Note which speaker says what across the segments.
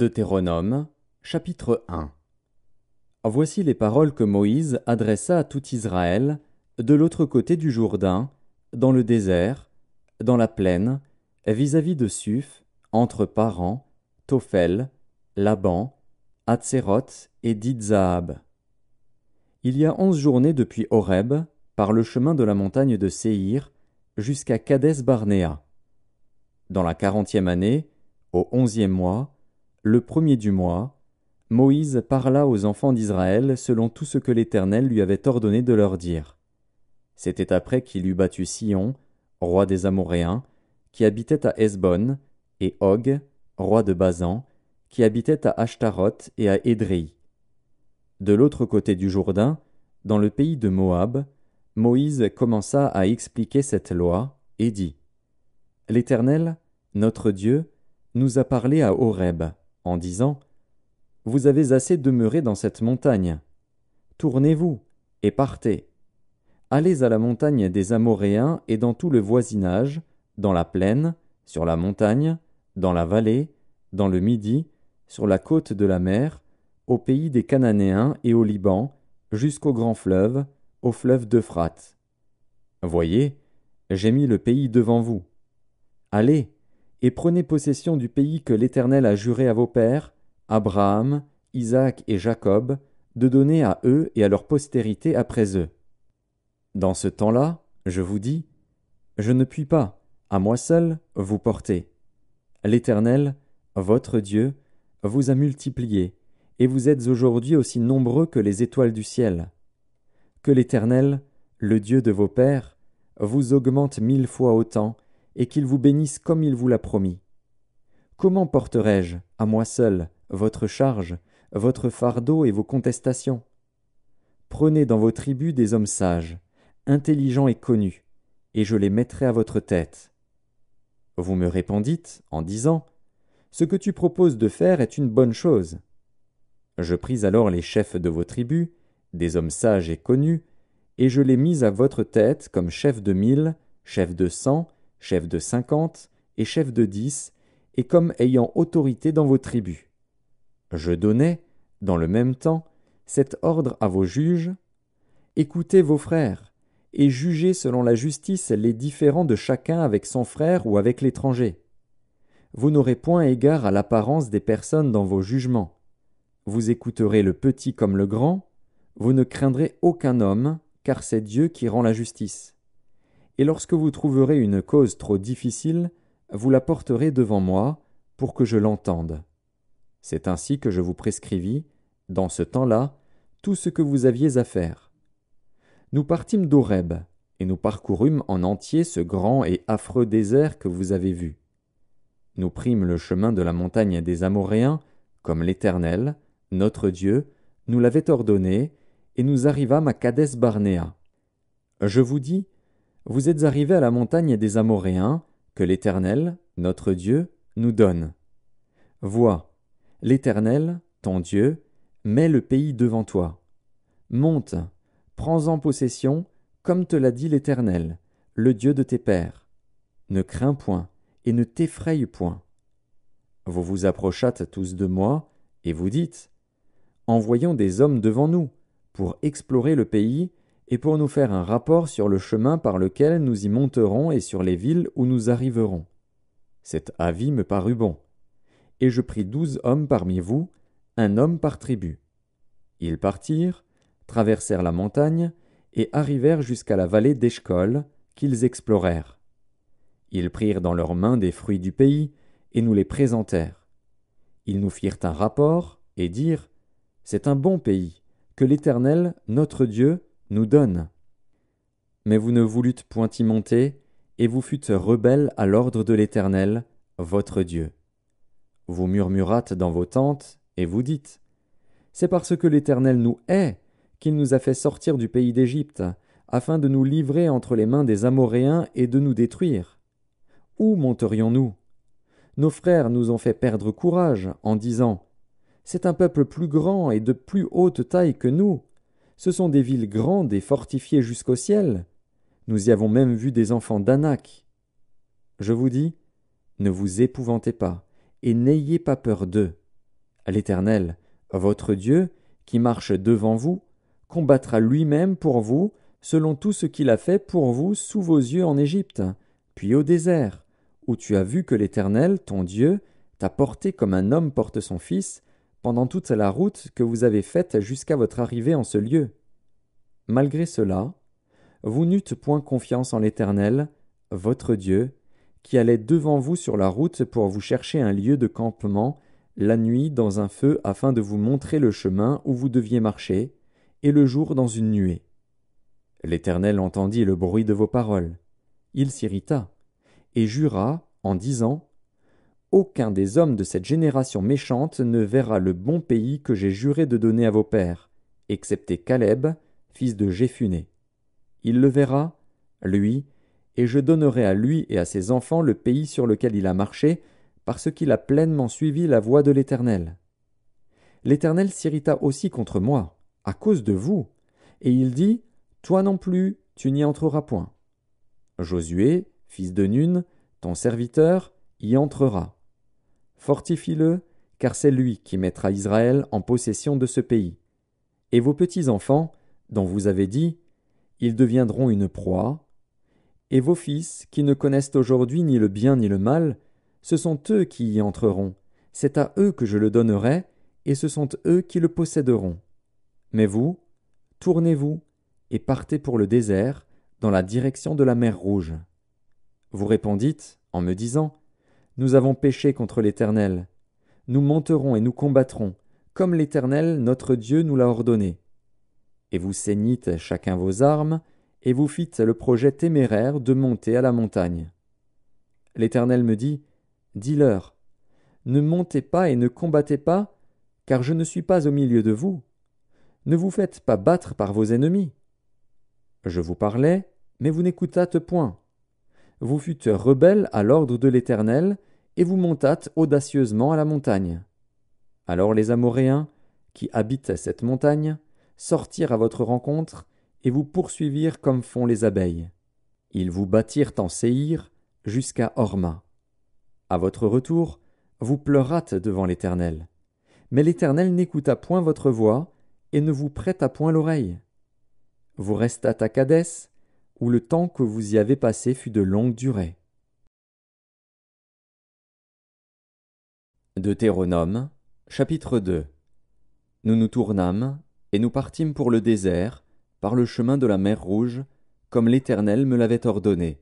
Speaker 1: Deutéronome, chapitre 1 Voici les paroles que Moïse adressa à tout Israël, de l'autre côté du Jourdain, dans le désert, dans la plaine, vis-à-vis de Suf, entre Paran, Tophel, Laban, Hatzeroth et Didzaab. Il y a onze journées depuis Horeb, par le chemin de la montagne de Séhir, jusqu'à Kadès Barnéa. Dans la quarantième année, au onzième mois, le premier du mois, Moïse parla aux enfants d'Israël selon tout ce que l'Éternel lui avait ordonné de leur dire. C'était après qu'il eut battu Sion, roi des Amoréens, qui habitait à Hesbon, et Og, roi de Bazan, qui habitait à Ashtaroth et à Édrei. De l'autre côté du Jourdain, dans le pays de Moab, Moïse commença à expliquer cette loi, et dit L'Éternel, notre Dieu, nous a parlé à Horeb en disant Vous avez assez demeuré dans cette montagne. Tournez-vous et partez. Allez à la montagne des Amoréens et dans tout le voisinage, dans la plaine, sur la montagne, dans la vallée, dans le Midi, sur la côte de la mer, au pays des Cananéens et au Liban, jusqu'au grand fleuve, au fleuve d'Euphrate. Voyez, j'ai mis le pays devant vous. Allez, et prenez possession du pays que l'Éternel a juré à vos pères, Abraham, Isaac et Jacob, de donner à eux et à leur postérité après eux. Dans ce temps-là, je vous dis, je ne puis pas, à moi seul, vous porter. L'Éternel, votre Dieu, vous a multiplié, et vous êtes aujourd'hui aussi nombreux que les étoiles du ciel. Que l'Éternel, le Dieu de vos pères, vous augmente mille fois autant, et qu'il vous bénisse comme il vous l'a promis. Comment porterai-je, à moi seul, votre charge, votre fardeau et vos contestations Prenez dans vos tribus des hommes sages, intelligents et connus, et je les mettrai à votre tête. Vous me répondîtes en disant Ce que tu proposes de faire est une bonne chose. Je pris alors les chefs de vos tribus, des hommes sages et connus, et je les mis à votre tête comme chefs de mille, chefs de cent, chef de cinquante et chef de dix, et comme ayant autorité dans vos tribus. Je donnais, dans le même temps, cet ordre à vos juges Écoutez vos frères, et jugez selon la justice les différends de chacun avec son frère ou avec l'étranger. Vous n'aurez point égard à l'apparence des personnes dans vos jugements. Vous écouterez le petit comme le grand, vous ne craindrez aucun homme, car c'est Dieu qui rend la justice et lorsque vous trouverez une cause trop difficile, vous la porterez devant moi, pour que je l'entende. C'est ainsi que je vous prescrivis, dans ce temps-là, tout ce que vous aviez à faire. Nous partîmes d'Oreb et nous parcourûmes en entier ce grand et affreux désert que vous avez vu. Nous prîmes le chemin de la montagne des Amoréens, comme l'Éternel, notre Dieu, nous l'avait ordonné, et nous arrivâmes à Cadès Barnéa. Je vous dis, vous êtes arrivés à la montagne des Amoréens, que l'Éternel, notre Dieu, nous donne. Vois, l'Éternel, ton Dieu, met le pays devant toi. Monte, prends-en possession, comme te l'a dit l'Éternel, le Dieu de tes pères. Ne crains point, et ne t'effraye point. Vous vous approchâtes tous de moi, et vous dites Envoyons des hommes devant nous, pour explorer le pays, et pour nous faire un rapport sur le chemin par lequel nous y monterons et sur les villes où nous arriverons. Cet avis me parut bon. Et je pris douze hommes parmi vous, un homme par tribu. Ils partirent, traversèrent la montagne, et arrivèrent jusqu'à la vallée d'eschol qu'ils explorèrent. Ils prirent dans leurs mains des fruits du pays, et nous les présentèrent. Ils nous firent un rapport, et dirent C'est un bon pays, que l'Éternel, notre Dieu, nous donne. Mais vous ne voulûtes point y monter, et vous fûtes rebelles à l'ordre de l'Éternel, votre Dieu. Vous murmurâtes dans vos tentes, et vous dites C'est parce que l'Éternel nous hait qu'il nous a fait sortir du pays d'Égypte, afin de nous livrer entre les mains des Amoréens et de nous détruire. Où monterions-nous Nos frères nous ont fait perdre courage en disant C'est un peuple plus grand et de plus haute taille que nous. Ce sont des villes grandes et fortifiées jusqu'au ciel. Nous y avons même vu des enfants d'Anak. Je vous dis, ne vous épouvantez pas, et n'ayez pas peur d'eux. L'Éternel, votre Dieu, qui marche devant vous, combattra lui-même pour vous, selon tout ce qu'il a fait pour vous sous vos yeux en Égypte, puis au désert, où tu as vu que l'Éternel, ton Dieu, t'a porté comme un homme porte son fils, pendant toute la route que vous avez faite jusqu'à votre arrivée en ce lieu. Malgré cela, vous n'eûtes point confiance en l'Éternel, votre Dieu, qui allait devant vous sur la route pour vous chercher un lieu de campement la nuit dans un feu afin de vous montrer le chemin où vous deviez marcher, et le jour dans une nuée. L'Éternel entendit le bruit de vos paroles. Il s'irrita, et jura, en disant aucun des hommes de cette génération méchante ne verra le bon pays que j'ai juré de donner à vos pères, excepté Caleb, fils de Jéphuné. Il le verra, lui, et je donnerai à lui et à ses enfants le pays sur lequel il a marché, parce qu'il a pleinement suivi la voie de l'Éternel. L'Éternel s'irrita aussi contre moi, à cause de vous, et il dit, Toi non plus, tu n'y entreras point. Josué, fils de Nun, ton serviteur, y entrera. Fortifie-le, car c'est lui qui mettra Israël en possession de ce pays. Et vos petits-enfants, dont vous avez dit, ils deviendront une proie, et vos fils, qui ne connaissent aujourd'hui ni le bien ni le mal, ce sont eux qui y entreront, c'est à eux que je le donnerai, et ce sont eux qui le posséderont. Mais vous, tournez-vous, et partez pour le désert, dans la direction de la mer Rouge. Vous répondîtes, en me disant, nous avons péché contre l'Éternel. Nous monterons et nous combattrons, comme l'Éternel notre Dieu nous l'a ordonné. Et vous ceignîtes chacun vos armes, et vous fîtes le projet téméraire de monter à la montagne. L'Éternel me dit, Dis-leur, ne montez pas et ne combattez pas, car je ne suis pas au milieu de vous. Ne vous faites pas battre par vos ennemis. Je vous parlais, mais vous n'écoutâtes point. Vous fûtes rebelles à l'ordre de l'Éternel, et vous montâtes audacieusement à la montagne. Alors les Amoréens, qui habitent cette montagne, sortirent à votre rencontre, et vous poursuivirent comme font les abeilles. Ils vous battirent en Séhir jusqu'à Horma. À votre retour, vous pleurâtes devant l'Éternel. Mais l'Éternel n'écouta point votre voix, et ne vous prêta point l'oreille. Vous restâtes à Cadès, où le temps que vous y avez passé fut de longue durée. Deutéronome, chapitre 2 Nous nous tournâmes, et nous partîmes pour le désert, par le chemin de la mer Rouge, comme l'Éternel me l'avait ordonné.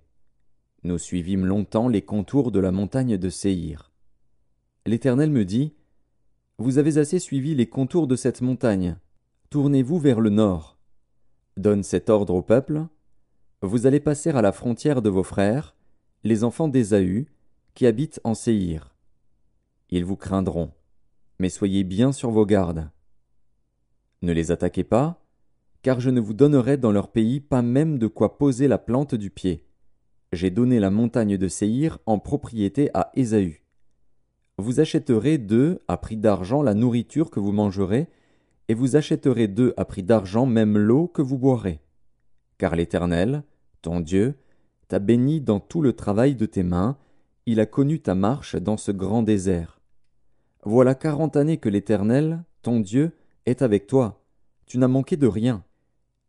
Speaker 1: Nous suivîmes longtemps les contours de la montagne de Séir. L'Éternel me dit, Vous avez assez suivi les contours de cette montagne, tournez-vous vers le nord. Donne cet ordre au peuple, vous allez passer à la frontière de vos frères, les enfants d'Ésaü, qui habitent en Séir. Ils vous craindront, mais soyez bien sur vos gardes. Ne les attaquez pas, car je ne vous donnerai dans leur pays pas même de quoi poser la plante du pied. J'ai donné la montagne de Séir en propriété à Ésaü. Vous achèterez d'eux à prix d'argent la nourriture que vous mangerez, et vous achèterez d'eux à prix d'argent même l'eau que vous boirez. Car l'Éternel, ton Dieu, t'a béni dans tout le travail de tes mains, il a connu ta marche dans ce grand désert. Voilà quarante années que l'Éternel, ton Dieu, est avec toi. Tu n'as manqué de rien.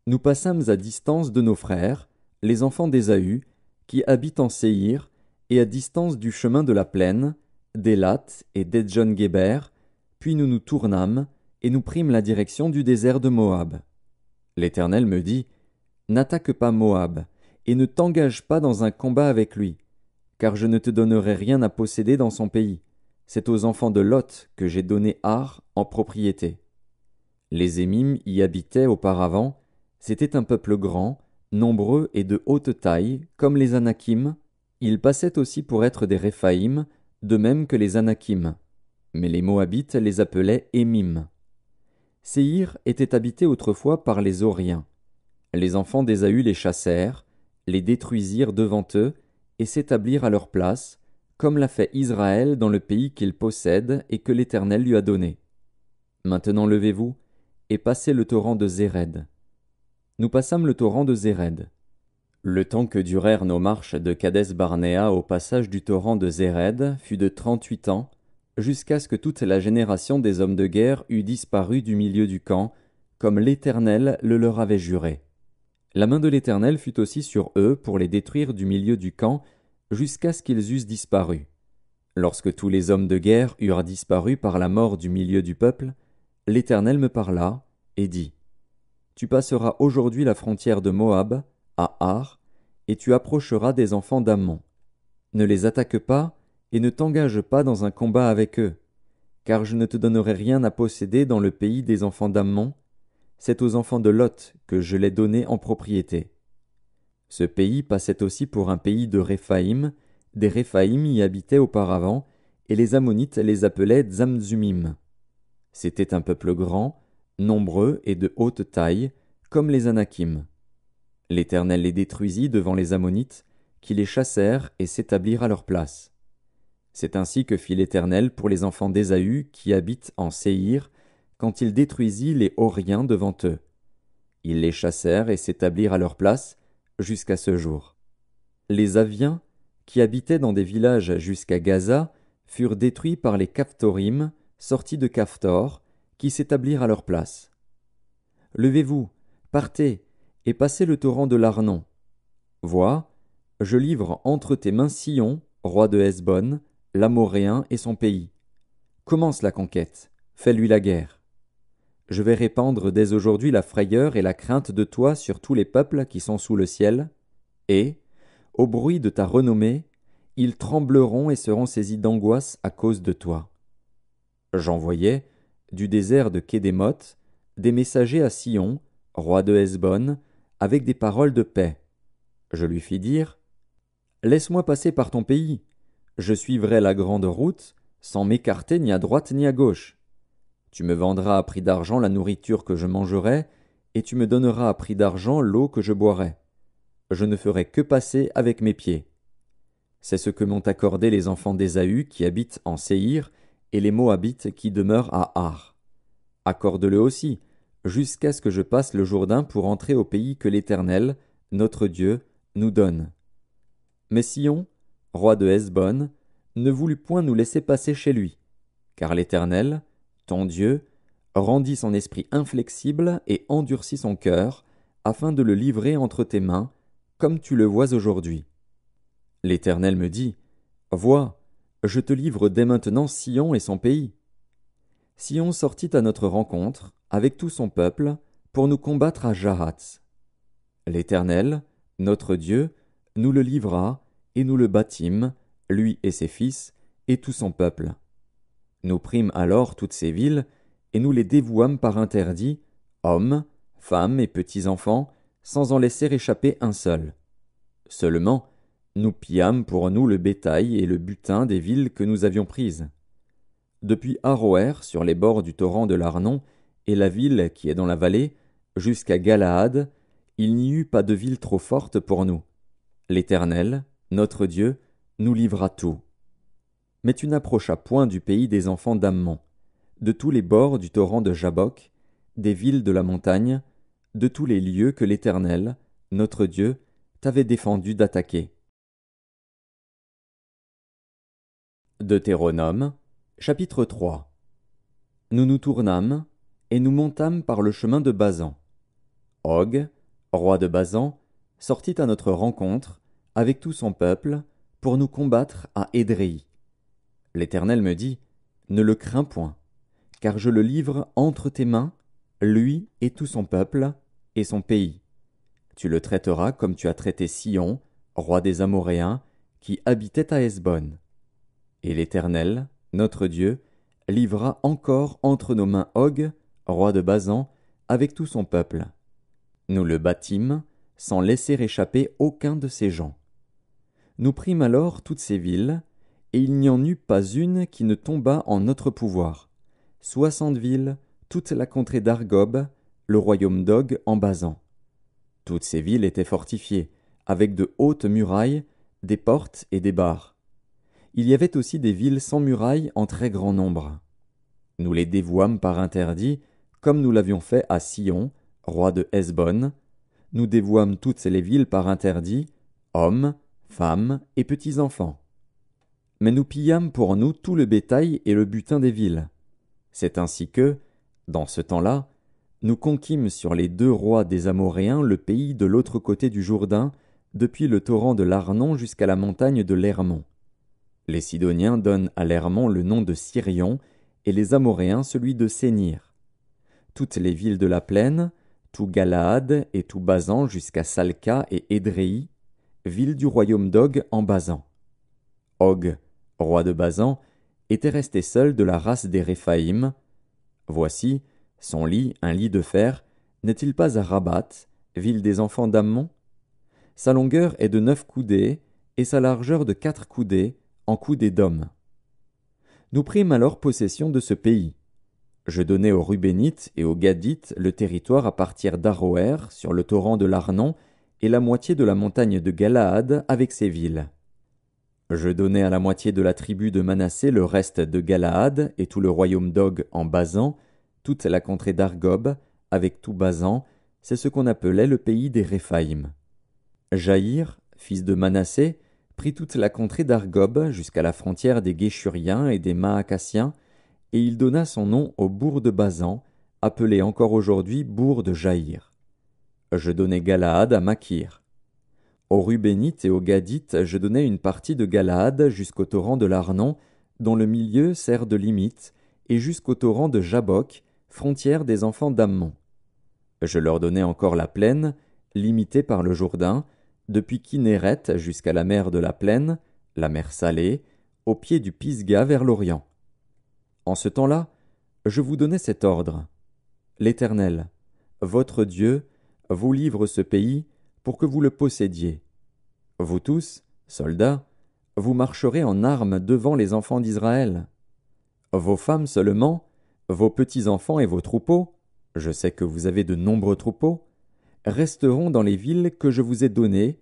Speaker 1: Nous passâmes à distance de nos frères, les enfants d'Ésaü, qui habitent en Séhir, et à distance du chemin de la plaine, d'Elat et d'Edjon Geber, puis nous nous tournâmes, et nous prîmes la direction du désert de Moab. L'Éternel me dit, N'attaque pas Moab, et ne t'engage pas dans un combat avec lui, car je ne te donnerai rien à posséder dans son pays. C'est aux enfants de Lot que j'ai donné Ar en propriété. Les Émimes y habitaient auparavant, c'était un peuple grand, nombreux et de haute taille, comme les Anakim, ils passaient aussi pour être des Réphaïm, de même que les Anakim. Mais les Moabites les appelaient Émim. Séhir était habité autrefois par les Oriens. Les enfants d'Ésaü les chassèrent, les détruisirent devant eux, et s'établirent à leur place, comme l'a fait Israël dans le pays qu'il possède et que l'Éternel lui a donné. Maintenant levez-vous, et passez le torrent de Zéred. Nous passâmes le torrent de Zéred. Le temps que durèrent nos marches de Cadès Barnéa au passage du torrent de Zéred fut de trente-huit ans, jusqu'à ce que toute la génération des hommes de guerre eût disparu du milieu du camp, comme l'Éternel le leur avait juré. La main de l'Éternel fut aussi sur eux pour les détruire du milieu du camp, jusqu'à ce qu'ils eussent disparu. Lorsque tous les hommes de guerre eurent disparu par la mort du milieu du peuple, l'Éternel me parla, et dit. Tu passeras aujourd'hui la frontière de Moab, à Ar, et tu approcheras des enfants d'Ammon. Ne les attaque pas, et ne t'engage pas dans un combat avec eux, car je ne te donnerai rien à posséder dans le pays des enfants d'Ammon, c'est aux enfants de Lot que je l'ai donné en propriété. Ce pays passait aussi pour un pays de Réphaïm, des Réphaïm y habitaient auparavant, et les Ammonites les appelaient Zamzumim. C'était un peuple grand, nombreux et de haute taille, comme les Anakim. L'Éternel les détruisit devant les Ammonites, qui les chassèrent et s'établirent à leur place. C'est ainsi que fit l'Éternel pour les enfants d'Ésaü qui habitent en Séhir, quand il détruisit les Horiens devant eux. Ils les chassèrent et s'établirent à leur place jusqu'à ce jour. Les Aviens, qui habitaient dans des villages jusqu'à Gaza, furent détruits par les Captorim, sortis de Caphtor, qui s'établirent à leur place. Levez-vous, partez, et passez le torrent de l'Arnon. Vois, je livre entre tes mains Sion, roi de Hesbonne, l'Amoréen et son pays. Commence la conquête, fais-lui la guerre. Je vais répandre dès aujourd'hui la frayeur et la crainte de toi sur tous les peuples qui sont sous le ciel, et, au bruit de ta renommée, ils trembleront et seront saisis d'angoisse à cause de toi. J'envoyai, du désert de Kédémoth, des messagers à Sion, roi de Hesbonne, avec des paroles de paix. Je lui fis dire Laisse-moi passer par ton pays. Je suivrai la grande route, sans m'écarter ni à droite ni à gauche. Tu me vendras à prix d'argent la nourriture que je mangerai, et tu me donneras à prix d'argent l'eau que je boirai. Je ne ferai que passer avec mes pieds. C'est ce que m'ont accordé les enfants d'Ésaü qui habitent en Séhir, et les Moabites qui demeurent à Ar. Accorde-le aussi, jusqu'à ce que je passe le Jourdain pour entrer au pays que l'Éternel, notre Dieu, nous donne. Mais Sion, roi de Hesbon, ne voulut point nous laisser passer chez lui, car l'Éternel, ton Dieu, rendit son esprit inflexible et endurcit son cœur, afin de le livrer entre tes mains, comme tu le vois aujourd'hui. L'Éternel me dit, Vois, je te livre dès maintenant Sion et son pays. Sion sortit à notre rencontre, avec tout son peuple, pour nous combattre à Jahatz. L'Éternel, notre Dieu, nous le livra, et nous le bâtîmes, lui et ses fils, et tout son peuple. Nous prîmes alors toutes ces villes, et nous les dévouâmes par interdit, hommes, femmes et petits-enfants, sans en laisser échapper un seul. Seulement, nous pillâmes pour nous le bétail et le butin des villes que nous avions prises. Depuis Aroer, sur les bords du torrent de l'Arnon, et la ville qui est dans la vallée, jusqu'à Galaad, il n'y eut pas de ville trop forte pour nous. L'Éternel, notre Dieu, nous livra tout mais tu n'approchas point du pays des enfants d'Ammon, de tous les bords du torrent de Jabok, des villes de la montagne, de tous les lieux que l'Éternel, notre Dieu, t'avait défendu d'attaquer. Deutéronome, chapitre 3 Nous nous tournâmes, et nous montâmes par le chemin de Bazan. Og, roi de Bazan, sortit à notre rencontre, avec tout son peuple, pour nous combattre à Édréi. L'Éternel me dit, Ne le crains point, car je le livre entre tes mains, lui et tout son peuple, et son pays. Tu le traiteras comme tu as traité Sion, roi des Amoréens, qui habitait à Hesbon. Et l'Éternel, notre Dieu, livra encore entre nos mains Og, roi de Bazan, avec tout son peuple. Nous le battîmes, sans laisser échapper aucun de ses gens. Nous prîmes alors toutes ces villes, et il n'y en eut pas une qui ne tomba en notre pouvoir. Soixante villes, toute la contrée d'Argob, le royaume d'Og en Basan. Toutes ces villes étaient fortifiées, avec de hautes murailles, des portes et des bars. Il y avait aussi des villes sans murailles en très grand nombre. Nous les dévouâmes par interdit, comme nous l'avions fait à Sion, roi de Hesbonne. Nous dévouâmes toutes les villes par interdit, hommes, femmes et petits-enfants mais nous pillâmes pour nous tout le bétail et le butin des villes. C'est ainsi que, dans ce temps-là, nous conquîmes sur les deux rois des Amoréens le pays de l'autre côté du Jourdain, depuis le torrent de l'Arnon jusqu'à la montagne de l'Hermon. Les Sidoniens donnent à l'Hermon le nom de Sirion, et les Amoréens celui de Sénir. Toutes les villes de la plaine, tout Galaad et tout Bazan jusqu'à Salca et Édréi, villes du royaume d'Og en Bazan. Og, roi de Bazan, était resté seul de la race des Réphaïm. Voici, son lit, un lit de fer, n'est-il pas à Rabat, ville des enfants d'Ammon Sa longueur est de neuf coudées et sa largeur de quatre coudées en coudées d'hommes. Nous prîmes alors possession de ce pays. Je donnai aux Rubénites et aux Gadites le territoire à partir d'Aroer, sur le torrent de l'Arnon, et la moitié de la montagne de Galaad avec ses villes. Je donnai à la moitié de la tribu de Manassé le reste de Galaad et tout le royaume d'Og en Bazan, toute la contrée d'Argob, avec tout Bazan, c'est ce qu'on appelait le pays des Réphaïm. Jaïr, fils de Manassé, prit toute la contrée d'Argob jusqu'à la frontière des Géchuriens et des Maacassiens, et il donna son nom au bourg de Bazan, appelé encore aujourd'hui bourg de Jaïr. Je donnai Galaad à Makir. Aux Rubénites et aux Gadites, je donnai une partie de Galaad jusqu'au torrent de l'Arnon, dont le milieu sert de limite, et jusqu'au torrent de Jabok, frontière des enfants d'Ammon. Je leur donnai encore la plaine, limitée par le Jourdain, depuis Kinéret jusqu'à la mer de la plaine, la mer salée, au pied du Pisga vers l'Orient. En ce temps-là, je vous donnais cet ordre. L'Éternel, votre Dieu, vous livre ce pays pour que vous le possédiez. Vous tous, soldats, vous marcherez en armes devant les enfants d'Israël. Vos femmes seulement, vos petits-enfants et vos troupeaux, je sais que vous avez de nombreux troupeaux, resteront dans les villes que je vous ai données,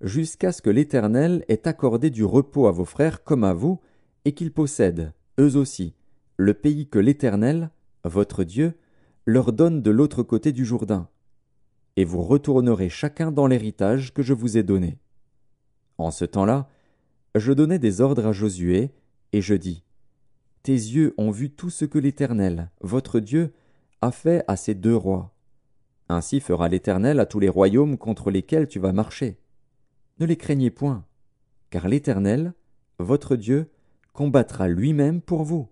Speaker 1: jusqu'à ce que l'Éternel ait accordé du repos à vos frères comme à vous, et qu'ils possèdent, eux aussi, le pays que l'Éternel, votre Dieu, leur donne de l'autre côté du Jourdain et vous retournerez chacun dans l'héritage que je vous ai donné. En ce temps-là, je donnai des ordres à Josué, et je dis Tes yeux ont vu tout ce que l'Éternel, votre Dieu, a fait à ces deux rois. Ainsi fera l'Éternel à tous les royaumes contre lesquels tu vas marcher. Ne les craignez point, car l'Éternel, votre Dieu, combattra lui-même pour vous.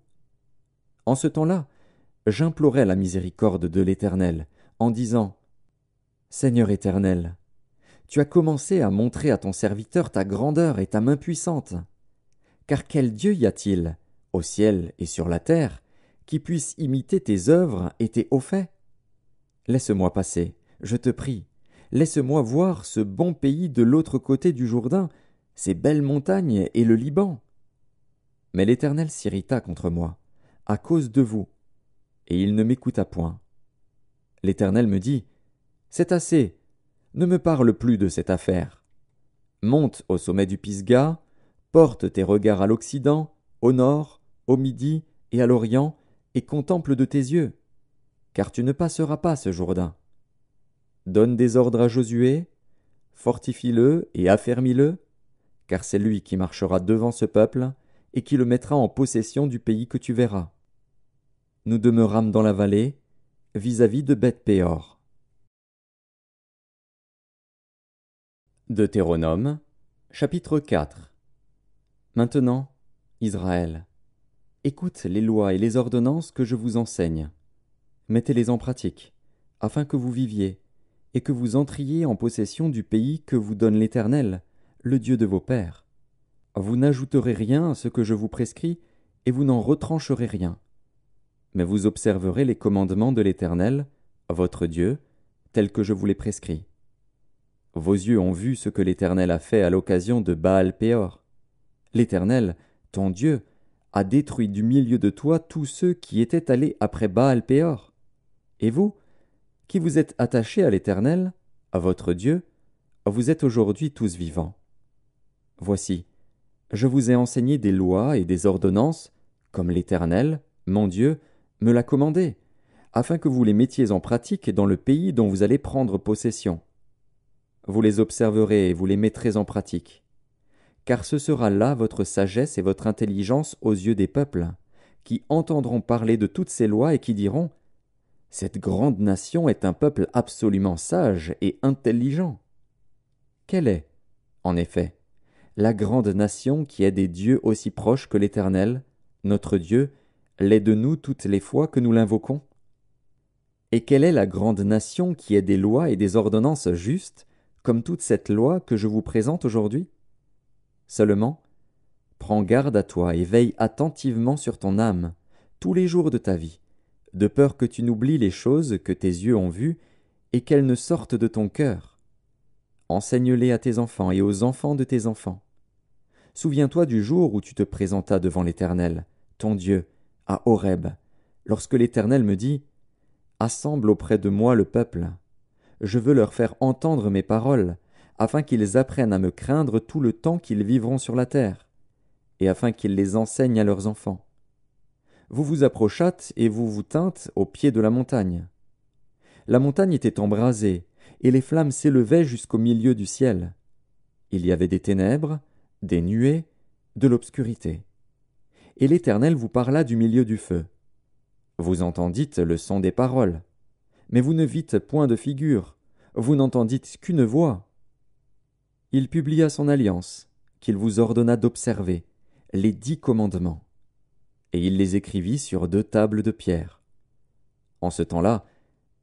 Speaker 1: En ce temps-là, j'implorai la miséricorde de l'Éternel, en disant Seigneur éternel, tu as commencé à montrer à ton serviteur ta grandeur et ta main puissante. Car quel Dieu y a-t-il, au ciel et sur la terre, qui puisse imiter tes œuvres et tes hauts faits Laisse-moi passer, je te prie, laisse-moi voir ce bon pays de l'autre côté du Jourdain, ces belles montagnes et le Liban. Mais l'Éternel s'irrita contre moi, à cause de vous, et il ne m'écouta point. L'Éternel me dit, c'est assez. Ne me parle plus de cette affaire. Monte au sommet du Pisga, porte tes regards à l'Occident, au Nord, au Midi et à l'Orient, et contemple de tes yeux, car tu ne passeras pas ce Jourdain. Donne des ordres à Josué, fortifie-le et affermis-le, car c'est lui qui marchera devant ce peuple et qui le mettra en possession du pays que tu verras. Nous demeurâmes dans la vallée, vis-à-vis de beth Deutéronome, chapitre 4 Maintenant, Israël, écoute les lois et les ordonnances que je vous enseigne. Mettez-les en pratique, afin que vous viviez, et que vous entriez en possession du pays que vous donne l'Éternel, le Dieu de vos pères. Vous n'ajouterez rien à ce que je vous prescris, et vous n'en retrancherez rien. Mais vous observerez les commandements de l'Éternel, votre Dieu, tels que je vous les prescris vos yeux ont vu ce que l'Éternel a fait à l'occasion de Baal Péor. L'Éternel, ton Dieu, a détruit du milieu de toi tous ceux qui étaient allés après Baal Péor. Et vous, qui vous êtes attachés à l'Éternel, à votre Dieu, vous êtes aujourd'hui tous vivants. Voici, je vous ai enseigné des lois et des ordonnances, comme l'Éternel, mon Dieu, me l'a commandé, afin que vous les mettiez en pratique dans le pays dont vous allez prendre possession. Vous les observerez et vous les mettrez en pratique. Car ce sera là votre sagesse et votre intelligence aux yeux des peuples, qui entendront parler de toutes ces lois et qui diront Cette grande nation est un peuple absolument sage et intelligent. Quelle est, en effet, la grande nation qui est des dieux aussi proches que l'Éternel, notre Dieu, l'est de nous toutes les fois que nous l'invoquons? Et quelle est la grande nation qui est des lois et des ordonnances justes, comme toute cette loi que je vous présente aujourd'hui Seulement, prends garde à toi et veille attentivement sur ton âme, tous les jours de ta vie, de peur que tu n'oublies les choses que tes yeux ont vues et qu'elles ne sortent de ton cœur. Enseigne-les à tes enfants et aux enfants de tes enfants. Souviens-toi du jour où tu te présentas devant l'Éternel, ton Dieu, à Horeb, lorsque l'Éternel me dit Assemble auprès de moi le peuple, je veux leur faire entendre mes paroles, afin qu'ils apprennent à me craindre tout le temps qu'ils vivront sur la terre, et afin qu'ils les enseignent à leurs enfants. Vous vous approchâtes et vous vous tîntes au pied de la montagne. La montagne était embrasée, et les flammes s'élevaient jusqu'au milieu du ciel. Il y avait des ténèbres, des nuées, de l'obscurité. Et l'Éternel vous parla du milieu du feu. Vous entendîtes le son des paroles mais vous ne vîtes point de figure, vous n'entendîtes qu'une voix. Il publia son alliance, qu'il vous ordonna d'observer, les dix commandements. Et il les écrivit sur deux tables de pierre. En ce temps-là,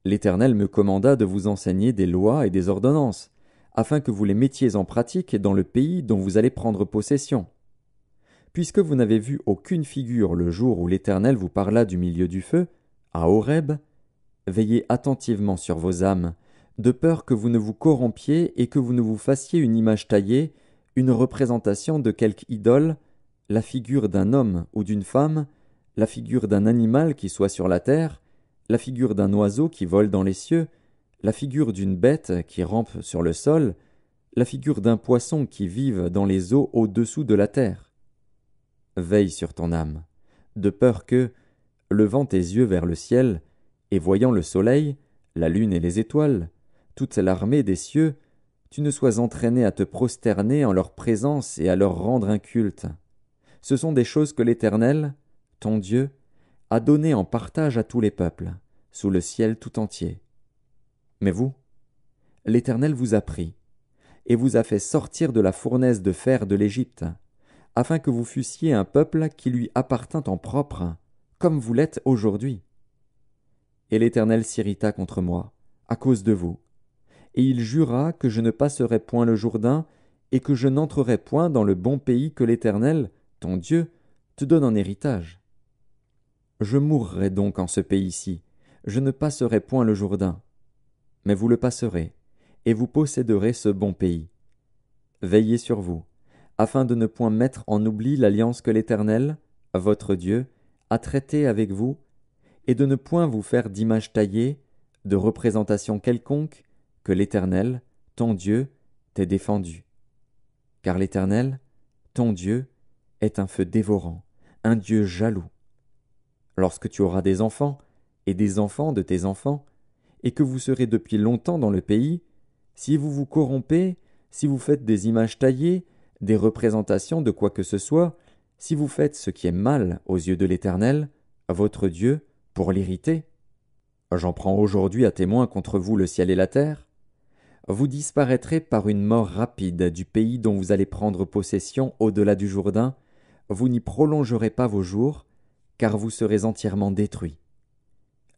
Speaker 1: l'Éternel me commanda de vous enseigner des lois et des ordonnances, afin que vous les mettiez en pratique dans le pays dont vous allez prendre possession. Puisque vous n'avez vu aucune figure le jour où l'Éternel vous parla du milieu du feu, à Horeb, Veillez attentivement sur vos âmes, de peur que vous ne vous corrompiez et que vous ne vous fassiez une image taillée, une représentation de quelque idole, la figure d'un homme ou d'une femme, la figure d'un animal qui soit sur la terre, la figure d'un oiseau qui vole dans les cieux, la figure d'une bête qui rampe sur le sol, la figure d'un poisson qui vive dans les eaux au-dessous de la terre. Veille sur ton âme, de peur que, levant tes yeux vers le ciel, et voyant le soleil, la lune et les étoiles, toute l'armée des cieux, tu ne sois entraîné à te prosterner en leur présence et à leur rendre un culte. Ce sont des choses que l'Éternel, ton Dieu, a données en partage à tous les peuples, sous le ciel tout entier. Mais vous, l'Éternel vous a pris, et vous a fait sortir de la fournaise de fer de l'Égypte, afin que vous fussiez un peuple qui lui appartint en propre, comme vous l'êtes aujourd'hui et l'Éternel s'irrita contre moi, à cause de vous. Et il jura que je ne passerai point le Jourdain, et que je n'entrerai point dans le bon pays que l'Éternel, ton Dieu, te donne en héritage. Je mourrai donc en ce pays-ci, je ne passerai point le Jourdain. Mais vous le passerez, et vous posséderez ce bon pays. Veillez sur vous, afin de ne point mettre en oubli l'alliance que l'Éternel, votre Dieu, a traitée avec vous et de ne point vous faire d'image taillées, de représentation quelconque, que l'Éternel, ton Dieu, t'ait défendu. Car l'Éternel, ton Dieu, est un feu dévorant, un Dieu jaloux. Lorsque tu auras des enfants, et des enfants de tes enfants, et que vous serez depuis longtemps dans le pays, si vous vous corrompez, si vous faites des images taillées, des représentations de quoi que ce soit, si vous faites ce qui est mal aux yeux de l'Éternel, votre Dieu, pour l'irriter. J'en prends aujourd'hui à témoin contre vous le ciel et la terre. Vous disparaîtrez par une mort rapide du pays dont vous allez prendre possession au-delà du Jourdain, vous n'y prolongerez pas vos jours, car vous serez entièrement détruits.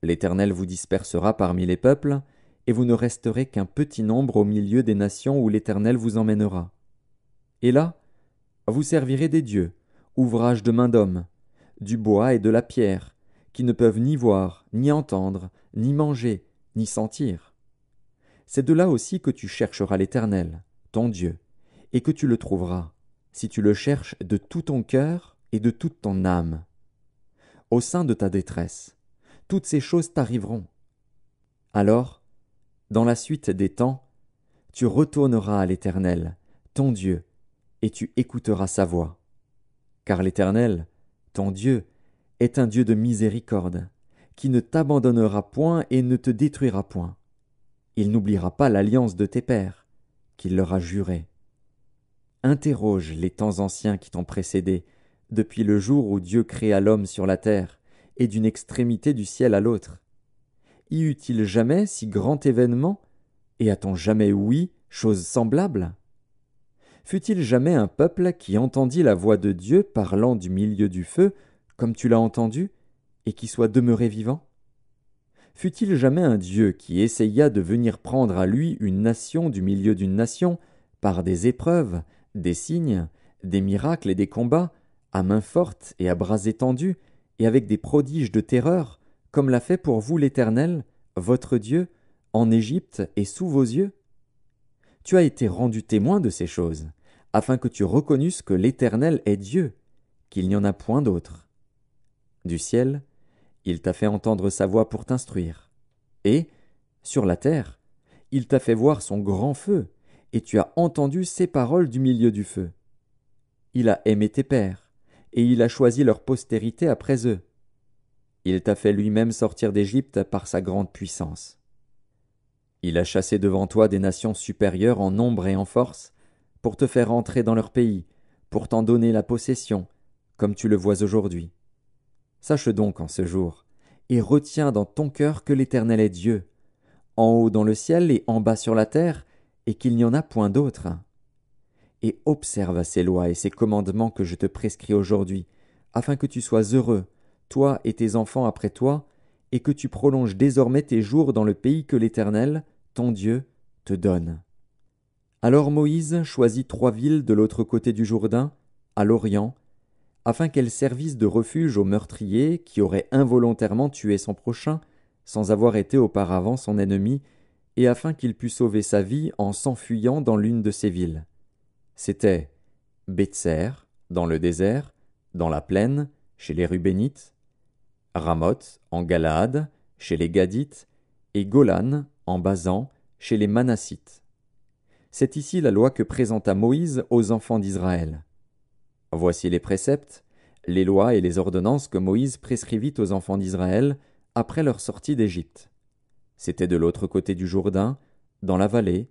Speaker 1: L'Éternel vous dispersera parmi les peuples, et vous ne resterez qu'un petit nombre au milieu des nations où l'Éternel vous emmènera. Et là, vous servirez des dieux, ouvrage de main d'homme, du bois et de la pierre, qui ne peuvent ni voir, ni entendre, ni manger, ni sentir. C'est de là aussi que tu chercheras l'Éternel, ton Dieu, et que tu le trouveras, si tu le cherches de tout ton cœur et de toute ton âme. Au sein de ta détresse, toutes ces choses t'arriveront. Alors, dans la suite des temps, tu retourneras à l'Éternel, ton Dieu, et tu écouteras sa voix. Car l'Éternel, ton Dieu, est un Dieu de miséricorde, qui ne t'abandonnera point et ne te détruira point. Il n'oubliera pas l'alliance de tes pères, qu'il leur a juré. Interroge les temps anciens qui t'ont précédé, depuis le jour où Dieu créa l'homme sur la terre, et d'une extrémité du ciel à l'autre. Y eut-il jamais si grand événement, et a-t-on jamais ouï chose semblable Fut-il jamais un peuple qui entendit la voix de Dieu parlant du milieu du feu comme tu l'as entendu, et qui soit demeuré vivant Fut-il jamais un Dieu qui essaya de venir prendre à lui une nation du milieu d'une nation, par des épreuves, des signes, des miracles et des combats, à main forte et à bras étendus, et avec des prodiges de terreur, comme l'a fait pour vous l'Éternel, votre Dieu, en Égypte et sous vos yeux Tu as été rendu témoin de ces choses, afin que tu reconnusses que l'Éternel est Dieu, qu'il n'y en a point d'autre du ciel, il t'a fait entendre sa voix pour t'instruire. Et, sur la terre, il t'a fait voir son grand feu, et tu as entendu ses paroles du milieu du feu. Il a aimé tes pères, et il a choisi leur postérité après eux. Il t'a fait lui-même sortir d'Égypte par sa grande puissance. Il a chassé devant toi des nations supérieures en nombre et en force, pour te faire entrer dans leur pays, pour t'en donner la possession, comme tu le vois aujourd'hui. Sache donc en ce jour, et retiens dans ton cœur que l'Éternel est Dieu, en haut dans le ciel et en bas sur la terre, et qu'il n'y en a point d'autre. Et observe ces lois et ces commandements que je te prescris aujourd'hui, afin que tu sois heureux, toi et tes enfants après toi, et que tu prolonges désormais tes jours dans le pays que l'Éternel, ton Dieu, te donne. Alors Moïse choisit trois villes de l'autre côté du Jourdain, à l'Orient, afin qu'elle servisse de refuge au meurtrier qui aurait involontairement tué son prochain, sans avoir été auparavant son ennemi, et afin qu'il pût sauver sa vie en s'enfuyant dans l'une de ces villes. C'était Betser, dans le désert, dans la plaine, chez les Rubénites, Ramoth, en Galaad, chez les Gadites, et Golan, en Bazan, chez les Manassites. C'est ici la loi que présenta Moïse aux enfants d'Israël. Voici les préceptes, les lois et les ordonnances que Moïse prescrivit aux enfants d'Israël après leur sortie d'Égypte. C'était de l'autre côté du Jourdain, dans la vallée,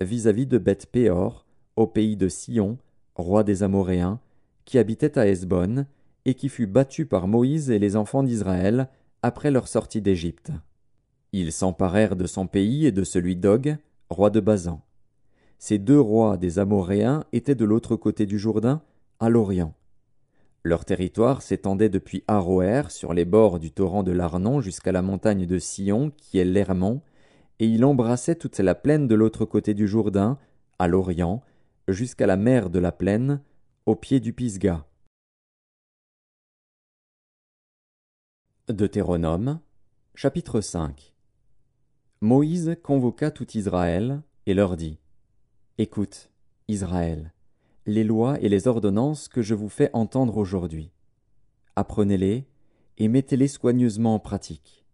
Speaker 1: vis-à-vis de Beth Péor, au pays de Sion, roi des Amoréens, qui habitait à Hesbonne, et qui fut battu par Moïse et les enfants d'Israël après leur sortie d'Égypte. Ils s'emparèrent de son pays et de celui d'Og, roi de Bazan. Ces deux rois des Amoréens étaient de l'autre côté du Jourdain, à l'Orient. Leur territoire s'étendait depuis Aroer, sur les bords du torrent de l'Arnon, jusqu'à la montagne de Sion, qui est l'Hermon, et il embrassait toute la plaine de l'autre côté du Jourdain, à l'Orient, jusqu'à la mer de la plaine, au pied du Pisga. Deutéronome, chapitre 5 Moïse convoqua tout Israël et leur dit Écoute, Israël, les lois et les ordonnances que je vous fais entendre aujourd'hui. Apprenez-les et mettez-les soigneusement en pratique.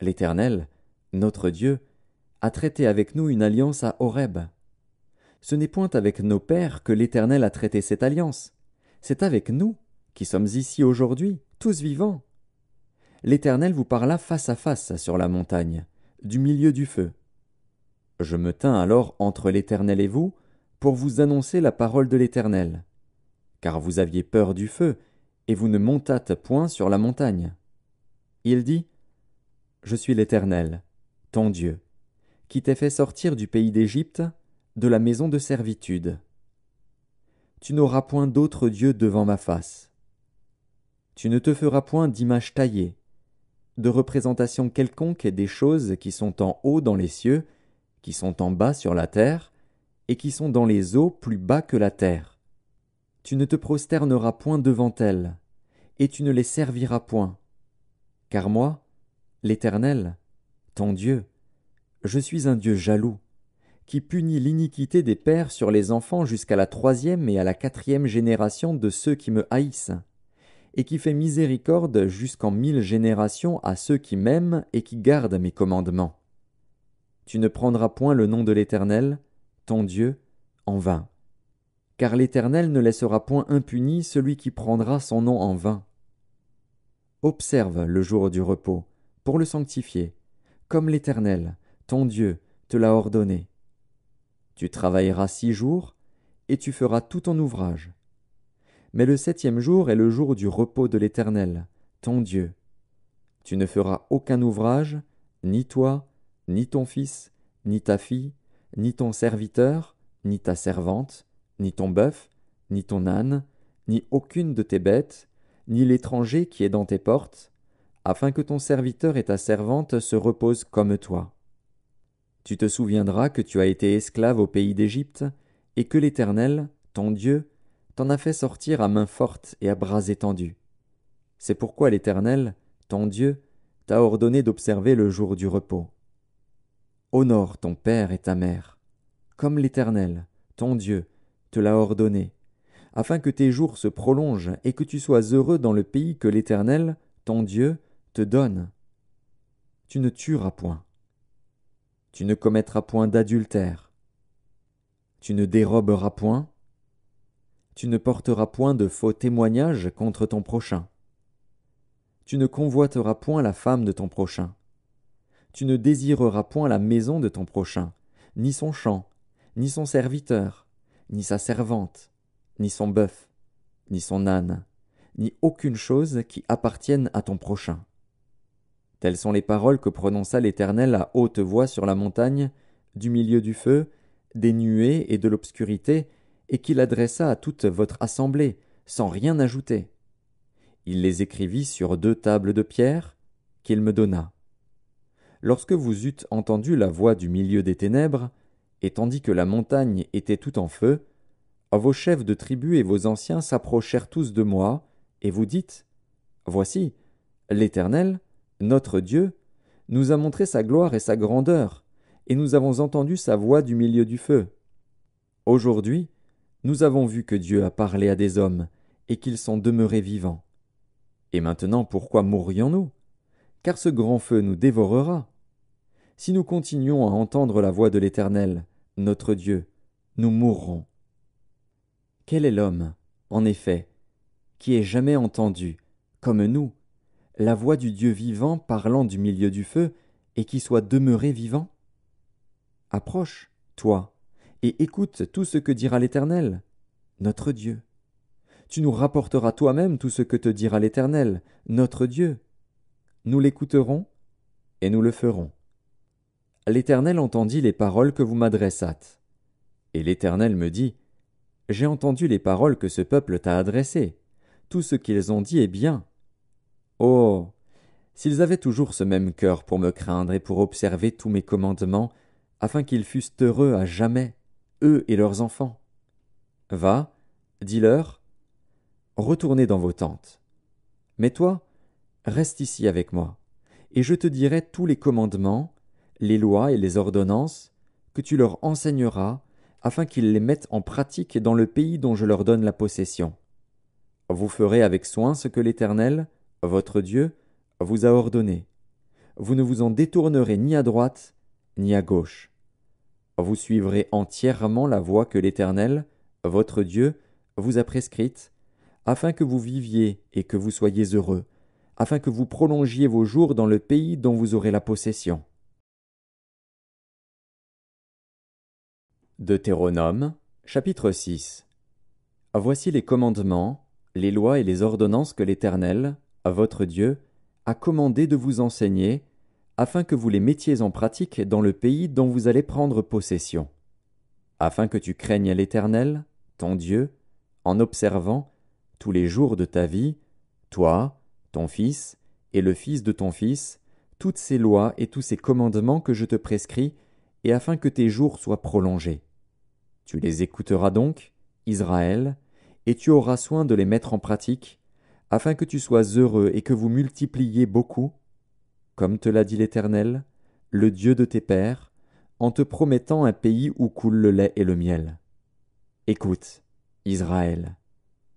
Speaker 1: L'Éternel, notre Dieu, a traité avec nous une alliance à Horeb. Ce n'est point avec nos pères que l'Éternel a traité cette alliance, c'est avec nous, qui sommes ici aujourd'hui, tous vivants. L'Éternel vous parla face à face sur la montagne, du milieu du feu. Je me tins alors entre l'Éternel et vous, pour vous annoncer la parole de l'Éternel. Car vous aviez peur du feu, et vous ne montâtes point sur la montagne. Il dit, Je suis l'Éternel, ton Dieu, qui t'ai fait sortir du pays d'Égypte, de la maison de servitude. Tu n'auras point d'autre Dieu devant ma face. Tu ne te feras point d'image taillée, de représentation quelconque des choses qui sont en haut dans les cieux, qui sont en bas sur la terre, et qui sont dans les eaux plus bas que la terre. Tu ne te prosterneras point devant elles, et tu ne les serviras point. Car moi, l'Éternel, ton Dieu, je suis un Dieu jaloux, qui punit l'iniquité des pères sur les enfants jusqu'à la troisième et à la quatrième génération de ceux qui me haïssent, et qui fait miséricorde jusqu'en mille générations à ceux qui m'aiment et qui gardent mes commandements. Tu ne prendras point le nom de l'Éternel, ton Dieu, en vain. Car l'Éternel ne laissera point impuni celui qui prendra son nom en vain. Observe le jour du repos, pour le sanctifier, comme l'Éternel, ton Dieu, te l'a ordonné. Tu travailleras six jours, et tu feras tout ton ouvrage. Mais le septième jour est le jour du repos de l'Éternel, ton Dieu. Tu ne feras aucun ouvrage, ni toi, ni ton fils, ni ta fille, ni ton serviteur, ni ta servante, ni ton bœuf, ni ton âne, ni aucune de tes bêtes, ni l'étranger qui est dans tes portes, afin que ton serviteur et ta servante se reposent comme toi. Tu te souviendras que tu as été esclave au pays d'Égypte, et que l'Éternel, ton Dieu, t'en a fait sortir à main forte et à bras étendus. C'est pourquoi l'Éternel, ton Dieu, t'a ordonné d'observer le jour du repos. Honore ton père et ta mère, comme l'Éternel, ton Dieu, te l'a ordonné, afin que tes jours se prolongent et que tu sois heureux dans le pays que l'Éternel, ton Dieu, te donne. Tu ne tueras point. Tu ne commettras point d'adultère. Tu ne déroberas point. Tu ne porteras point de faux témoignages contre ton prochain. Tu ne convoiteras point la femme de ton prochain. Tu ne désireras point la maison de ton prochain, ni son champ, ni son serviteur, ni sa servante, ni son bœuf, ni son âne, ni aucune chose qui appartienne à ton prochain. Telles sont les paroles que prononça l'Éternel à haute voix sur la montagne, du milieu du feu, des nuées et de l'obscurité, et qu'il adressa à toute votre assemblée, sans rien ajouter. Il les écrivit sur deux tables de pierre, qu'il me donna. Lorsque vous eûtes entendu la voix du milieu des ténèbres, et tandis que la montagne était tout en feu, vos chefs de tribu et vos anciens s'approchèrent tous de moi, et vous dites Voici, l'Éternel, notre Dieu, nous a montré sa gloire et sa grandeur, et nous avons entendu sa voix du milieu du feu. Aujourd'hui, nous avons vu que Dieu a parlé à des hommes, et qu'ils sont demeurés vivants. Et maintenant pourquoi mourrions nous? Car ce grand feu nous dévorera si nous continuons à entendre la voix de l'Éternel, notre Dieu, nous mourrons. Quel est l'homme, en effet, qui ait jamais entendu, comme nous, la voix du Dieu vivant parlant du milieu du feu, et qui soit demeuré vivant? Approche, toi, et écoute tout ce que dira l'Éternel, notre Dieu. Tu nous rapporteras toi-même tout ce que te dira l'Éternel, notre Dieu. Nous l'écouterons et nous le ferons. L'Éternel entendit les paroles que vous m'adressâtes. Et l'Éternel me dit, J'ai entendu les paroles que ce peuple t'a adressées. Tout ce qu'ils ont dit est bien. Oh. S'ils avaient toujours ce même cœur pour me craindre et pour observer tous mes commandements, afin qu'ils fussent heureux à jamais, eux et leurs enfants. Va, dis-leur, retournez dans vos tentes. Mais toi, reste ici avec moi, et je te dirai tous les commandements, les lois et les ordonnances que tu leur enseigneras, afin qu'ils les mettent en pratique dans le pays dont je leur donne la possession. Vous ferez avec soin ce que l'Éternel, votre Dieu, vous a ordonné. Vous ne vous en détournerez ni à droite, ni à gauche. Vous suivrez entièrement la voie que l'Éternel, votre Dieu, vous a prescrite, afin que vous viviez et que vous soyez heureux, afin que vous prolongiez vos jours dans le pays dont vous aurez la possession. Deutéronome, chapitre 6 ah, Voici les commandements, les lois et les ordonnances que l'Éternel, votre Dieu, a commandé de vous enseigner, afin que vous les mettiez en pratique dans le pays dont vous allez prendre possession. Afin que tu craignes l'Éternel, ton Dieu, en observant, tous les jours de ta vie, toi, ton fils, et le fils de ton fils, toutes ces lois et tous ces commandements que je te prescris, et afin que tes jours soient prolongés. Tu les écouteras donc, Israël, et tu auras soin de les mettre en pratique, afin que tu sois heureux et que vous multipliez beaucoup, comme te l'a dit l'Éternel, le Dieu de tes pères, en te promettant un pays où coule le lait et le miel. Écoute, Israël,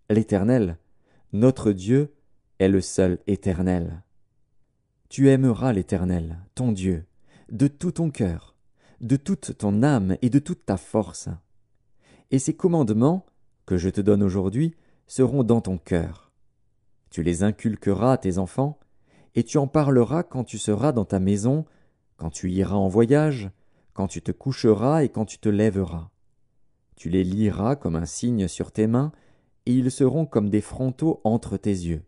Speaker 1: l'Éternel, notre Dieu, est le seul Éternel. Tu aimeras l'Éternel, ton Dieu, de tout ton cœur, de toute ton âme et de toute ta force et ces commandements que je te donne aujourd'hui seront dans ton cœur. Tu les inculqueras à tes enfants, et tu en parleras quand tu seras dans ta maison, quand tu iras en voyage, quand tu te coucheras et quand tu te lèveras. Tu les liras comme un signe sur tes mains, et ils seront comme des frontaux entre tes yeux.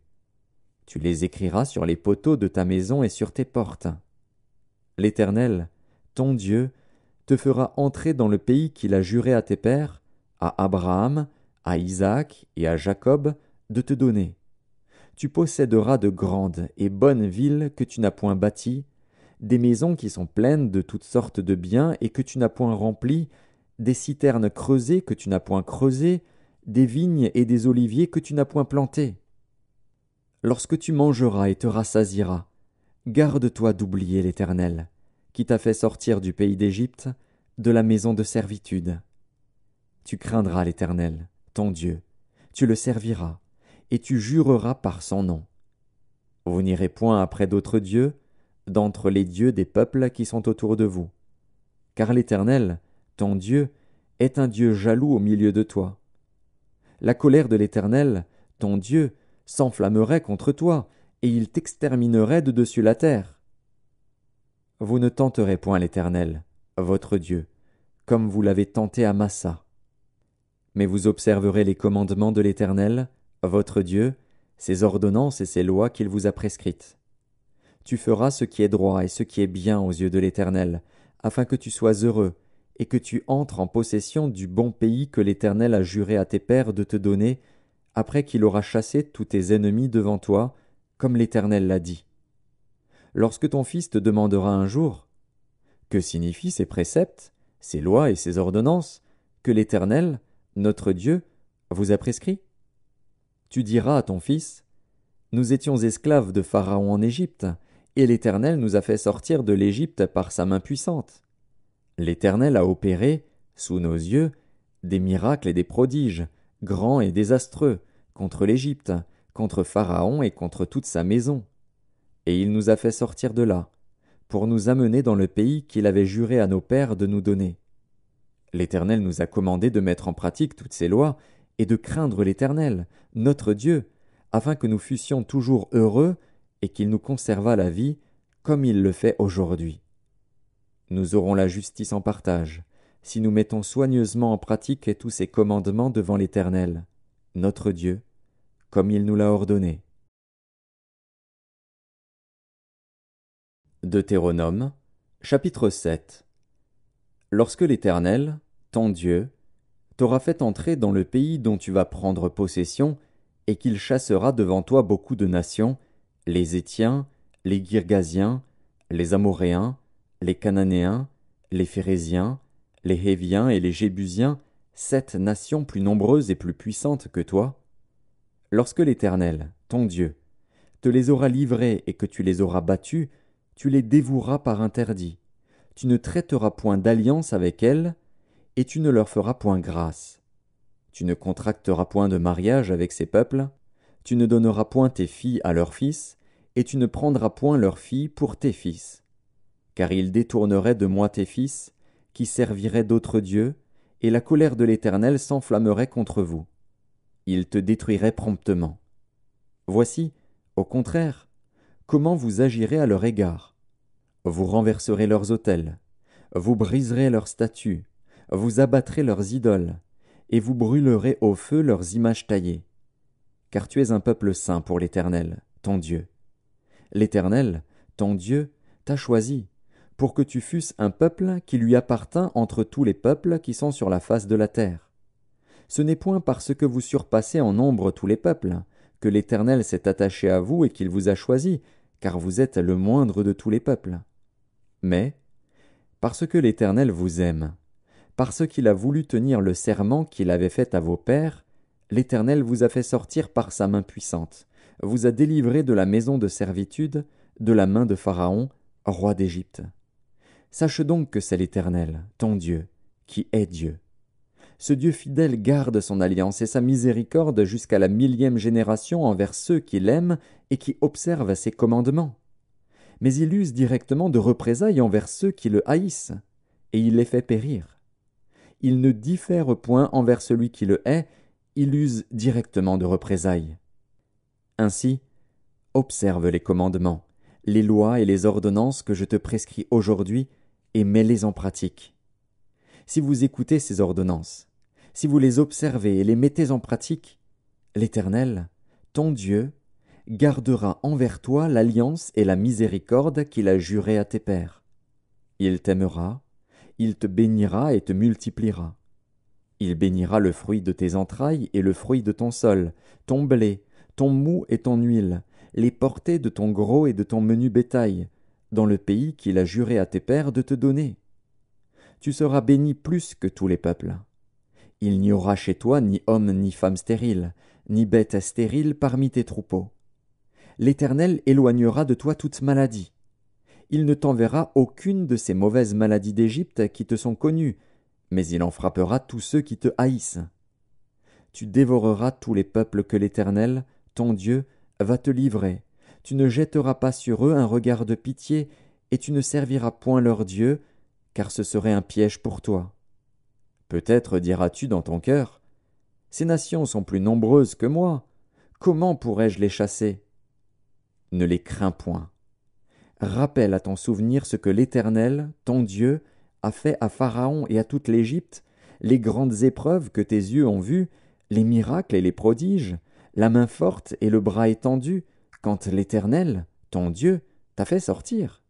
Speaker 1: Tu les écriras sur les poteaux de ta maison et sur tes portes. L'Éternel, ton Dieu, te fera entrer dans le pays qu'il a juré à tes pères, à Abraham, à Isaac et à Jacob de te donner. Tu posséderas de grandes et bonnes villes que tu n'as point bâties, des maisons qui sont pleines de toutes sortes de biens et que tu n'as point remplies, des citernes creusées que tu n'as point creusées, des vignes et des oliviers que tu n'as point plantés. Lorsque tu mangeras et te rassasiras, garde-toi d'oublier l'Éternel, qui t'a fait sortir du pays d'Égypte, de la maison de servitude. Tu craindras l'Éternel, ton Dieu, tu le serviras, et tu jureras par son nom. Vous n'irez point après d'autres dieux, d'entre les dieux des peuples qui sont autour de vous. Car l'Éternel, ton Dieu, est un Dieu jaloux au milieu de toi. La colère de l'Éternel, ton Dieu, s'enflammerait contre toi, et il t'exterminerait de dessus la terre. Vous ne tenterez point l'Éternel, votre Dieu, comme vous l'avez tenté à Massa, mais vous observerez les commandements de l'Éternel, votre Dieu, ses ordonnances et ses lois qu'il vous a prescrites. Tu feras ce qui est droit et ce qui est bien aux yeux de l'Éternel, afin que tu sois heureux, et que tu entres en possession du bon pays que l'Éternel a juré à tes pères de te donner, après qu'il aura chassé tous tes ennemis devant toi, comme l'Éternel l'a dit. Lorsque ton fils te demandera un jour Que signifient ces préceptes, ces lois et ces ordonnances que l'Éternel, notre Dieu, vous a prescrit Tu diras à ton fils Nous étions esclaves de Pharaon en Égypte, et l'Éternel nous a fait sortir de l'Égypte par sa main puissante. L'Éternel a opéré, sous nos yeux, des miracles et des prodiges, grands et désastreux, contre l'Égypte, contre Pharaon et contre toute sa maison. Et il nous a fait sortir de là, pour nous amener dans le pays qu'il avait juré à nos pères de nous donner. L'Éternel nous a commandé de mettre en pratique toutes ces lois, et de craindre l'Éternel, notre Dieu, afin que nous fussions toujours heureux, et qu'il nous conservât la vie, comme il le fait aujourd'hui. Nous aurons la justice en partage, si nous mettons soigneusement en pratique tous ces commandements devant l'Éternel, notre Dieu, comme il nous l'a ordonné. Deutéronome, chapitre 7 Lorsque l'Éternel, ton Dieu, t'aura fait entrer dans le pays dont tu vas prendre possession, et qu'il chassera devant toi beaucoup de nations, les Étiens, les Girgasiens, les Amoréens, les Cananéens, les Phérésiens, les Héviens et les Jébusiens, sept nations plus nombreuses et plus puissantes que toi, lorsque l'Éternel, ton Dieu, te les aura livrés et que tu les auras battus, tu les dévoueras par interdit, tu ne traiteras point d'alliance avec elles, et tu ne leur feras point grâce. Tu ne contracteras point de mariage avec ces peuples, tu ne donneras point tes filles à leurs fils, et tu ne prendras point leurs filles pour tes fils. Car ils détourneraient de moi tes fils, qui serviraient d'autres dieux, et la colère de l'Éternel s'enflammerait contre vous. Ils te détruiraient promptement. Voici, au contraire, comment vous agirez à leur égard vous renverserez leurs autels, vous briserez leurs statues, vous abattrez leurs idoles, et vous brûlerez au feu leurs images taillées. Car tu es un peuple saint pour l'Éternel, ton Dieu. L'Éternel, ton Dieu, t'a choisi, pour que tu fusses un peuple qui lui appartint entre tous les peuples qui sont sur la face de la terre. Ce n'est point parce que vous surpassez en nombre tous les peuples, que l'Éternel s'est attaché à vous et qu'il vous a choisi, car vous êtes le moindre de tous les peuples mais parce que l'Éternel vous aime, parce qu'il a voulu tenir le serment qu'il avait fait à vos pères, l'Éternel vous a fait sortir par sa main puissante, vous a délivré de la maison de servitude, de la main de Pharaon, roi d'Égypte. Sache donc que c'est l'Éternel, ton Dieu, qui est Dieu. Ce Dieu fidèle garde son alliance et sa miséricorde jusqu'à la millième génération envers ceux qui l'aiment et qui observent ses commandements mais il use directement de représailles envers ceux qui le haïssent, et il les fait périr. Il ne diffère point envers celui qui le hait, il use directement de représailles. Ainsi, observe les commandements, les lois et les ordonnances que je te prescris aujourd'hui, et mets-les en pratique. Si vous écoutez ces ordonnances, si vous les observez et les mettez en pratique, l'Éternel, ton Dieu, gardera envers toi l'alliance et la miséricorde qu'il a juré à tes pères. Il t'aimera, il te bénira et te multipliera. Il bénira le fruit de tes entrailles et le fruit de ton sol, ton blé, ton mou et ton huile, les portées de ton gros et de ton menu bétail, dans le pays qu'il a juré à tes pères de te donner. Tu seras béni plus que tous les peuples. Il n'y aura chez toi ni homme ni femme stérile, ni bête stérile parmi tes troupeaux. L'Éternel éloignera de toi toute maladie. Il ne t'enverra aucune de ces mauvaises maladies d'Égypte qui te sont connues, mais il en frappera tous ceux qui te haïssent. Tu dévoreras tous les peuples que l'Éternel, ton Dieu, va te livrer. Tu ne jetteras pas sur eux un regard de pitié, et tu ne serviras point leur Dieu, car ce serait un piège pour toi. Peut-être diras-tu dans ton cœur Ces nations sont plus nombreuses que moi. Comment pourrais-je les chasser ne les crains point. Rappelle à ton souvenir ce que l'Éternel, ton Dieu, a fait à Pharaon et à toute l'Égypte, les grandes épreuves que tes yeux ont vues, les miracles et les prodiges, la main forte et le bras étendu, quand l'Éternel, ton Dieu, t'a fait sortir.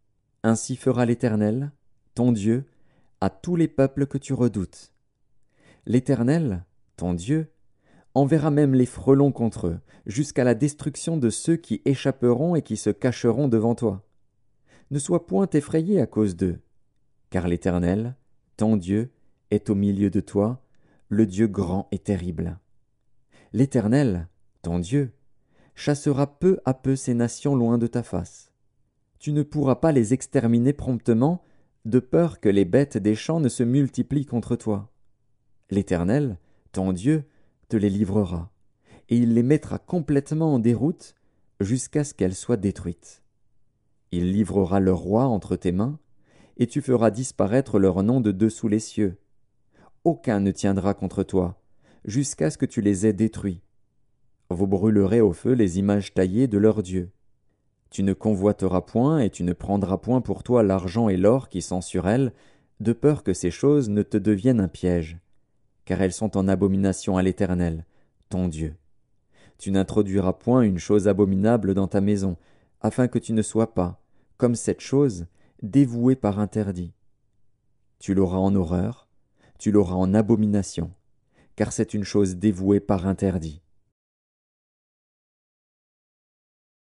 Speaker 1: Ainsi fera l'Éternel, ton Dieu, à tous les peuples que tu redoutes. L'Éternel, ton Dieu, enverra même les frelons contre eux, jusqu'à la destruction de ceux qui échapperont et qui se cacheront devant toi. Ne sois point effrayé à cause d'eux, car l'Éternel, ton Dieu, est au milieu de toi, le Dieu grand et terrible. L'Éternel, ton Dieu, chassera peu à peu ces nations loin de ta face. Tu ne pourras pas les exterminer promptement, de peur que les bêtes des champs ne se multiplient contre toi. L'Éternel, ton Dieu, les livrera, et il les mettra complètement en déroute jusqu'à ce qu'elles soient détruites. Il livrera leur roi entre tes mains, et tu feras disparaître leur nom de dessous les cieux. Aucun ne tiendra contre toi, jusqu'à ce que tu les aies détruits. Vous brûlerez au feu les images taillées de leurs dieux. Tu ne convoiteras point et tu ne prendras point pour toi l'argent et l'or qui sont sur elles, de peur que ces choses ne te deviennent un piège car elles sont en abomination à l'Éternel, ton Dieu. Tu n'introduiras point une chose abominable dans ta maison, afin que tu ne sois pas, comme cette chose, dévouée par interdit. Tu l'auras en horreur, tu l'auras en abomination, car c'est une chose dévouée par interdit.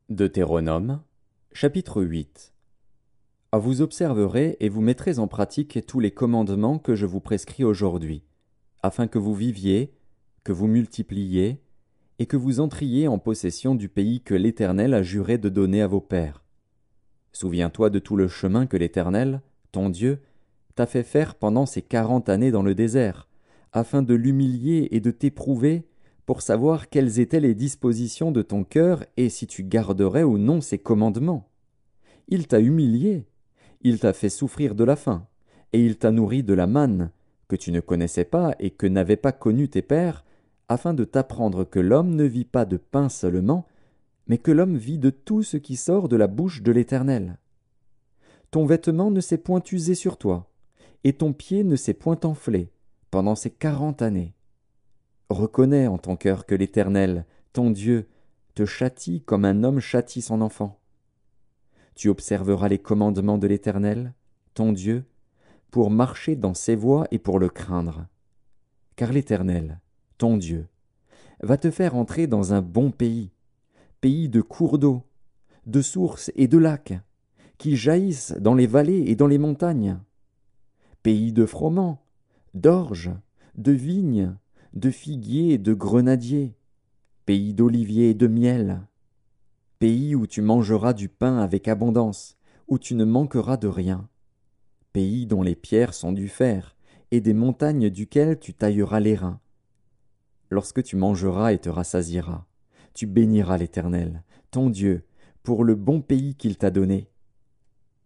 Speaker 1: Deutéronome, chapitre 8 Vous observerez et vous mettrez en pratique tous les commandements que je vous prescris aujourd'hui afin que vous viviez, que vous multipliez, et que vous entriez en possession du pays que l'Éternel a juré de donner à vos pères. Souviens-toi de tout le chemin que l'Éternel, ton Dieu, t'a fait faire pendant ces quarante années dans le désert, afin de l'humilier et de t'éprouver, pour savoir quelles étaient les dispositions de ton cœur et si tu garderais ou non ses commandements. Il t'a humilié, il t'a fait souffrir de la faim, et il t'a nourri de la manne, que tu ne connaissais pas et que n'avaient pas connu tes pères, afin de t'apprendre que l'homme ne vit pas de pain seulement, mais que l'homme vit de tout ce qui sort de la bouche de l'Éternel. Ton vêtement ne s'est point usé sur toi, et ton pied ne s'est point enflé pendant ces quarante années. Reconnais en ton cœur que l'Éternel, ton Dieu, te châtie comme un homme châtie son enfant. Tu observeras les commandements de l'Éternel, ton Dieu, pour marcher dans ses voies et pour le craindre. Car l'Éternel, ton Dieu, va te faire entrer dans un bon pays, pays de cours d'eau, de sources et de lacs, qui jaillissent dans les vallées et dans les montagnes, pays de froment, d'orge, de vignes, de figuiers et de grenadiers, pays d'oliviers et de miel, pays où tu mangeras du pain avec abondance, où tu ne manqueras de rien pays dont les pierres sont du fer, et des montagnes duquel tu tailleras les reins. Lorsque tu mangeras et te rassasiras, tu béniras l'Éternel, ton Dieu, pour le bon pays qu'il t'a donné.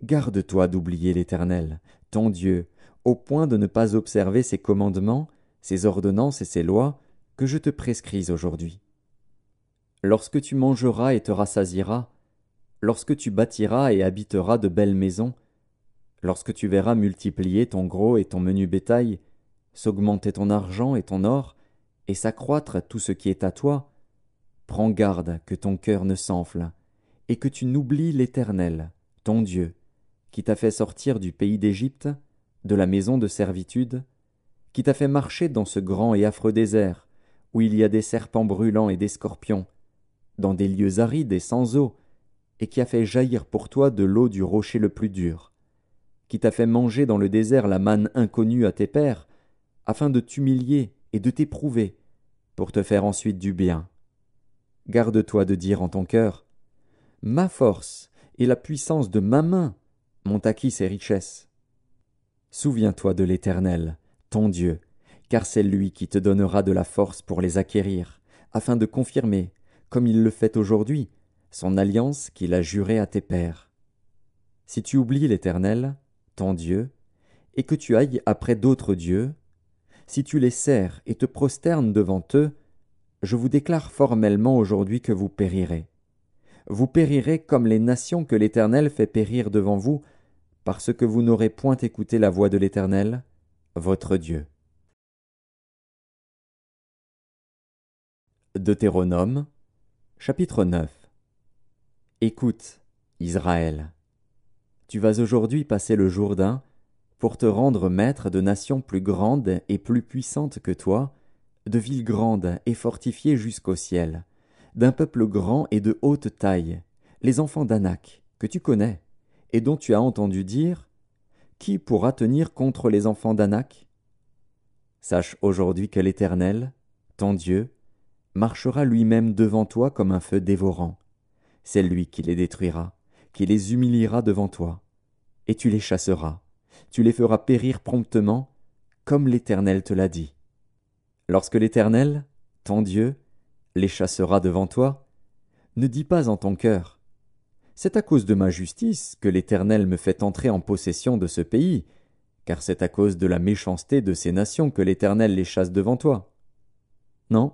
Speaker 1: Garde-toi d'oublier l'Éternel, ton Dieu, au point de ne pas observer ses commandements, ses ordonnances et ses lois que je te prescris aujourd'hui. Lorsque tu mangeras et te rassasiras, lorsque tu bâtiras et habiteras de belles maisons, Lorsque tu verras multiplier ton gros et ton menu bétail, s'augmenter ton argent et ton or, et s'accroître tout ce qui est à toi, prends garde que ton cœur ne s'enfle, et que tu n'oublies l'Éternel, ton Dieu, qui t'a fait sortir du pays d'Égypte, de la maison de servitude, qui t'a fait marcher dans ce grand et affreux désert, où il y a des serpents brûlants et des scorpions, dans des lieux arides et sans eau, et qui a fait jaillir pour toi de l'eau du rocher le plus dur, qui t'a fait manger dans le désert la manne inconnue à tes pères, afin de t'humilier et de t'éprouver, pour te faire ensuite du bien. Garde-toi de dire en ton cœur Ma force et la puissance de ma main m'ont acquis ces richesses. Souviens-toi de l'Éternel, ton Dieu, car c'est lui qui te donnera de la force pour les acquérir, afin de confirmer, comme il le fait aujourd'hui, son alliance qu'il a jurée à tes pères. Si tu oublies l'Éternel, ton Dieu, et que tu ailles après d'autres dieux, si tu les sers et te prosternes devant eux, je vous déclare formellement aujourd'hui que vous périrez. Vous périrez comme les nations que l'Éternel fait périr devant vous, parce que vous n'aurez point écouté la voix de l'Éternel, votre Dieu. Deutéronome chapitre 9 Écoute, Israël tu vas aujourd'hui passer le Jourdain pour te rendre maître de nations plus grandes et plus puissantes que toi, de villes grandes et fortifiées jusqu'au ciel, d'un peuple grand et de haute taille, les enfants d'Anak, que tu connais, et dont tu as entendu dire Qui pourra tenir contre les enfants d'Anak Sache aujourd'hui que l'Éternel, ton Dieu, marchera lui-même devant toi comme un feu dévorant. C'est lui qui les détruira qui les humiliera devant toi, et tu les chasseras, tu les feras périr promptement, comme l'Éternel te l'a dit. Lorsque l'Éternel, ton Dieu, les chassera devant toi, ne dis pas en ton cœur. C'est à cause de ma justice que l'Éternel me fait entrer en possession de ce pays, car c'est à cause de la méchanceté de ces nations que l'Éternel les chasse devant toi. Non,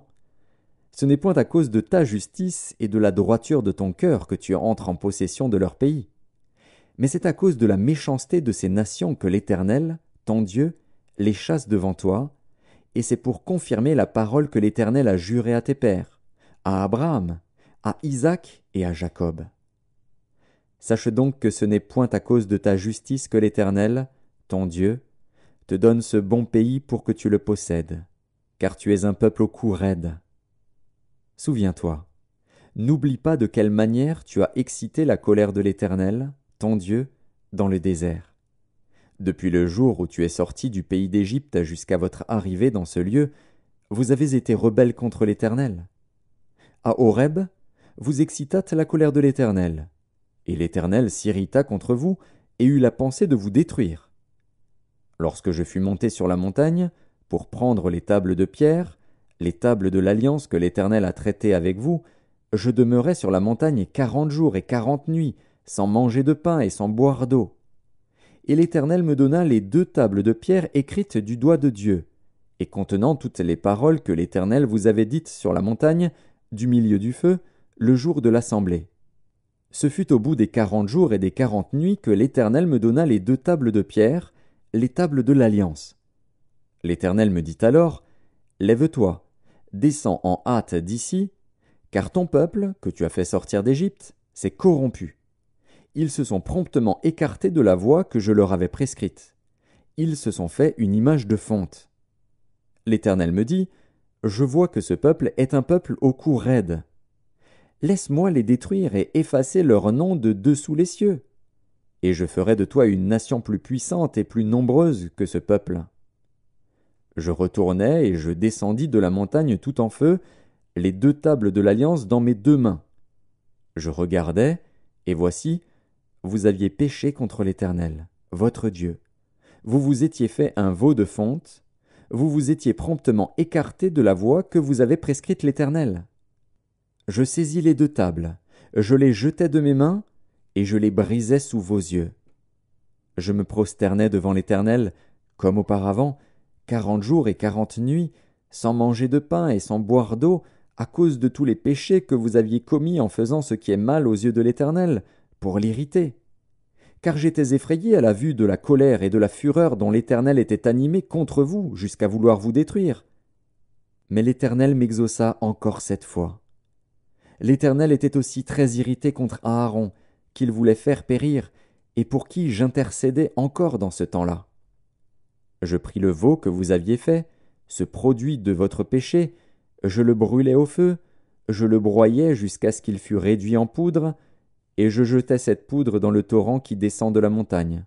Speaker 1: ce n'est point à cause de ta justice et de la droiture de ton cœur que tu entres en possession de leur pays, mais c'est à cause de la méchanceté de ces nations que l'Éternel, ton Dieu, les chasse devant toi, et c'est pour confirmer la parole que l'Éternel a jurée à tes pères, à Abraham, à Isaac et à Jacob. Sache donc que ce n'est point à cause de ta justice que l'Éternel, ton Dieu, te donne ce bon pays pour que tu le possèdes, car tu es un peuple au cou raide. Souviens-toi, n'oublie pas de quelle manière tu as excité la colère de l'Éternel, ton Dieu, dans le désert. Depuis le jour où tu es sorti du pays d'Égypte jusqu'à votre arrivée dans ce lieu, vous avez été rebelles contre l'Éternel. À Horeb, vous excitâtes la colère de l'Éternel, et l'Éternel s'irrita contre vous et eut la pensée de vous détruire. Lorsque je fus monté sur la montagne, pour prendre les tables de pierre, les tables de l'alliance que l'Éternel a traitées avec vous, je demeurai sur la montagne quarante jours et quarante nuits, sans manger de pain et sans boire d'eau. Et l'Éternel me donna les deux tables de pierre écrites du doigt de Dieu, et contenant toutes les paroles que l'Éternel vous avait dites sur la montagne, du milieu du feu, le jour de l'assemblée. Ce fut au bout des quarante jours et des quarante nuits que l'Éternel me donna les deux tables de pierre, les tables de l'alliance. L'Éternel me dit alors, Lève-toi, descends en hâte d'ici, car ton peuple, que tu as fait sortir d'Égypte, s'est corrompu. Ils se sont promptement écartés de la voie que je leur avais prescrite. Ils se sont fait une image de fonte. L'Éternel me dit, Je vois que ce peuple est un peuple au cou raide. Laisse-moi les détruire et effacer leur nom de dessous les cieux. Et je ferai de toi une nation plus puissante et plus nombreuse que ce peuple. Je retournai et je descendis de la montagne tout en feu, les deux tables de l'alliance dans mes deux mains. Je regardai, et voici, vous aviez péché contre l'Éternel, votre Dieu. Vous vous étiez fait un veau de fonte, vous vous étiez promptement écarté de la voie que vous avez prescrite l'Éternel. Je saisis les deux tables, je les jetai de mes mains, et je les brisai sous vos yeux. Je me prosternai devant l'Éternel, comme auparavant, quarante jours et quarante nuits, sans manger de pain et sans boire d'eau, à cause de tous les péchés que vous aviez commis en faisant ce qui est mal aux yeux de l'Éternel, pour l'irriter. Car j'étais effrayé à la vue de la colère et de la fureur dont l'Éternel était animé contre vous, jusqu'à vouloir vous détruire. Mais l'Éternel m'exauça encore cette fois. L'Éternel était aussi très irrité contre Aaron, qu'il voulait faire périr, et pour qui j'intercédais encore dans ce temps-là. Je pris le veau que vous aviez fait, ce produit de votre péché, je le brûlai au feu, je le broyai jusqu'à ce qu'il fût réduit en poudre, et je jetai cette poudre dans le torrent qui descend de la montagne.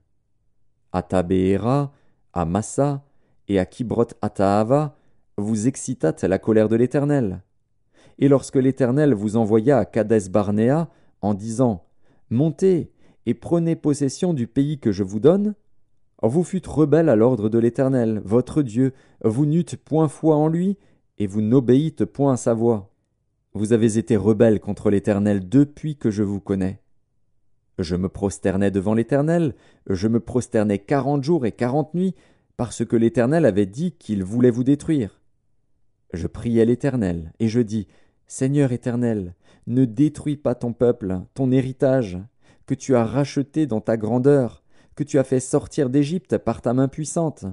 Speaker 1: À Tabéhéra, à Massa et à Kibroth Ataava, vous excitâtes la colère de l'Éternel. Et lorsque l'Éternel vous envoya à Kades Barnéa, en disant Montez et prenez possession du pays que je vous donne, vous fûtes rebelles à l'ordre de l'Éternel, votre Dieu, vous n'eûtes point foi en lui, et vous n'obéîtes point à sa voix. Vous avez été rebelles contre l'Éternel depuis que je vous connais. Je me prosternais devant l'Éternel, je me prosternais quarante jours et quarante nuits, parce que l'Éternel avait dit qu'il voulait vous détruire. Je priais l'Éternel, et je dis, Seigneur Éternel, ne détruis pas ton peuple, ton héritage, que tu as racheté dans ta grandeur, que tu as fait sortir d'Égypte par ta main puissante.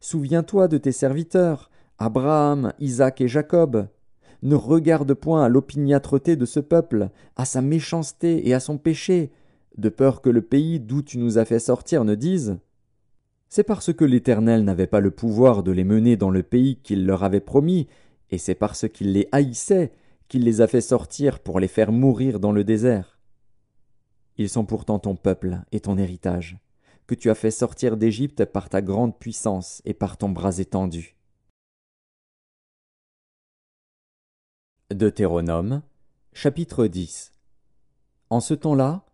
Speaker 1: Souviens-toi de tes serviteurs, Abraham, Isaac et Jacob. Ne regarde point à l'opiniâtreté de ce peuple, à sa méchanceté et à son péché, de peur que le pays d'où tu nous as fait sortir ne dise c'est parce que l'Éternel n'avait pas le pouvoir de les mener dans le pays qu'il leur avait promis, et c'est parce qu'il les haïssait qu'il les a fait sortir pour les faire mourir dans le désert. Ils sont pourtant ton peuple et ton héritage, que tu as fait sortir d'Égypte par ta grande puissance et par ton bras étendu. Deutéronome, chapitre 10 En ce temps-là,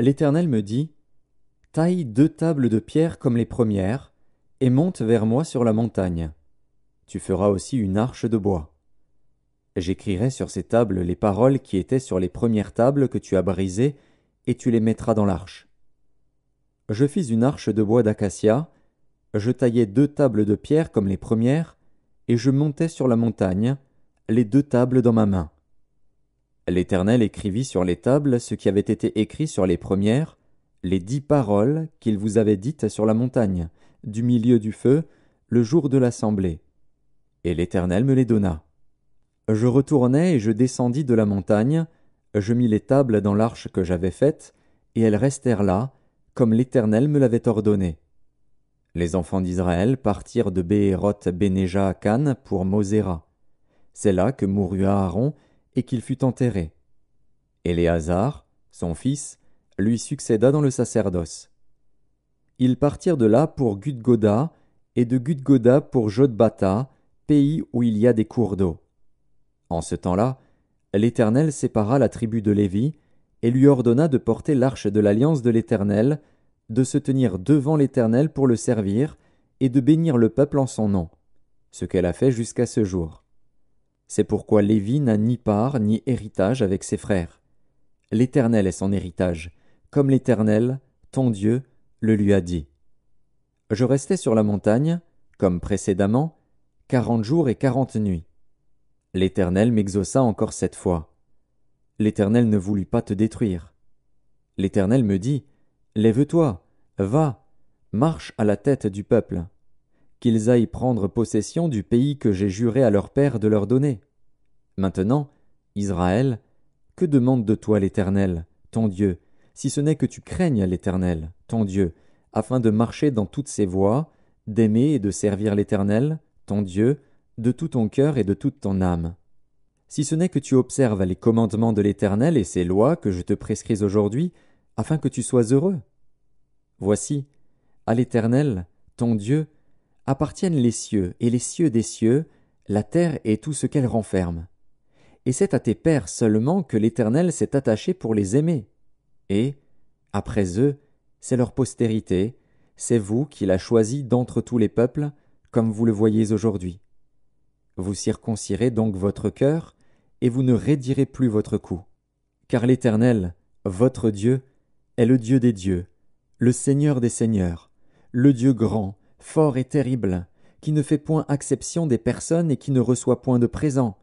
Speaker 1: l'Éternel me dit Taille deux tables de pierre comme les premières, et monte vers moi sur la montagne. Tu feras aussi une arche de bois. J'écrirai sur ces tables les paroles qui étaient sur les premières tables que tu as brisées et tu les mettras dans l'arche. Je fis une arche de bois d'acacia, je taillai deux tables de pierre comme les premières, et je montai sur la montagne, les deux tables dans ma main. L'Éternel écrivit sur les tables ce qui avait été écrit sur les premières, les dix paroles qu'il vous avait dites sur la montagne, du milieu du feu, le jour de l'assemblée. Et l'Éternel me les donna. Je retournai et je descendis de la montagne, je mis les tables dans l'arche que j'avais faite, et elles restèrent là, comme l'Éternel me l'avait ordonné. Les enfants d'Israël partirent de Béhéroth Bénéja à pour Moséra. C'est là que mourut Aaron et qu'il fut enterré. Éléazar, son fils, lui succéda dans le sacerdoce. Ils partirent de là pour Gudgoda et de Gudgoda pour Jodbata, pays où il y a des cours d'eau. En ce temps-là, l'Éternel sépara la tribu de Lévi, et lui ordonna de porter l'arche de l'alliance de l'Éternel, de se tenir devant l'Éternel pour le servir, et de bénir le peuple en son nom, ce qu'elle a fait jusqu'à ce jour. C'est pourquoi Lévi n'a ni part ni héritage avec ses frères. L'Éternel est son héritage, comme l'Éternel, ton Dieu, le lui a dit. Je restai sur la montagne, comme précédemment, quarante jours et quarante nuits. L'Éternel m'exauça encore cette fois. L'Éternel ne voulut pas te détruire. L'Éternel me dit, Lève-toi, va, marche à la tête du peuple, qu'ils aillent prendre possession du pays que j'ai juré à leur père de leur donner. Maintenant, Israël, que demande de toi l'Éternel, ton Dieu, si ce n'est que tu craignes l'Éternel, ton Dieu, afin de marcher dans toutes ses voies, d'aimer et de servir l'Éternel, ton Dieu, de tout ton cœur et de toute ton âme. Si ce n'est que tu observes les commandements de l'Éternel et ses lois que je te prescris aujourd'hui, afin que tu sois heureux. Voici, à l'Éternel, ton Dieu, appartiennent les cieux et les cieux des cieux, la terre et tout ce qu'elle renferme. Et c'est à tes pères seulement que l'Éternel s'est attaché pour les aimer. Et, après eux, c'est leur postérité, c'est vous qui la choisi d'entre tous les peuples, comme vous le voyez aujourd'hui. Vous circoncirez donc votre cœur, et vous ne raidirez plus votre cou. Car l'Éternel, votre Dieu, est le Dieu des dieux, le Seigneur des seigneurs, le Dieu grand, fort et terrible, qui ne fait point acception des personnes et qui ne reçoit point de présents,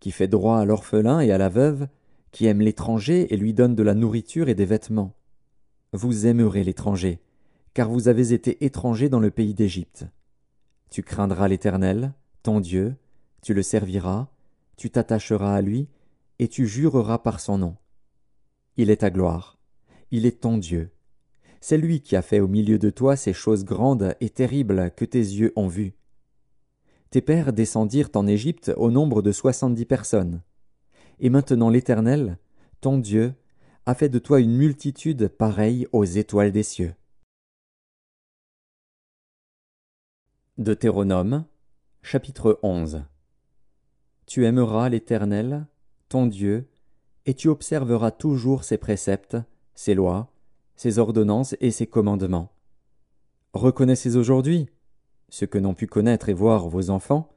Speaker 1: qui fait droit à l'orphelin et à la veuve, qui aime l'étranger et lui donne de la nourriture et des vêtements. Vous aimerez l'étranger, car vous avez été étranger dans le pays d'Égypte. Tu craindras l'Éternel, ton Dieu, tu le serviras, tu t'attacheras à lui, et tu jureras par son nom. Il est ta gloire, il est ton Dieu. C'est lui qui a fait au milieu de toi ces choses grandes et terribles que tes yeux ont vues. Tes pères descendirent en Égypte au nombre de soixante-dix personnes. Et maintenant l'Éternel, ton Dieu, a fait de toi une multitude pareille aux étoiles des cieux. Deutéronome, chapitre 11 tu aimeras l'Éternel, ton Dieu, et tu observeras toujours ses préceptes, ses lois, ses ordonnances et ses commandements. Reconnaissez aujourd'hui, ce que n'ont pu connaître et voir vos enfants,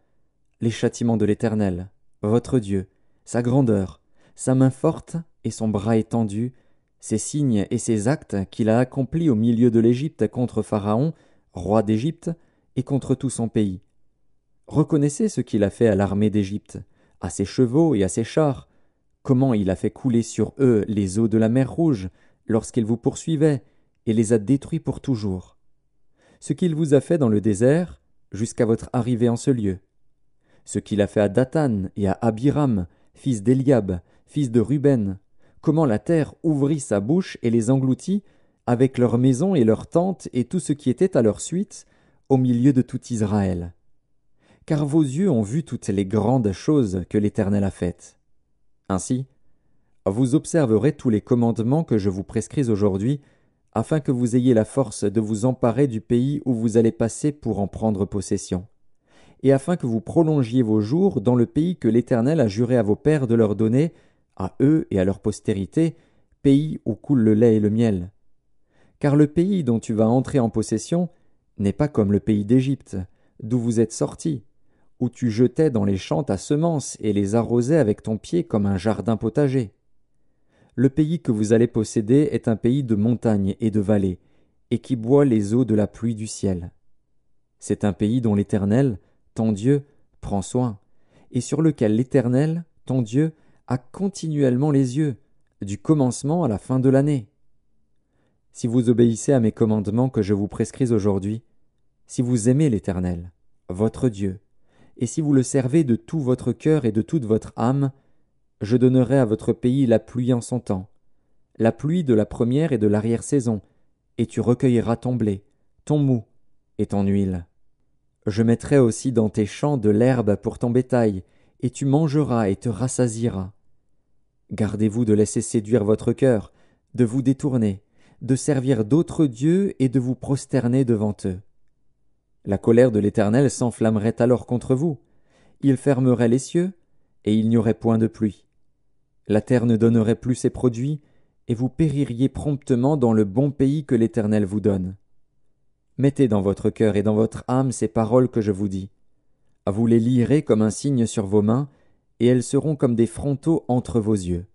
Speaker 1: les châtiments de l'Éternel, votre Dieu, sa grandeur, sa main forte et son bras étendu, ses signes et ses actes qu'il a accomplis au milieu de l'Égypte contre Pharaon, roi d'Égypte, et contre tout son pays. Reconnaissez ce qu'il a fait à l'armée d'Égypte, à ses chevaux et à ses chars, comment il a fait couler sur eux les eaux de la mer Rouge lorsqu'ils vous poursuivaient, et les a détruits pour toujours. Ce qu'il vous a fait dans le désert, jusqu'à votre arrivée en ce lieu. Ce qu'il a fait à Datan et à Abiram, fils d'Eliab, fils de Ruben, comment la terre ouvrit sa bouche et les engloutit, avec leurs maisons et leurs tentes et tout ce qui était à leur suite, au milieu de tout Israël car vos yeux ont vu toutes les grandes choses que l'Éternel a faites. Ainsi, vous observerez tous les commandements que je vous prescris aujourd'hui, afin que vous ayez la force de vous emparer du pays où vous allez passer pour en prendre possession, et afin que vous prolongiez vos jours dans le pays que l'Éternel a juré à vos pères de leur donner, à eux et à leur postérité, pays où coule le lait et le miel. Car le pays dont tu vas entrer en possession n'est pas comme le pays d'Égypte, d'où vous êtes sortis, où tu jetais dans les champs ta semence et les arrosais avec ton pied comme un jardin potager. Le pays que vous allez posséder est un pays de montagnes et de vallées, et qui boit les eaux de la pluie du ciel. C'est un pays dont l'Éternel, ton Dieu, prend soin, et sur lequel l'Éternel, ton Dieu, a continuellement les yeux, du commencement à la fin de l'année. Si vous obéissez à mes commandements que je vous prescris aujourd'hui, si vous aimez l'Éternel, votre Dieu, et si vous le servez de tout votre cœur et de toute votre âme, je donnerai à votre pays la pluie en son temps, la pluie de la première et de l'arrière-saison, et tu recueilleras ton blé, ton mou et ton huile. Je mettrai aussi dans tes champs de l'herbe pour ton bétail, et tu mangeras et te rassasiras. Gardez-vous de laisser séduire votre cœur, de vous détourner, de servir d'autres dieux et de vous prosterner devant eux. La colère de l'Éternel s'enflammerait alors contre vous, il fermerait les cieux, et il n'y aurait point de pluie. La terre ne donnerait plus ses produits, et vous péririez promptement dans le bon pays que l'Éternel vous donne. Mettez dans votre cœur et dans votre âme ces paroles que je vous dis. Vous les lirez comme un signe sur vos mains, et elles seront comme des frontaux entre vos yeux.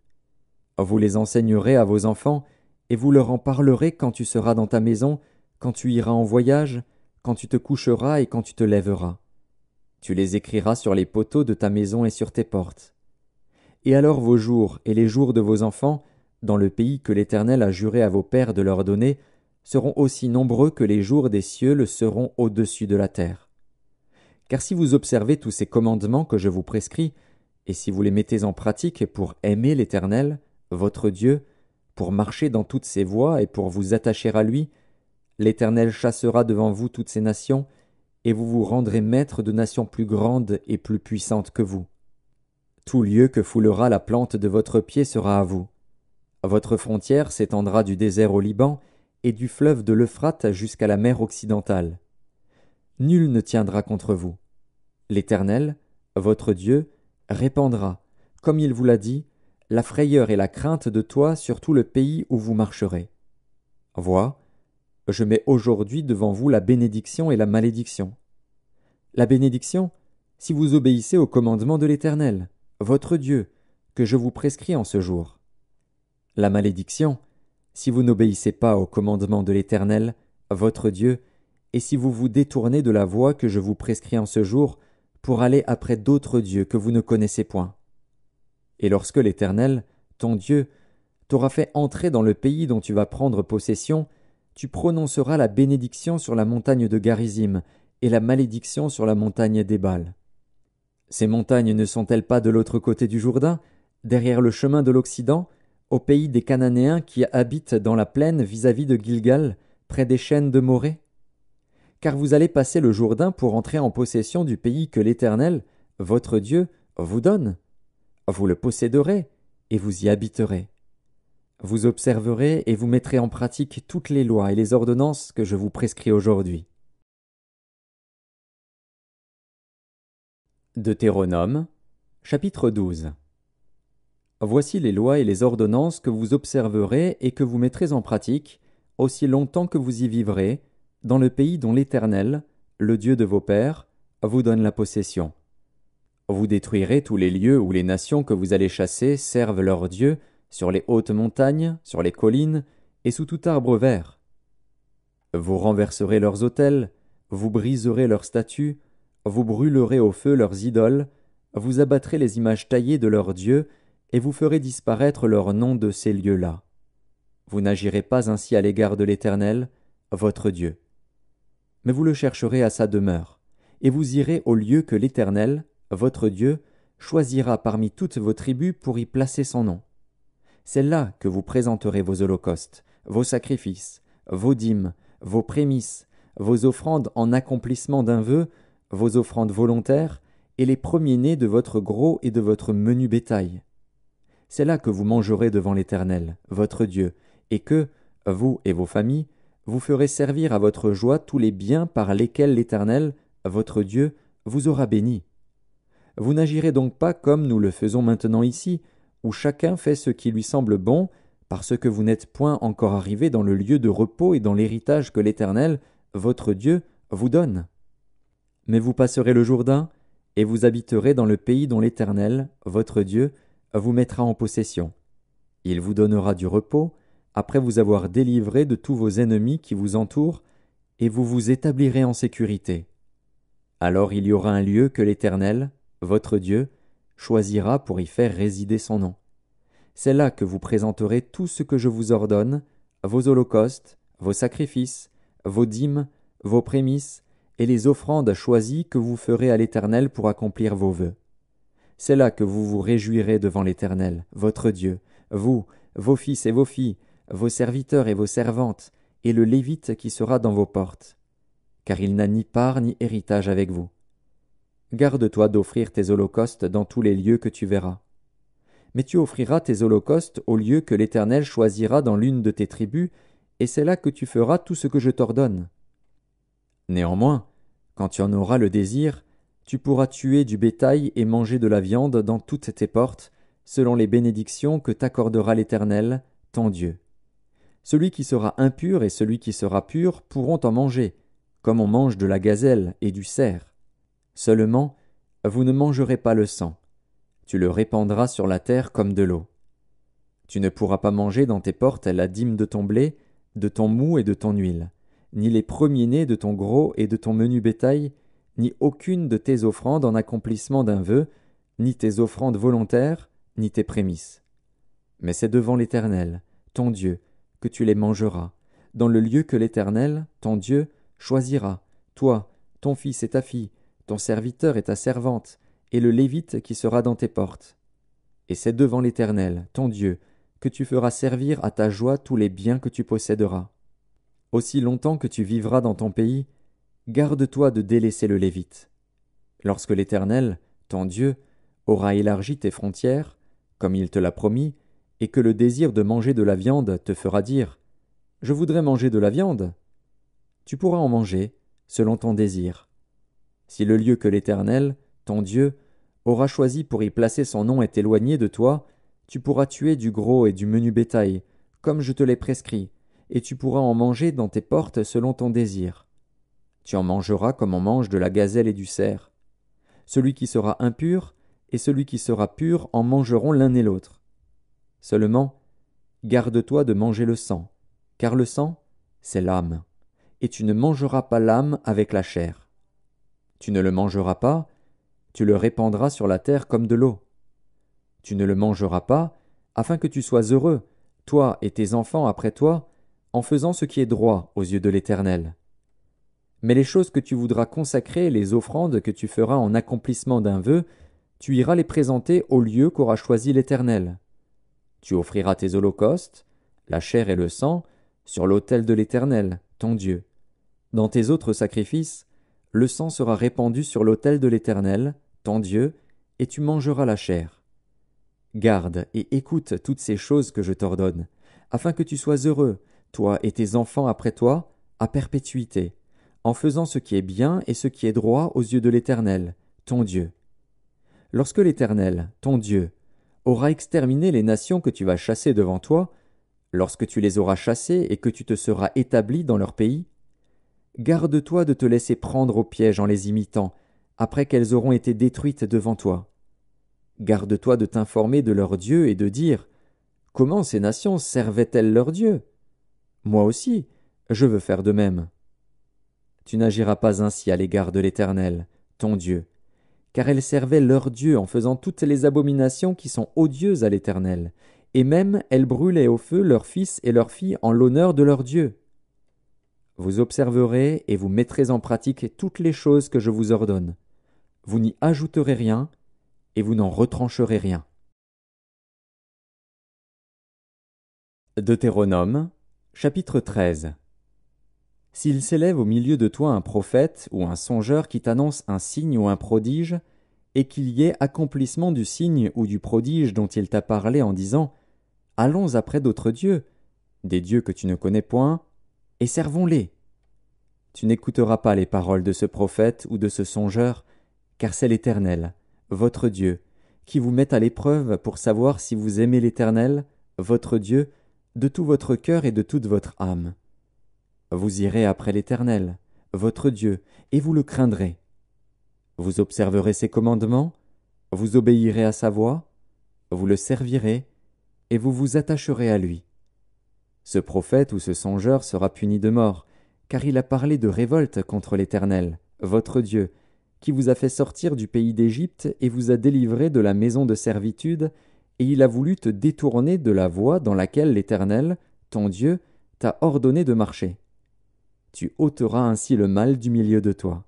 Speaker 1: Vous les enseignerez à vos enfants, et vous leur en parlerez quand tu seras dans ta maison, quand tu iras en voyage, quand tu te coucheras et quand tu te lèveras. Tu les écriras sur les poteaux de ta maison et sur tes portes. Et alors vos jours et les jours de vos enfants, dans le pays que l'Éternel a juré à vos pères de leur donner, seront aussi nombreux que les jours des cieux le seront au-dessus de la terre. Car si vous observez tous ces commandements que je vous prescris, et si vous les mettez en pratique pour aimer l'Éternel, votre Dieu, pour marcher dans toutes ses voies et pour vous attacher à lui, L'Éternel chassera devant vous toutes ces nations, et vous vous rendrez maître de nations plus grandes et plus puissantes que vous. Tout lieu que foulera la plante de votre pied sera à vous. Votre frontière s'étendra du désert au Liban, et du fleuve de l'Euphrate jusqu'à la mer occidentale. Nul ne tiendra contre vous. L'Éternel, votre Dieu, répandra, comme il vous l'a dit, la frayeur et la crainte de toi sur tout le pays où vous marcherez. Vois, je mets aujourd'hui devant vous la bénédiction et la malédiction. La bénédiction, si vous obéissez au commandement de l'Éternel, votre Dieu, que je vous prescris en ce jour. La malédiction, si vous n'obéissez pas au commandement de l'Éternel, votre Dieu, et si vous vous détournez de la voie que je vous prescris en ce jour, pour aller après d'autres dieux que vous ne connaissez point. Et lorsque l'Éternel, ton Dieu, t'aura fait entrer dans le pays dont tu vas prendre possession, tu prononceras la bénédiction sur la montagne de Garizim et la malédiction sur la montagne d'Ébal. Ces montagnes ne sont-elles pas de l'autre côté du Jourdain, derrière le chemin de l'Occident, au pays des Cananéens qui habitent dans la plaine vis-à-vis -vis de Gilgal, près des chaînes de Morée Car vous allez passer le Jourdain pour entrer en possession du pays que l'Éternel, votre Dieu, vous donne. Vous le posséderez, et vous y habiterez. Vous observerez et vous mettrez en pratique toutes les lois et les ordonnances que je vous prescris aujourd'hui. Deutéronome, chapitre 12 Voici les lois et les ordonnances que vous observerez et que vous mettrez en pratique, aussi longtemps que vous y vivrez, dans le pays dont l'Éternel, le Dieu de vos pères, vous donne la possession. Vous détruirez tous les lieux où les nations que vous allez chasser servent leur dieux sur les hautes montagnes, sur les collines, et sous tout arbre vert. Vous renverserez leurs autels, vous briserez leurs statues, vous brûlerez au feu leurs idoles, vous abattrez les images taillées de leurs dieux, et vous ferez disparaître leur nom de ces lieux-là. Vous n'agirez pas ainsi à l'égard de l'Éternel, votre Dieu. Mais vous le chercherez à sa demeure, et vous irez au lieu que l'Éternel, votre Dieu, choisira parmi toutes vos tribus pour y placer son nom. C'est là que vous présenterez vos holocaustes, vos sacrifices, vos dîmes, vos prémices, vos offrandes en accomplissement d'un vœu, vos offrandes volontaires, et les premiers-nés de votre gros et de votre menu bétail. C'est là que vous mangerez devant l'Éternel, votre Dieu, et que, vous et vos familles, vous ferez servir à votre joie tous les biens par lesquels l'Éternel, votre Dieu, vous aura béni. Vous n'agirez donc pas comme nous le faisons maintenant ici, où chacun fait ce qui lui semble bon, parce que vous n'êtes point encore arrivé dans le lieu de repos et dans l'héritage que l'Éternel, votre Dieu, vous donne. Mais vous passerez le Jourdain, et vous habiterez dans le pays dont l'Éternel, votre Dieu, vous mettra en possession. Il vous donnera du repos, après vous avoir délivré de tous vos ennemis qui vous entourent, et vous vous établirez en sécurité. Alors il y aura un lieu que l'Éternel, votre Dieu, choisira pour y faire résider son nom. C'est là que vous présenterez tout ce que je vous ordonne, vos holocaustes, vos sacrifices, vos dîmes, vos prémices, et les offrandes choisies que vous ferez à l'Éternel pour accomplir vos vœux. C'est là que vous vous réjouirez devant l'Éternel, votre Dieu, vous, vos fils et vos filles, vos serviteurs et vos servantes, et le Lévite qui sera dans vos portes. Car il n'a ni part ni héritage avec vous. Garde-toi d'offrir tes holocaustes dans tous les lieux que tu verras. Mais tu offriras tes holocaustes au lieu que l'Éternel choisira dans l'une de tes tribus, et c'est là que tu feras tout ce que je t'ordonne. Néanmoins, quand tu en auras le désir, tu pourras tuer du bétail et manger de la viande dans toutes tes portes, selon les bénédictions que t'accordera l'Éternel, ton Dieu. Celui qui sera impur et celui qui sera pur pourront en manger, comme on mange de la gazelle et du cerf. Seulement, vous ne mangerez pas le sang. Tu le répandras sur la terre comme de l'eau. Tu ne pourras pas manger dans tes portes la dîme de ton blé, de ton mou et de ton huile, ni les premiers-nés de ton gros et de ton menu bétail, ni aucune de tes offrandes en accomplissement d'un vœu, ni tes offrandes volontaires, ni tes prémices. Mais c'est devant l'Éternel, ton Dieu, que tu les mangeras, dans le lieu que l'Éternel, ton Dieu, choisira, toi, ton fils et ta fille, ton serviteur et ta servante, et le Lévite qui sera dans tes portes. Et c'est devant l'Éternel, ton Dieu, que tu feras servir à ta joie tous les biens que tu posséderas. Aussi longtemps que tu vivras dans ton pays, garde-toi de délaisser le Lévite. Lorsque l'Éternel, ton Dieu, aura élargi tes frontières, comme il te l'a promis, et que le désir de manger de la viande te fera dire Je voudrais manger de la viande. Tu pourras en manger, selon ton désir, si le lieu que l'Éternel, ton Dieu, aura choisi pour y placer son nom est éloigné de toi, tu pourras tuer du gros et du menu bétail, comme je te l'ai prescrit, et tu pourras en manger dans tes portes selon ton désir. Tu en mangeras comme on mange de la gazelle et du cerf. Celui qui sera impur et celui qui sera pur en mangeront l'un et l'autre. Seulement, garde-toi de manger le sang, car le sang, c'est l'âme, et tu ne mangeras pas l'âme avec la chair. Tu ne le mangeras pas, tu le répandras sur la terre comme de l'eau. Tu ne le mangeras pas, afin que tu sois heureux, toi et tes enfants après toi, en faisant ce qui est droit aux yeux de l'Éternel. Mais les choses que tu voudras consacrer, les offrandes que tu feras en accomplissement d'un vœu, tu iras les présenter au lieu qu'aura choisi l'Éternel. Tu offriras tes holocaustes, la chair et le sang, sur l'autel de l'Éternel, ton Dieu. Dans tes autres sacrifices, le sang sera répandu sur l'autel de l'Éternel, ton Dieu, et tu mangeras la chair. Garde et écoute toutes ces choses que je t'ordonne, afin que tu sois heureux, toi et tes enfants après toi, à perpétuité, en faisant ce qui est bien et ce qui est droit aux yeux de l'Éternel, ton Dieu. Lorsque l'Éternel, ton Dieu, aura exterminé les nations que tu vas chasser devant toi, lorsque tu les auras chassées et que tu te seras établi dans leur pays, Garde-toi de te laisser prendre au piège en les imitant, après qu'elles auront été détruites devant toi. Garde-toi de t'informer de leur Dieu et de dire Comment ces nations servaient-elles leur Dieu Moi aussi, je veux faire de même. Tu n'agiras pas ainsi à l'égard de l'Éternel, ton Dieu, car elles servaient leur Dieu en faisant toutes les abominations qui sont odieuses à l'Éternel, et même elles brûlaient au feu leurs fils et leurs filles en l'honneur de leur Dieu. Vous observerez et vous mettrez en pratique toutes les choses que je vous ordonne. Vous n'y ajouterez rien et vous n'en retrancherez rien. Deutéronome, chapitre 13 S'il s'élève au milieu de toi un prophète ou un songeur qui t'annonce un signe ou un prodige, et qu'il y ait accomplissement du signe ou du prodige dont il t'a parlé en disant Allons après d'autres dieux, des dieux que tu ne connais point, et servons-les. Tu n'écouteras pas les paroles de ce prophète ou de ce songeur, car c'est l'Éternel, votre Dieu, qui vous met à l'épreuve pour savoir si vous aimez l'Éternel, votre Dieu, de tout votre cœur et de toute votre âme. Vous irez après l'Éternel, votre Dieu, et vous le craindrez. Vous observerez ses commandements, vous obéirez à sa voix, vous le servirez, et vous vous attacherez à lui. Ce prophète ou ce songeur sera puni de mort, car il a parlé de révolte contre l'Éternel, votre Dieu, qui vous a fait sortir du pays d'Égypte et vous a délivré de la maison de servitude, et il a voulu te détourner de la voie dans laquelle l'Éternel, ton Dieu, t'a ordonné de marcher. Tu ôteras ainsi le mal du milieu de toi.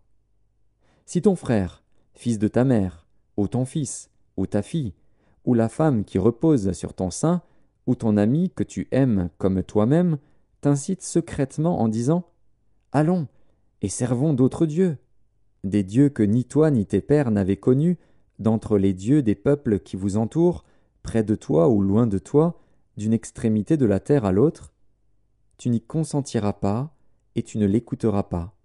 Speaker 1: Si ton frère, fils de ta mère, ou ton fils, ou ta fille, ou la femme qui repose sur ton sein, ou ton ami que tu aimes comme toi-même t'incite secrètement en disant Allons, et servons d'autres dieux, des dieux que ni toi ni tes pères n'avaient connus, d'entre les dieux des peuples qui vous entourent, près de toi ou loin de toi, d'une extrémité de la terre à l'autre, tu n'y consentiras pas, et tu ne l'écouteras pas.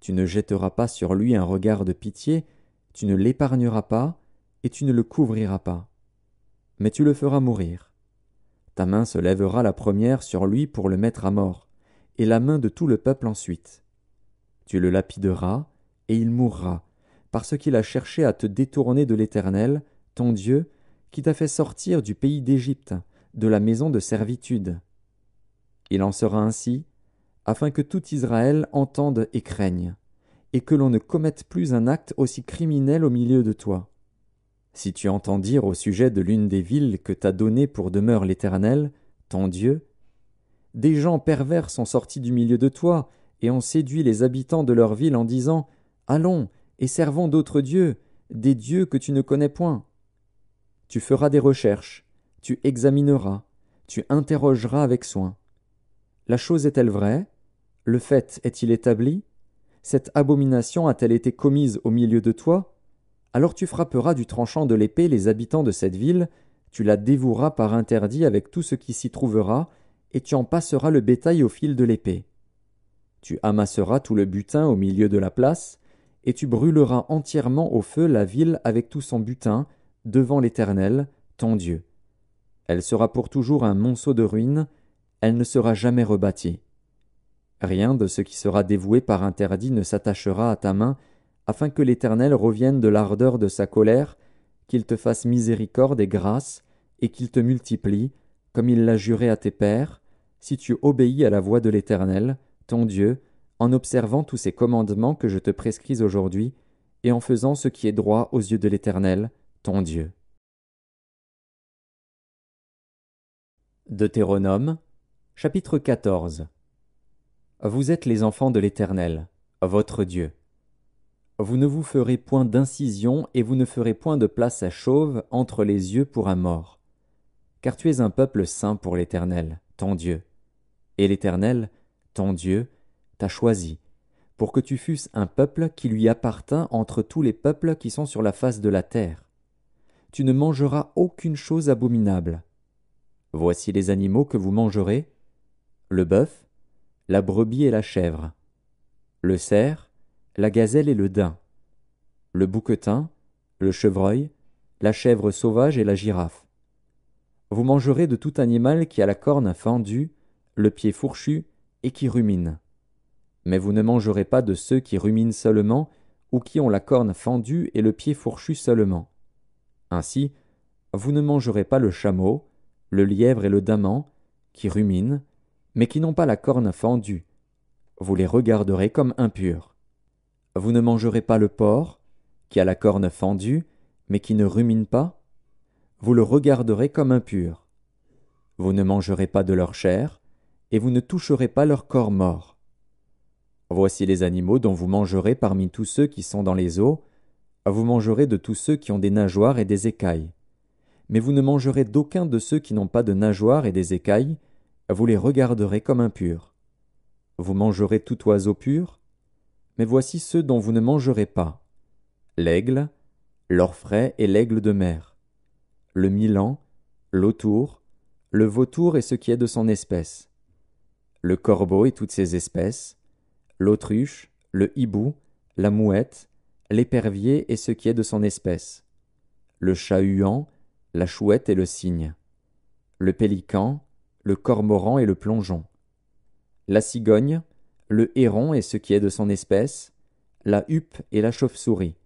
Speaker 1: Tu ne jetteras pas sur lui un regard de pitié, tu ne l'épargneras pas, et tu ne le couvriras pas. Mais tu le feras mourir. Ta main se lèvera la première sur lui pour le mettre à mort, et la main de tout le peuple ensuite. Tu le lapideras, et il mourra, parce qu'il a cherché à te détourner de l'Éternel, ton Dieu, qui t'a fait sortir du pays d'Égypte, de la maison de servitude. Il en sera ainsi, afin que tout Israël entende et craigne, et que l'on ne commette plus un acte aussi criminel au milieu de toi. Si tu entends dire au sujet de l'une des villes que t'a donnée pour demeure l'Éternel, ton Dieu, des gens pervers sont sortis du milieu de toi, et ont séduit les habitants de leur ville en disant Allons, et servons d'autres dieux, des dieux que tu ne connais point. Tu feras des recherches, tu examineras, tu interrogeras avec soin. La chose est-elle vraie Le fait est-il établi Cette abomination a-t-elle été commise au milieu de toi alors tu frapperas du tranchant de l'épée les habitants de cette ville, tu la dévoueras par interdit avec tout ce qui s'y trouvera, et tu en passeras le bétail au fil de l'épée. Tu amasseras tout le butin au milieu de la place, et tu brûleras entièrement au feu la ville avec tout son butin, devant l'Éternel, ton Dieu. Elle sera pour toujours un monceau de ruines, elle ne sera jamais rebâtie. Rien de ce qui sera dévoué par interdit ne s'attachera à ta main, afin que l'Éternel revienne de l'ardeur de sa colère, qu'il te fasse miséricorde et grâce, et qu'il te multiplie, comme il l'a juré à tes pères, si tu obéis à la voix de l'Éternel, ton Dieu, en observant tous ces commandements que je te prescris aujourd'hui, et en faisant ce qui est droit aux yeux de l'Éternel, ton Dieu. Deutéronome, chapitre 14 Vous êtes les enfants de l'Éternel, votre Dieu. Vous ne vous ferez point d'incision, et vous ne ferez point de place à chauve entre les yeux pour un mort. Car tu es un peuple saint pour l'Éternel, ton Dieu. Et l'Éternel, ton Dieu, t'a choisi, pour que tu fusses un peuple qui lui appartint entre tous les peuples qui sont sur la face de la terre. Tu ne mangeras aucune chose abominable. Voici les animaux que vous mangerez le bœuf, la brebis et la chèvre, le cerf, la gazelle et le daim, le bouquetin, le chevreuil, la chèvre sauvage et la girafe. Vous mangerez de tout animal qui a la corne fendue, le pied fourchu et qui rumine. Mais vous ne mangerez pas de ceux qui ruminent seulement ou qui ont la corne fendue et le pied fourchu seulement. Ainsi, vous ne mangerez pas le chameau, le lièvre et le daman, qui ruminent, mais qui n'ont pas la corne fendue. Vous les regarderez comme impurs. Vous ne mangerez pas le porc, qui a la corne fendue, mais qui ne rumine pas Vous le regarderez comme impur. Vous ne mangerez pas de leur chair, et vous ne toucherez pas leur corps mort. Voici les animaux dont vous mangerez parmi tous ceux qui sont dans les eaux, vous mangerez de tous ceux qui ont des nageoires et des écailles. Mais vous ne mangerez d'aucun de ceux qui n'ont pas de nageoires et des écailles, vous les regarderez comme impurs. Vous mangerez tout oiseau pur, mais voici ceux dont vous ne mangerez pas l'aigle, l'orfraie et l'aigle de mer, le milan, l'autour, le vautour et ce qui est de son espèce, le corbeau et toutes ses espèces, l'autruche, le hibou, la mouette, l'épervier et ce qui est de son espèce, le chat-huant, la chouette et le cygne, le pélican, le cormoran et le plongeon, la cigogne, le héron et ce qui est de son espèce, la huppe et la chauve-souris.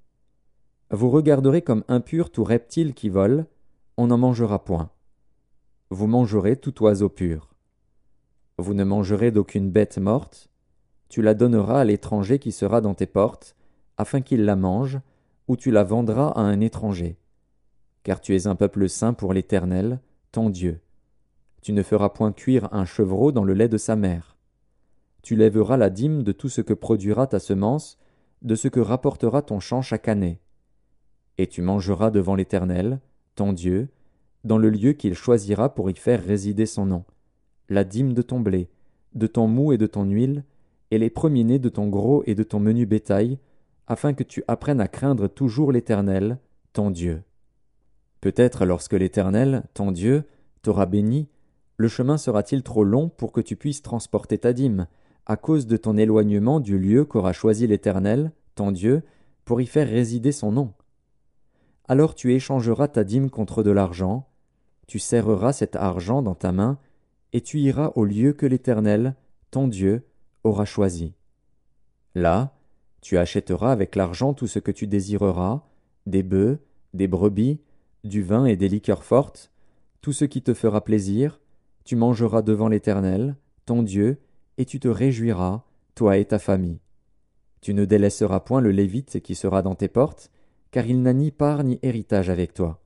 Speaker 1: Vous regarderez comme impur tout reptile qui vole, on n'en mangera point. Vous mangerez tout oiseau pur. Vous ne mangerez d'aucune bête morte, tu la donneras à l'étranger qui sera dans tes portes, afin qu'il la mange, ou tu la vendras à un étranger. Car tu es un peuple saint pour l'Éternel, ton Dieu. Tu ne feras point cuire un chevreau dans le lait de sa mère. Tu lèveras la dîme de tout ce que produira ta semence, de ce que rapportera ton champ chaque année. Et tu mangeras devant l'Éternel, ton Dieu, dans le lieu qu'il choisira pour y faire résider son nom, la dîme de ton blé, de ton mou et de ton huile, et les premiers-nés de ton gros et de ton menu bétail, afin que tu apprennes à craindre toujours l'Éternel, ton Dieu. Peut-être lorsque l'Éternel, ton Dieu, t'aura béni, le chemin sera-t-il trop long pour que tu puisses transporter ta dîme, à cause de ton éloignement du lieu qu'aura choisi l'Éternel, ton Dieu, pour y faire résider son nom. Alors tu échangeras ta dîme contre de l'argent, tu serreras cet argent dans ta main, et tu iras au lieu que l'Éternel, ton Dieu, aura choisi. Là, tu achèteras avec l'argent tout ce que tu désireras, des bœufs, des brebis, du vin et des liqueurs fortes, tout ce qui te fera plaisir, tu mangeras devant l'Éternel, ton Dieu, et tu te réjouiras, toi et ta famille. Tu ne délaisseras point le Lévite qui sera dans tes portes, car il n'a ni part ni héritage avec toi.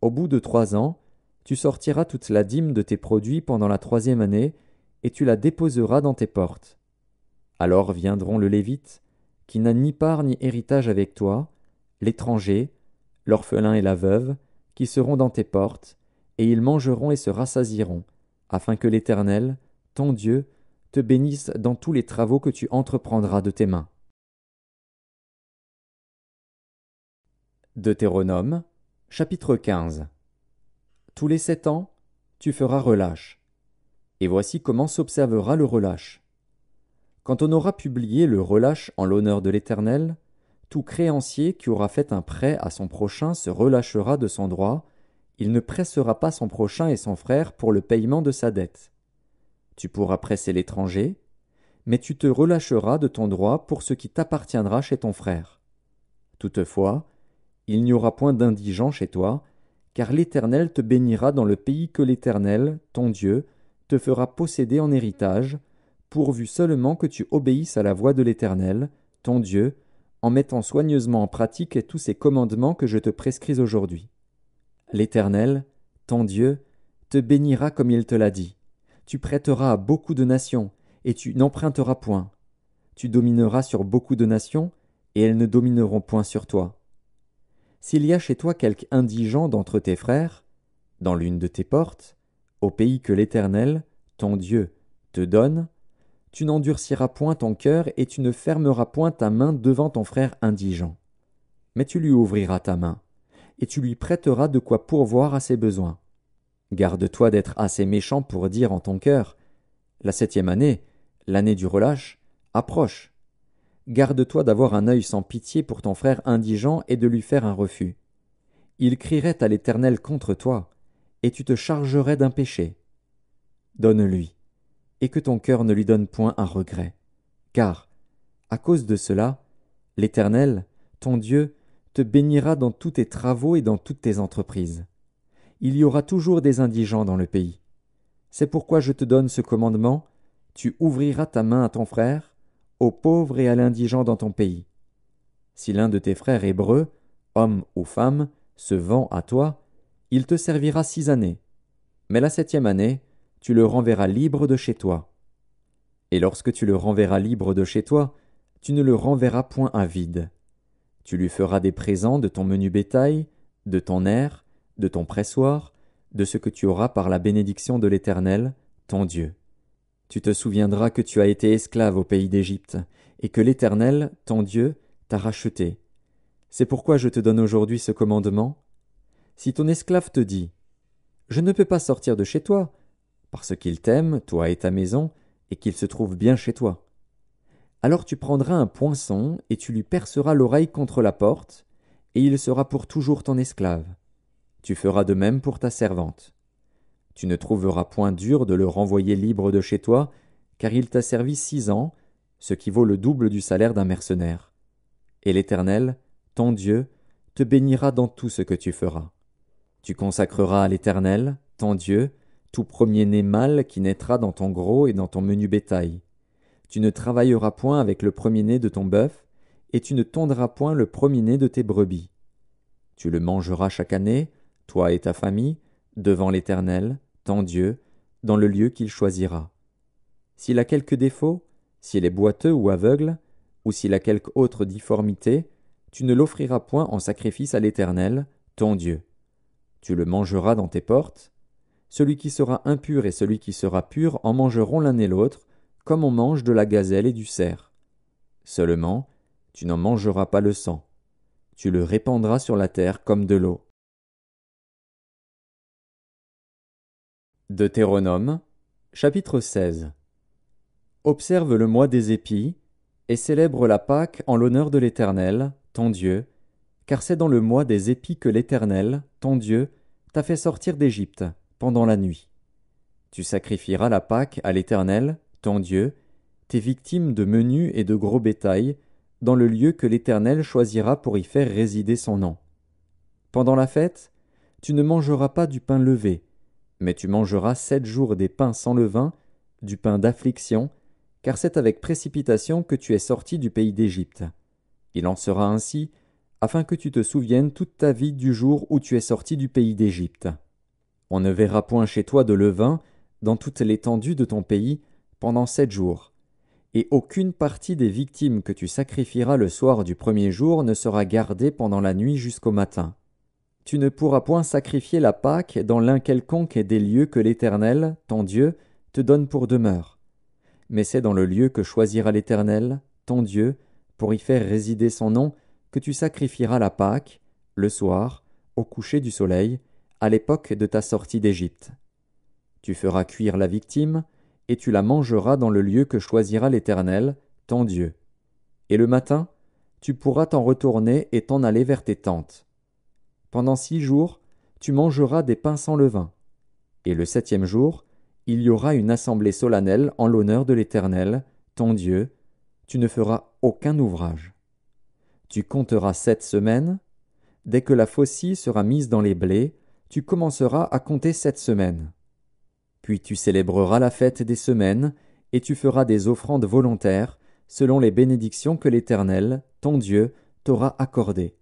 Speaker 1: Au bout de trois ans, tu sortiras toute la dîme de tes produits pendant la troisième année, et tu la déposeras dans tes portes. Alors viendront le Lévite, qui n'a ni part ni héritage avec toi, l'étranger, l'orphelin et la veuve, qui seront dans tes portes, et ils mangeront et se rassasieront, afin que l'Éternel, ton Dieu, te bénisse dans tous les travaux que tu entreprendras de tes mains. Deutéronome, chapitre 15 Tous les sept ans, tu feras relâche. Et voici comment s'observera le relâche. Quand on aura publié le relâche en l'honneur de l'Éternel, tout créancier qui aura fait un prêt à son prochain se relâchera de son droit, il ne pressera pas son prochain et son frère pour le paiement de sa dette. Tu pourras presser l'étranger, mais tu te relâcheras de ton droit pour ce qui t'appartiendra chez ton frère. Toutefois, il n'y aura point d'indigent chez toi, car l'Éternel te bénira dans le pays que l'Éternel, ton Dieu, te fera posséder en héritage, pourvu seulement que tu obéisses à la voix de l'Éternel, ton Dieu, en mettant soigneusement en pratique tous ces commandements que je te prescris aujourd'hui. L'Éternel, ton Dieu, te bénira comme il te l'a dit. Tu prêteras à beaucoup de nations, et tu n'emprunteras point. Tu domineras sur beaucoup de nations, et elles ne domineront point sur toi. S'il y a chez toi quelque indigent d'entre tes frères, dans l'une de tes portes, au pays que l'Éternel, ton Dieu, te donne, tu n'endurciras point ton cœur et tu ne fermeras point ta main devant ton frère indigent. Mais tu lui ouvriras ta main, et tu lui prêteras de quoi pourvoir à ses besoins. Garde-toi d'être assez méchant pour dire en ton cœur La septième année, l'année du relâche, approche. Garde-toi d'avoir un œil sans pitié pour ton frère indigent et de lui faire un refus. Il crierait à l'Éternel contre toi, et tu te chargerais d'un péché. Donne-lui, et que ton cœur ne lui donne point un regret, car, à cause de cela, l'Éternel, ton Dieu, te bénira dans tous tes travaux et dans toutes tes entreprises il y aura toujours des indigents dans le pays. C'est pourquoi je te donne ce commandement, tu ouvriras ta main à ton frère, aux pauvres et à l'indigent dans ton pays. Si l'un de tes frères hébreux, homme ou femme, se vend à toi, il te servira six années. Mais la septième année, tu le renverras libre de chez toi. Et lorsque tu le renverras libre de chez toi, tu ne le renverras point à vide. Tu lui feras des présents de ton menu bétail, de ton air, de ton pressoir, de ce que tu auras par la bénédiction de l'Éternel, ton Dieu. Tu te souviendras que tu as été esclave au pays d'Égypte, et que l'Éternel, ton Dieu, t'a racheté. C'est pourquoi je te donne aujourd'hui ce commandement. Si ton esclave te dit Je ne peux pas sortir de chez toi, parce qu'il t'aime, toi et ta maison, et qu'il se trouve bien chez toi. Alors tu prendras un poinçon, et tu lui perceras l'oreille contre la porte, et il sera pour toujours ton esclave. Tu feras de même pour ta servante. Tu ne trouveras point dur de le renvoyer libre de chez toi, car il t'a servi six ans, ce qui vaut le double du salaire d'un mercenaire. Et l'Éternel, ton Dieu, te bénira dans tout ce que tu feras. Tu consacreras à l'Éternel, ton Dieu, tout premier-né mâle qui naîtra dans ton gros et dans ton menu bétail. Tu ne travailleras point avec le premier-né de ton bœuf, et tu ne tondras point le premier-né de tes brebis. Tu le mangeras chaque année, toi et ta famille, devant l'Éternel, ton Dieu, dans le lieu qu'il choisira. S'il a quelque défaut, s'il est boiteux ou aveugle, ou s'il a quelque autre difformité, tu ne l'offriras point en sacrifice à l'Éternel, ton Dieu. Tu le mangeras dans tes portes. Celui qui sera impur et celui qui sera pur en mangeront l'un et l'autre, comme on mange de la gazelle et du cerf. Seulement, tu n'en mangeras pas le sang. Tu le répandras sur la terre comme de l'eau. Deutéronome, chapitre 16 Observe le mois des épis, et célèbre la Pâque en l'honneur de l'Éternel, ton Dieu, car c'est dans le mois des épis que l'Éternel, ton Dieu, t'a fait sortir d'Égypte, pendant la nuit. Tu sacrifieras la Pâque à l'Éternel, ton Dieu, tes victimes de menu et de gros bétail, dans le lieu que l'Éternel choisira pour y faire résider son nom. Pendant la fête, tu ne mangeras pas du pain levé, mais tu mangeras sept jours des pains sans levain, du pain d'affliction, car c'est avec précipitation que tu es sorti du pays d'Égypte. Il en sera ainsi, afin que tu te souviennes toute ta vie du jour où tu es sorti du pays d'Égypte. On ne verra point chez toi de levain dans toute l'étendue de ton pays pendant sept jours, et aucune partie des victimes que tu sacrifieras le soir du premier jour ne sera gardée pendant la nuit jusqu'au matin. Tu ne pourras point sacrifier la Pâque dans l'un quelconque des lieux que l'Éternel, ton Dieu, te donne pour demeure. Mais c'est dans le lieu que choisira l'Éternel, ton Dieu, pour y faire résider son nom, que tu sacrifieras la Pâque, le soir, au coucher du soleil, à l'époque de ta sortie d'Égypte. Tu feras cuire la victime, et tu la mangeras dans le lieu que choisira l'Éternel, ton Dieu. Et le matin, tu pourras t'en retourner et t'en aller vers tes tentes. Pendant six jours, tu mangeras des pains sans levain. Et le septième jour, il y aura une assemblée solennelle en l'honneur de l'Éternel, ton Dieu. Tu ne feras aucun ouvrage. Tu compteras sept semaines. Dès que la faucille sera mise dans les blés, tu commenceras à compter sept semaines. Puis tu célébreras la fête des semaines, et tu feras des offrandes volontaires, selon les bénédictions que l'Éternel, ton Dieu, t'aura accordées.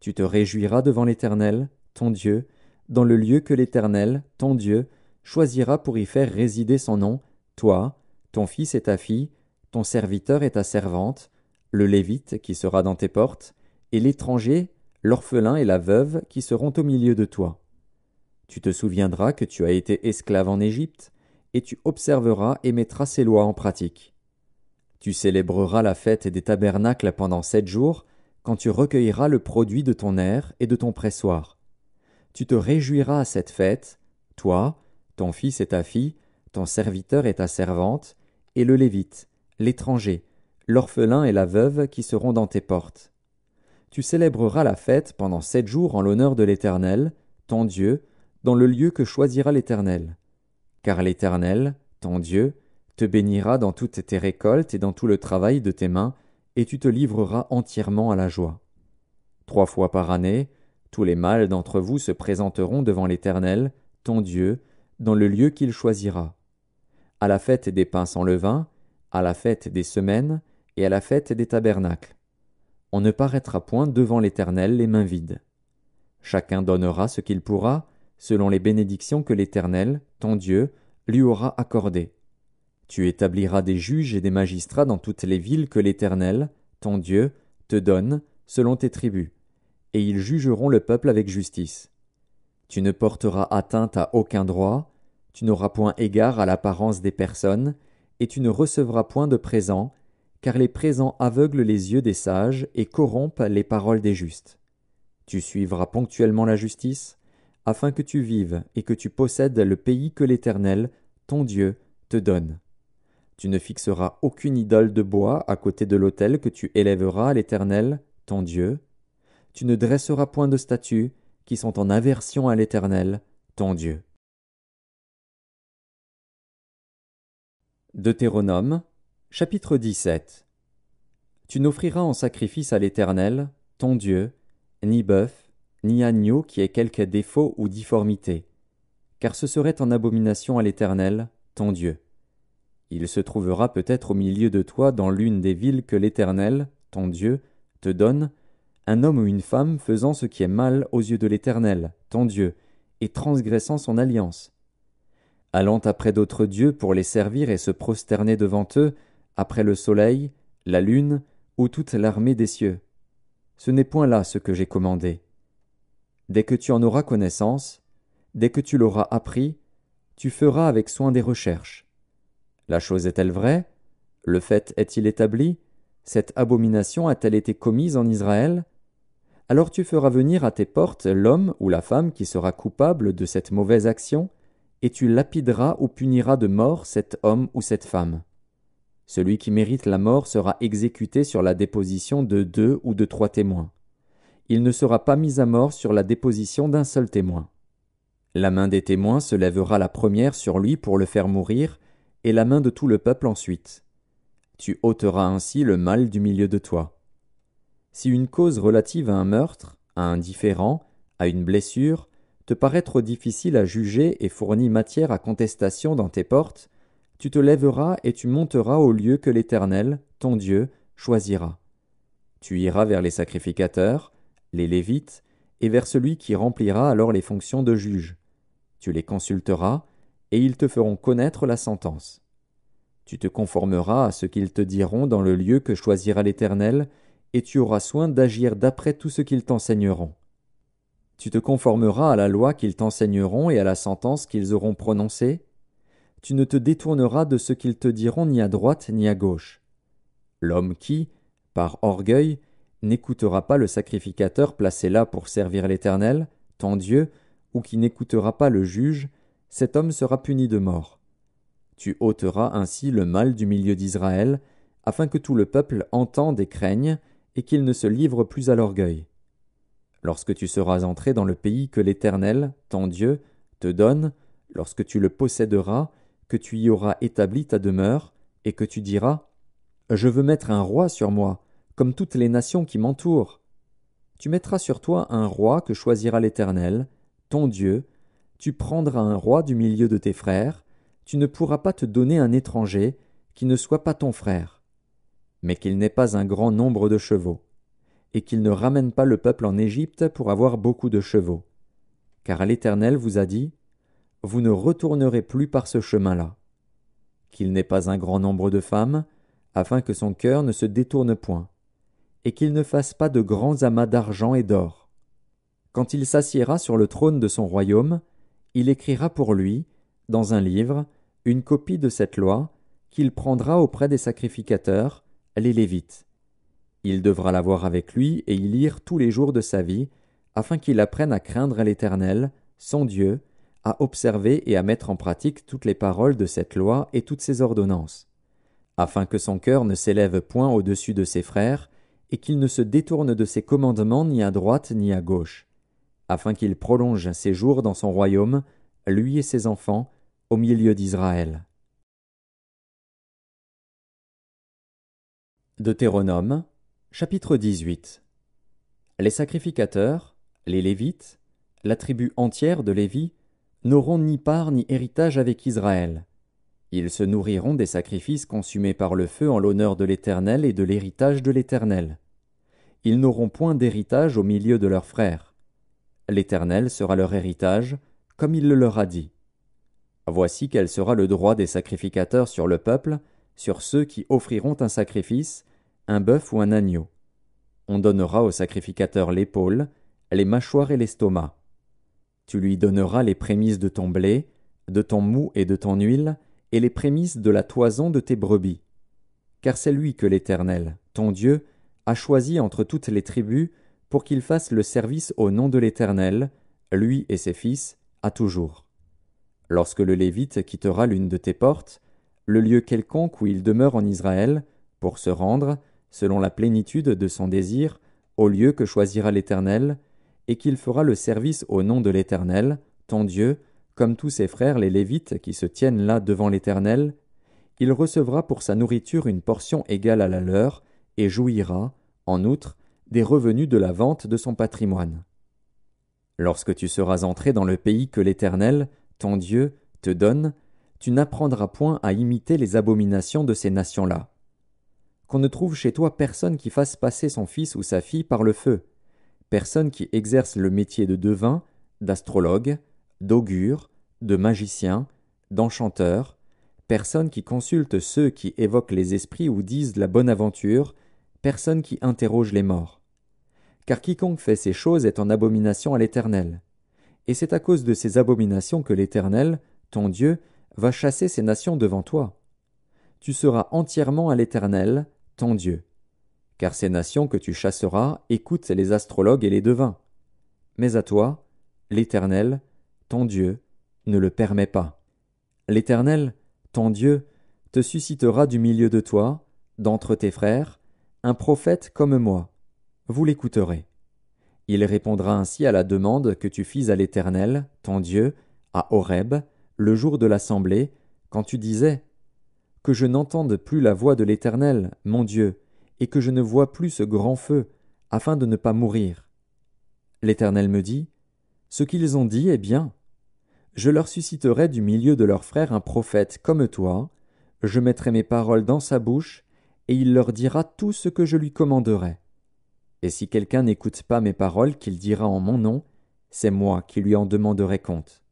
Speaker 1: Tu te réjouiras devant l'Éternel, ton Dieu, dans le lieu que l'Éternel, ton Dieu, choisira pour y faire résider son nom, toi, ton fils et ta fille, ton serviteur et ta servante, le Lévite qui sera dans tes portes, et l'étranger, l'orphelin et la veuve qui seront au milieu de toi. Tu te souviendras que tu as été esclave en Égypte, et tu observeras et mettras ces lois en pratique. Tu célébreras la fête des tabernacles pendant sept jours, quand tu recueilleras le produit de ton air et de ton pressoir. Tu te réjouiras à cette fête, toi, ton fils et ta fille, ton serviteur et ta servante, et le Lévite, l'étranger, l'orphelin et la veuve qui seront dans tes portes. Tu célébreras la fête pendant sept jours en l'honneur de l'Éternel, ton Dieu, dans le lieu que choisira l'Éternel. Car l'Éternel, ton Dieu, te bénira dans toutes tes récoltes et dans tout le travail de tes mains, et tu te livreras entièrement à la joie. Trois fois par année, tous les mâles d'entre vous se présenteront devant l'Éternel, ton Dieu, dans le lieu qu'il choisira. À la fête des pains sans levain, à la fête des semaines, et à la fête des tabernacles. On ne paraîtra point devant l'Éternel les mains vides. Chacun donnera ce qu'il pourra, selon les bénédictions que l'Éternel, ton Dieu, lui aura accordées. Tu établiras des juges et des magistrats dans toutes les villes que l'Éternel, ton Dieu, te donne, selon tes tribus, et ils jugeront le peuple avec justice. Tu ne porteras atteinte à aucun droit, tu n'auras point égard à l'apparence des personnes, et tu ne recevras point de présents, car les présents aveuglent les yeux des sages et corrompent les paroles des justes. Tu suivras ponctuellement la justice, afin que tu vives et que tu possèdes le pays que l'Éternel, ton Dieu, te donne. Tu ne fixeras aucune idole de bois à côté de l'autel que tu élèveras à l'Éternel, ton Dieu. Tu ne dresseras point de statues qui sont en aversion à l'Éternel, ton Dieu. Deutéronome, chapitre 17 Tu n'offriras en sacrifice à l'Éternel, ton Dieu, ni bœuf, ni agneau qui ait quelque défaut ou difformité, car ce serait en abomination à l'Éternel, ton Dieu. Il se trouvera peut-être au milieu de toi dans l'une des villes que l'Éternel, ton Dieu, te donne, un homme ou une femme faisant ce qui est mal aux yeux de l'Éternel, ton Dieu, et transgressant son alliance. Allant après d'autres dieux pour les servir et se prosterner devant eux, après le soleil, la lune, ou toute l'armée des cieux. Ce n'est point là ce que j'ai commandé. Dès que tu en auras connaissance, dès que tu l'auras appris, tu feras avec soin des recherches. La chose est-elle vraie Le fait est-il établi Cette abomination a-t-elle été commise en Israël Alors tu feras venir à tes portes l'homme ou la femme qui sera coupable de cette mauvaise action, et tu lapideras ou puniras de mort cet homme ou cette femme. Celui qui mérite la mort sera exécuté sur la déposition de deux ou de trois témoins. Il ne sera pas mis à mort sur la déposition d'un seul témoin. La main des témoins se lèvera la première sur lui pour le faire mourir, et la main de tout le peuple ensuite. Tu ôteras ainsi le mal du milieu de toi. Si une cause relative à un meurtre, à un différent, à une blessure, te paraît trop difficile à juger et fournit matière à contestation dans tes portes, tu te lèveras et tu monteras au lieu que l'Éternel, ton Dieu, choisira. Tu iras vers les sacrificateurs, les Lévites, et vers celui qui remplira alors les fonctions de juge. Tu les consulteras, et ils te feront connaître la sentence. Tu te conformeras à ce qu'ils te diront dans le lieu que choisira l'Éternel, et tu auras soin d'agir d'après tout ce qu'ils t'enseigneront. Tu te conformeras à la loi qu'ils t'enseigneront et à la sentence qu'ils auront prononcée. Tu ne te détourneras de ce qu'ils te diront ni à droite ni à gauche. L'homme qui, par orgueil, n'écoutera pas le sacrificateur placé là pour servir l'Éternel, ton Dieu, ou qui n'écoutera pas le juge, cet homme sera puni de mort. Tu ôteras ainsi le mal du milieu d'Israël, afin que tout le peuple entende et craigne, et qu'il ne se livre plus à l'orgueil. Lorsque tu seras entré dans le pays que l'Éternel, ton Dieu, te donne, lorsque tu le posséderas, que tu y auras établi ta demeure, et que tu diras Je veux mettre un roi sur moi, comme toutes les nations qui m'entourent. Tu mettras sur toi un roi que choisira l'Éternel, ton Dieu, tu prendras un roi du milieu de tes frères, tu ne pourras pas te donner un étranger qui ne soit pas ton frère, mais qu'il n'ait pas un grand nombre de chevaux, et qu'il ne ramène pas le peuple en Égypte pour avoir beaucoup de chevaux. Car l'Éternel vous a dit, Vous ne retournerez plus par ce chemin-là. Qu'il n'ait pas un grand nombre de femmes, afin que son cœur ne se détourne point, et qu'il ne fasse pas de grands amas d'argent et d'or. Quand il s'assiera sur le trône de son royaume, il écrira pour lui, dans un livre, une copie de cette loi, qu'il prendra auprès des sacrificateurs, les Lévites. Il devra l'avoir avec lui et y lire tous les jours de sa vie, afin qu'il apprenne à craindre l'Éternel, son Dieu, à observer et à mettre en pratique toutes les paroles de cette loi et toutes ses ordonnances, afin que son cœur ne s'élève point au-dessus de ses frères, et qu'il ne se détourne de ses commandements ni à droite ni à gauche afin qu'il prolonge ses jours dans son royaume, lui et ses enfants, au milieu d'Israël. Deutéronome, chapitre 18 Les sacrificateurs, les Lévites, la tribu entière de Lévi, n'auront ni part ni héritage avec Israël. Ils se nourriront des sacrifices consumés par le feu en l'honneur de l'Éternel et de l'héritage de l'Éternel. Ils n'auront point d'héritage au milieu de leurs frères. L'Éternel sera leur héritage, comme il le leur a dit. Voici quel sera le droit des sacrificateurs sur le peuple, sur ceux qui offriront un sacrifice, un bœuf ou un agneau. On donnera au sacrificateur l'épaule, les mâchoires et l'estomac. Tu lui donneras les prémices de ton blé, de ton mou et de ton huile, et les prémices de la toison de tes brebis. Car c'est lui que l'Éternel, ton Dieu, a choisi entre toutes les tribus pour qu'il fasse le service au nom de l'Éternel, lui et ses fils, à toujours. Lorsque le Lévite quittera l'une de tes portes, le lieu quelconque où il demeure en Israël, pour se rendre, selon la plénitude de son désir, au lieu que choisira l'Éternel, et qu'il fera le service au nom de l'Éternel, ton Dieu, comme tous ses frères les Lévites qui se tiennent là devant l'Éternel, il recevra pour sa nourriture une portion égale à la leur, et jouira, en outre, des revenus de la vente de son patrimoine. Lorsque tu seras entré dans le pays que l'Éternel, ton Dieu, te donne, tu n'apprendras point à imiter les abominations de ces nations-là. Qu'on ne trouve chez toi personne qui fasse passer son fils ou sa fille par le feu, personne qui exerce le métier de devin, d'astrologue, d'augure, de magicien, d'enchanteur, personne qui consulte ceux qui évoquent les esprits ou disent la bonne aventure, personne qui interroge les morts. Car quiconque fait ces choses est en abomination à l'Éternel. Et c'est à cause de ces abominations que l'Éternel, ton Dieu, va chasser ces nations devant toi. Tu seras entièrement à l'Éternel, ton Dieu. Car ces nations que tu chasseras écoutent les astrologues et les devins. Mais à toi, l'Éternel, ton Dieu, ne le permet pas. L'Éternel, ton Dieu, te suscitera du milieu de toi, d'entre tes frères, un prophète comme moi. Vous l'écouterez. Il répondra ainsi à la demande que tu fis à l'Éternel, ton Dieu, à Horeb, le jour de l'assemblée, quand tu disais Que je n'entende plus la voix de l'Éternel, mon Dieu, et que je ne vois plus ce grand feu, afin de ne pas mourir. L'Éternel me dit Ce qu'ils ont dit est bien. Je leur susciterai du milieu de leurs frères un prophète comme toi, je mettrai mes paroles dans sa bouche, et il leur dira tout ce que je lui commanderai. Et si quelqu'un n'écoute pas mes paroles qu'il dira en mon nom, c'est moi qui lui en demanderai compte.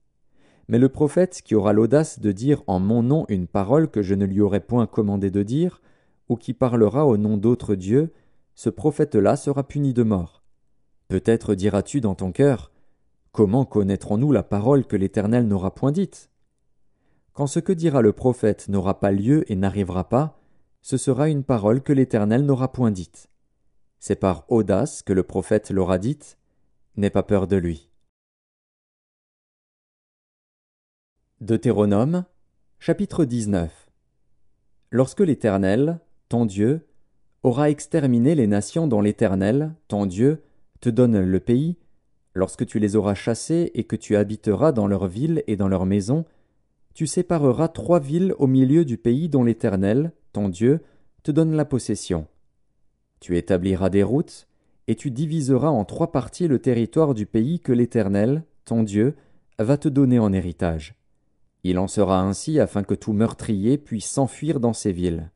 Speaker 1: Mais le prophète qui aura l'audace de dire en mon nom une parole que je ne lui aurai point commandé de dire, ou qui parlera au nom d'autres dieux, ce prophète-là sera puni de mort. Peut-être diras-tu dans ton cœur Comment connaîtrons-nous la parole que l'Éternel n'aura point dite Quand ce que dira le prophète n'aura pas lieu et n'arrivera pas, ce sera une parole que l'Éternel n'aura point dite. C'est par audace que le prophète l'aura dite, n'aie pas peur de lui. Deutéronome, chapitre 19 Lorsque l'Éternel, ton Dieu, aura exterminé les nations dont l'Éternel, ton Dieu, te donne le pays, lorsque tu les auras chassées et que tu habiteras dans leurs villes et dans leurs maisons, tu sépareras trois villes au milieu du pays dont l'Éternel, ton Dieu, te donne la possession. Tu établiras des routes, et tu diviseras en trois parties le territoire du pays que l'Éternel, ton Dieu, va te donner en héritage. Il en sera ainsi afin que tout meurtrier puisse s'enfuir dans ses villes.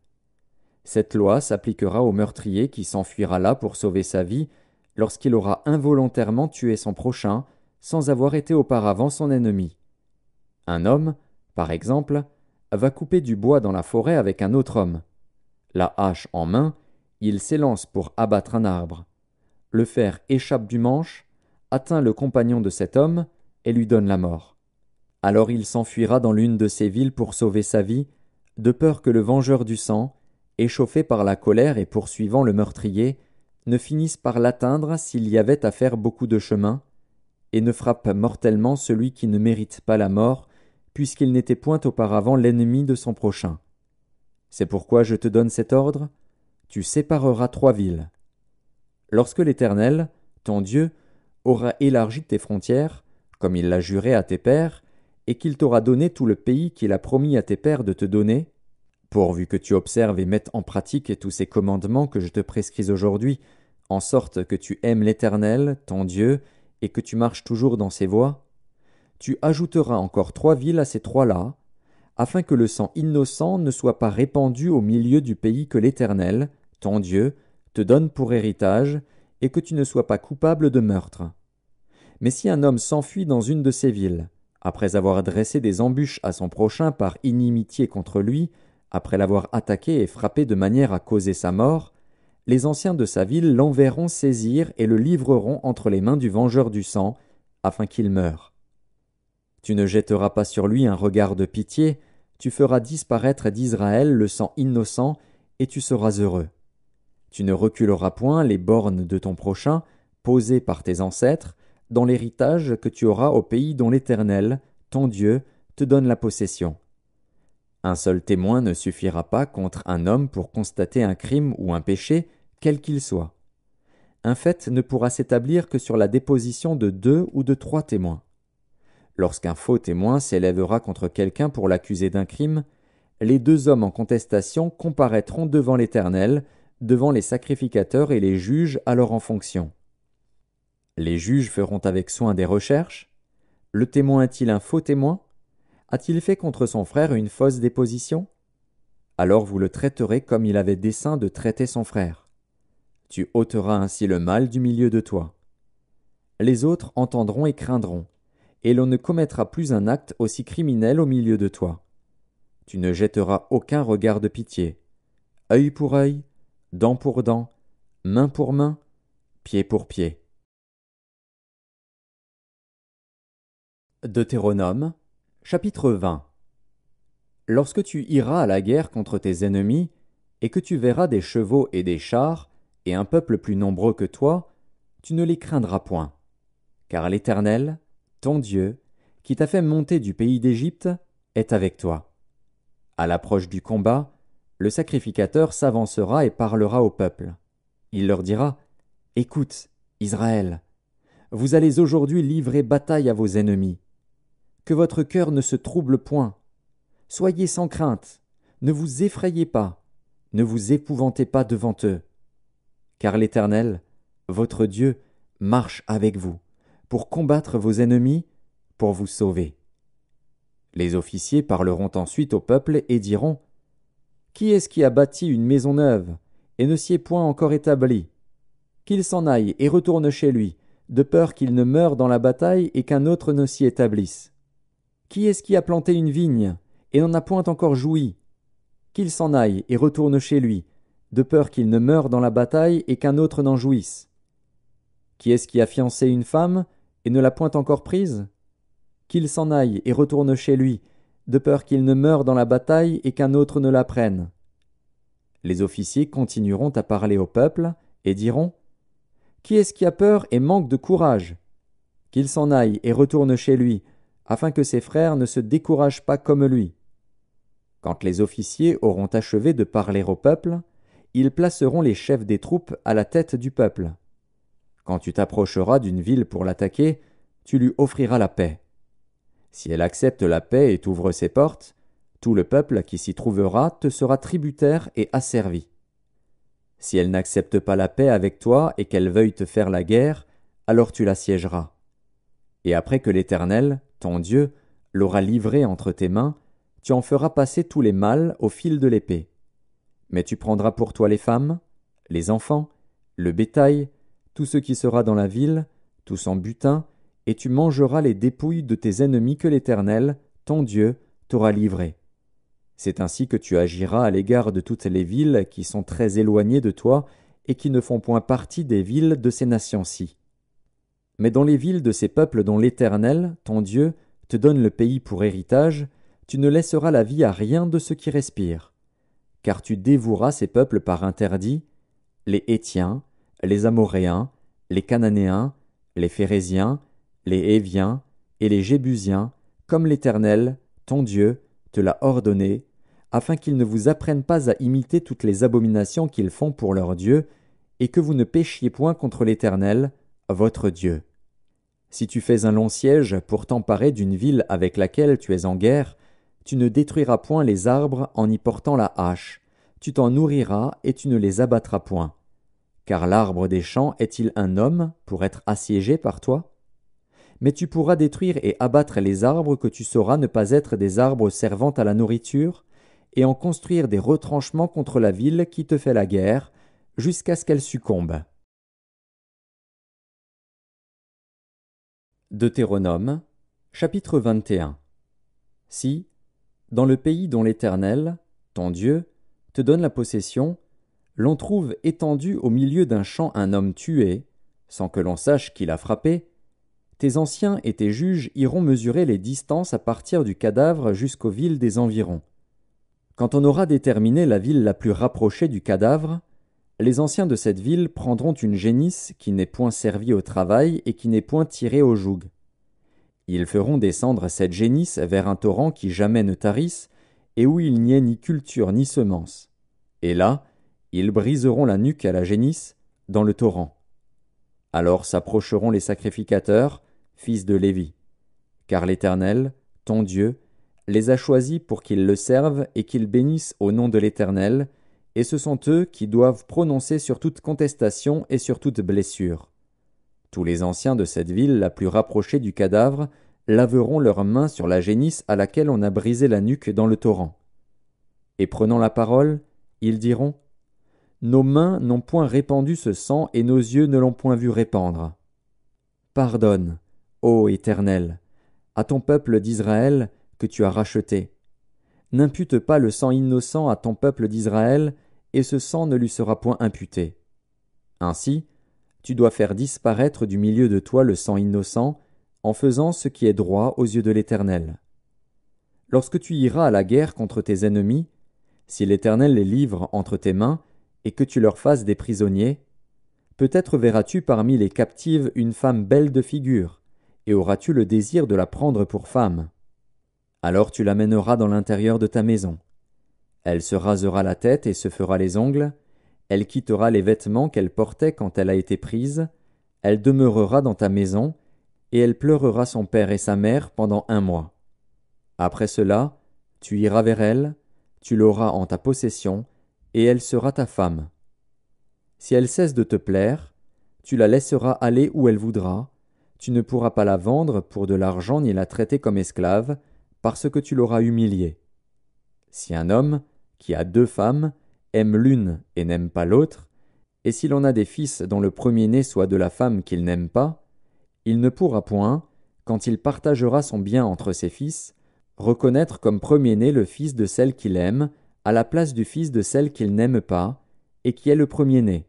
Speaker 1: Cette loi s'appliquera au meurtrier qui s'enfuira là pour sauver sa vie lorsqu'il aura involontairement tué son prochain sans avoir été auparavant son ennemi. Un homme, par exemple, va couper du bois dans la forêt avec un autre homme. La hache en main, il s'élance pour abattre un arbre. Le fer échappe du manche, atteint le compagnon de cet homme et lui donne la mort. Alors il s'enfuira dans l'une de ces villes pour sauver sa vie, de peur que le vengeur du sang, échauffé par la colère et poursuivant le meurtrier, ne finisse par l'atteindre s'il y avait à faire beaucoup de chemin, et ne frappe mortellement celui qui ne mérite pas la mort, puisqu'il n'était point auparavant l'ennemi de son prochain. C'est pourquoi je te donne cet ordre, tu sépareras trois villes. Lorsque l'Éternel, ton Dieu, aura élargi tes frontières, comme il l'a juré à tes pères, et qu'il t'aura donné tout le pays qu'il a promis à tes pères de te donner, pourvu que tu observes et mettes en pratique tous ces commandements que je te prescris aujourd'hui, en sorte que tu aimes l'Éternel, ton Dieu, et que tu marches toujours dans ses voies, tu ajouteras encore trois villes à ces trois-là, afin que le sang innocent ne soit pas répandu au milieu du pays que l'Éternel, ton Dieu, te donne pour héritage, et que tu ne sois pas coupable de meurtre. Mais si un homme s'enfuit dans une de ces villes, après avoir dressé des embûches à son prochain par inimitié contre lui, après l'avoir attaqué et frappé de manière à causer sa mort, les anciens de sa ville l'enverront saisir et le livreront entre les mains du vengeur du sang, afin qu'il meure. Tu ne jetteras pas sur lui un regard de pitié, tu feras disparaître d'Israël le sang innocent, et tu seras heureux. Tu ne reculeras point les bornes de ton prochain, posées par tes ancêtres, dans l'héritage que tu auras au pays dont l'Éternel, ton Dieu, te donne la possession. Un seul témoin ne suffira pas contre un homme pour constater un crime ou un péché, quel qu'il soit. Un fait ne pourra s'établir que sur la déposition de deux ou de trois témoins. Lorsqu'un faux témoin s'élèvera contre quelqu'un pour l'accuser d'un crime, les deux hommes en contestation comparaîtront devant l'Éternel, devant les sacrificateurs et les juges alors en fonction. Les juges feront avec soin des recherches. Le témoin est-il un faux témoin A-t-il fait contre son frère une fausse déposition Alors vous le traiterez comme il avait dessein de traiter son frère. Tu ôteras ainsi le mal du milieu de toi. Les autres entendront et craindront et l'on ne commettra plus un acte aussi criminel au milieu de toi. Tu ne jetteras aucun regard de pitié. Œil pour œil, dent pour dent, main pour main, pied pour pied. Deutéronome, chapitre 20 Lorsque tu iras à la guerre contre tes ennemis, et que tu verras des chevaux et des chars, et un peuple plus nombreux que toi, tu ne les craindras point. Car l'Éternel, ton Dieu, qui t'a fait monter du pays d'Égypte, est avec toi. À l'approche du combat, le sacrificateur s'avancera et parlera au peuple. Il leur dira Écoute, Israël, vous allez aujourd'hui livrer bataille à vos ennemis. Que votre cœur ne se trouble point. Soyez sans crainte, ne vous effrayez pas, ne vous épouvantez pas devant eux. Car l'Éternel, votre Dieu, marche avec vous pour combattre vos ennemis, pour vous sauver. Les officiers parleront ensuite au peuple et diront Qui est-ce qui a bâti une maison neuve et ne s'y est point encore établi Qu'il s'en aille et retourne chez lui, de peur qu'il ne meure dans la bataille et qu'un autre ne s'y établisse. Qui est-ce qui a planté une vigne et n'en a point encore joui Qu'il s'en aille et retourne chez lui, de peur qu'il ne meure dans la bataille et qu'un autre n'en jouisse. Qui est-ce qui a fiancé une femme et ne l'a point encore prise Qu'il s'en aille et retourne chez lui, de peur qu'il ne meure dans la bataille et qu'un autre ne la prenne. Les officiers continueront à parler au peuple et diront Qui est-ce qui a peur et manque de courage Qu'il s'en aille et retourne chez lui, afin que ses frères ne se découragent pas comme lui. Quand les officiers auront achevé de parler au peuple, ils placeront les chefs des troupes à la tête du peuple. Quand tu t'approcheras d'une ville pour l'attaquer, tu lui offriras la paix. Si elle accepte la paix et t'ouvre ses portes, tout le peuple qui s'y trouvera te sera tributaire et asservi. Si elle n'accepte pas la paix avec toi et qu'elle veuille te faire la guerre, alors tu la Et après que l'Éternel, ton Dieu, l'aura livrée entre tes mains, tu en feras passer tous les mâles au fil de l'épée. Mais tu prendras pour toi les femmes, les enfants, le bétail, tout ce qui sera dans la ville, tout son butin, et tu mangeras les dépouilles de tes ennemis que l'Éternel, ton Dieu, t'aura livrés. C'est ainsi que tu agiras à l'égard de toutes les villes qui sont très éloignées de toi et qui ne font point partie des villes de ces nations-ci. Mais dans les villes de ces peuples dont l'Éternel, ton Dieu, te donne le pays pour héritage, tu ne laisseras la vie à rien de ceux qui respire. Car tu dévoueras ces peuples par interdit, les Hétiens, les Amoréens, les Cananéens, les Phéréziens, les Héviens et les Jébusiens, comme l'Éternel, ton Dieu, te l'a ordonné, afin qu'ils ne vous apprennent pas à imiter toutes les abominations qu'ils font pour leur Dieu, et que vous ne péchiez point contre l'Éternel, votre Dieu. Si tu fais un long siège pour t'emparer d'une ville avec laquelle tu es en guerre, tu ne détruiras point les arbres en y portant la hache, tu t'en nourriras et tu ne les abattras point car l'arbre des champs est-il un homme pour être assiégé par toi Mais tu pourras détruire et abattre les arbres que tu sauras ne pas être des arbres servant à la nourriture, et en construire des retranchements contre la ville qui te fait la guerre, jusqu'à ce qu'elle succombe. Deutéronome, chapitre 21 Si, dans le pays dont l'Éternel, ton Dieu, te donne la possession, l'on trouve étendu au milieu d'un champ un homme tué, sans que l'on sache qui l'a frappé, tes anciens et tes juges iront mesurer les distances à partir du cadavre jusqu'aux villes des environs. Quand on aura déterminé la ville la plus rapprochée du cadavre, les anciens de cette ville prendront une génisse qui n'est point servie au travail et qui n'est point tirée au joug. Ils feront descendre cette génisse vers un torrent qui jamais ne tarisse, et où il n'y ait ni culture ni semence. Et là, ils briseront la nuque à la génisse dans le torrent. Alors s'approcheront les sacrificateurs, fils de Lévi. Car l'Éternel, ton Dieu, les a choisis pour qu'ils le servent et qu'ils bénissent au nom de l'Éternel, et ce sont eux qui doivent prononcer sur toute contestation et sur toute blessure. Tous les anciens de cette ville la plus rapprochée du cadavre laveront leurs mains sur la génisse à laquelle on a brisé la nuque dans le torrent. Et prenant la parole, ils diront nos mains n'ont point répandu ce sang, et nos yeux ne l'ont point vu répandre. Pardonne, ô Éternel, à ton peuple d'Israël que tu as racheté. N'impute pas le sang innocent à ton peuple d'Israël, et ce sang ne lui sera point imputé. Ainsi, tu dois faire disparaître du milieu de toi le sang innocent, en faisant ce qui est droit aux yeux de l'Éternel. Lorsque tu iras à la guerre contre tes ennemis, si l'Éternel les livre entre tes mains, et que tu leur fasses des prisonniers, peut-être verras-tu parmi les captives une femme belle de figure, et auras-tu le désir de la prendre pour femme. Alors tu l'amèneras dans l'intérieur de ta maison. Elle se rasera la tête et se fera les ongles, elle quittera les vêtements qu'elle portait quand elle a été prise, elle demeurera dans ta maison, et elle pleurera son père et sa mère pendant un mois. Après cela, tu iras vers elle, tu l'auras en ta possession, et elle sera ta femme. Si elle cesse de te plaire, tu la laisseras aller où elle voudra, tu ne pourras pas la vendre pour de l'argent ni la traiter comme esclave, parce que tu l'auras humiliée. Si un homme, qui a deux femmes, aime l'une et n'aime pas l'autre, et s'il en a des fils dont le premier-né soit de la femme qu'il n'aime pas, il ne pourra point, quand il partagera son bien entre ses fils, reconnaître comme premier-né le fils de celle qu'il aime, à la place du fils de celle qu'il n'aime pas, et qui est le premier-né.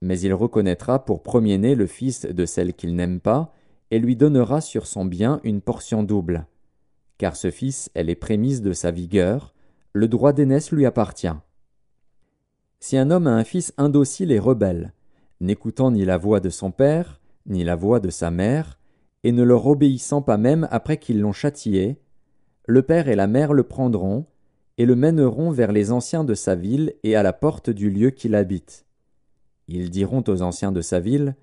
Speaker 1: Mais il reconnaîtra pour premier-né le fils de celle qu'il n'aime pas, et lui donnera sur son bien une portion double. Car ce fils est les prémices de sa vigueur, le droit d'aînesse lui appartient. Si un homme a un fils indocile et rebelle, n'écoutant ni la voix de son père, ni la voix de sa mère, et ne leur obéissant pas même après qu'ils l'ont châtié, le père et la mère le prendront, et le mèneront vers les anciens de sa ville et à la porte du lieu qu'il habite. Ils diront aux anciens de sa ville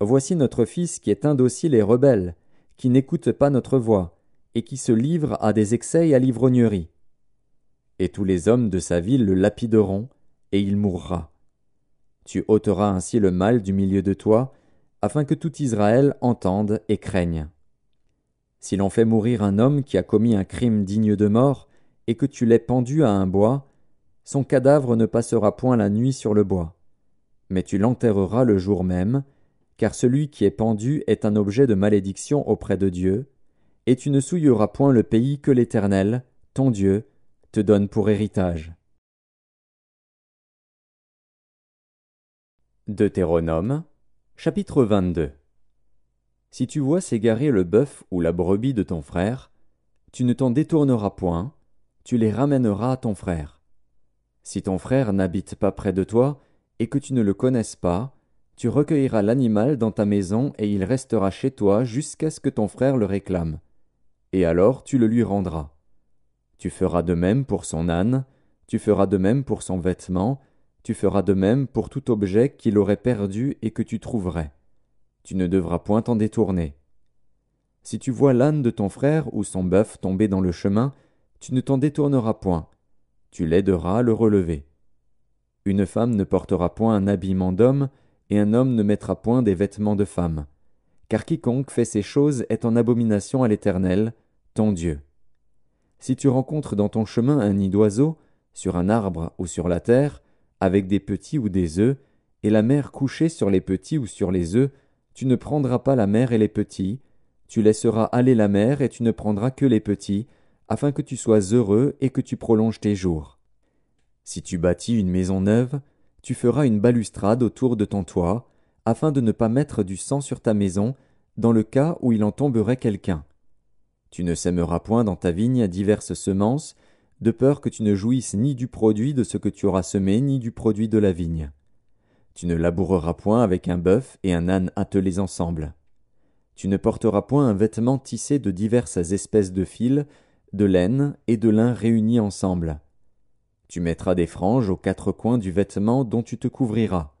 Speaker 1: Voici notre fils qui est indocile et rebelle, qui n'écoute pas notre voix, et qui se livre à des excès et à l'ivrognerie. Et tous les hommes de sa ville le lapideront, et il mourra. Tu ôteras ainsi le mal du milieu de toi, afin que tout Israël entende et craigne. Si l'on fait mourir un homme qui a commis un crime digne de mort, et que tu l'aies pendu à un bois, son cadavre ne passera point la nuit sur le bois. Mais tu l'enterreras le jour même, car celui qui est pendu est un objet de malédiction auprès de Dieu, et tu ne souilleras point le pays que l'Éternel, ton Dieu, te donne pour héritage. Deutéronome, chapitre 22 Si tu vois s'égarer le bœuf ou la brebis de ton frère, tu ne t'en détourneras point, tu les ramèneras à ton frère. Si ton frère n'habite pas près de toi, et que tu ne le connaisses pas, tu recueilleras l'animal dans ta maison, et il restera chez toi jusqu'à ce que ton frère le réclame. Et alors tu le lui rendras. Tu feras de même pour son âne, tu feras de même pour son vêtement, tu feras de même pour tout objet qu'il aurait perdu et que tu trouverais. Tu ne devras point t'en détourner. Si tu vois l'âne de ton frère ou son bœuf tomber dans le chemin, tu ne t'en détourneras point, tu l'aideras à le relever. Une femme ne portera point un habillement d'homme, et un homme ne mettra point des vêtements de femme, car quiconque fait ces choses est en abomination à l'Éternel, ton Dieu. Si tu rencontres dans ton chemin un nid d'oiseau, sur un arbre ou sur la terre, avec des petits ou des œufs, et la mère couchée sur les petits ou sur les œufs, tu ne prendras pas la mère et les petits, tu laisseras aller la mère et tu ne prendras que les petits, afin que tu sois heureux et que tu prolonges tes jours. Si tu bâtis une maison neuve, tu feras une balustrade autour de ton toit, afin de ne pas mettre du sang sur ta maison, dans le cas où il en tomberait quelqu'un. Tu ne sèmeras point dans ta vigne diverses semences, de peur que tu ne jouisses ni du produit de ce que tu auras semé, ni du produit de la vigne. Tu ne laboureras point avec un bœuf et un âne attelés ensemble. Tu ne porteras point un vêtement tissé de diverses espèces de fils, de laine et de lin réunis ensemble. Tu mettras des franges aux quatre coins du vêtement dont tu te couvriras.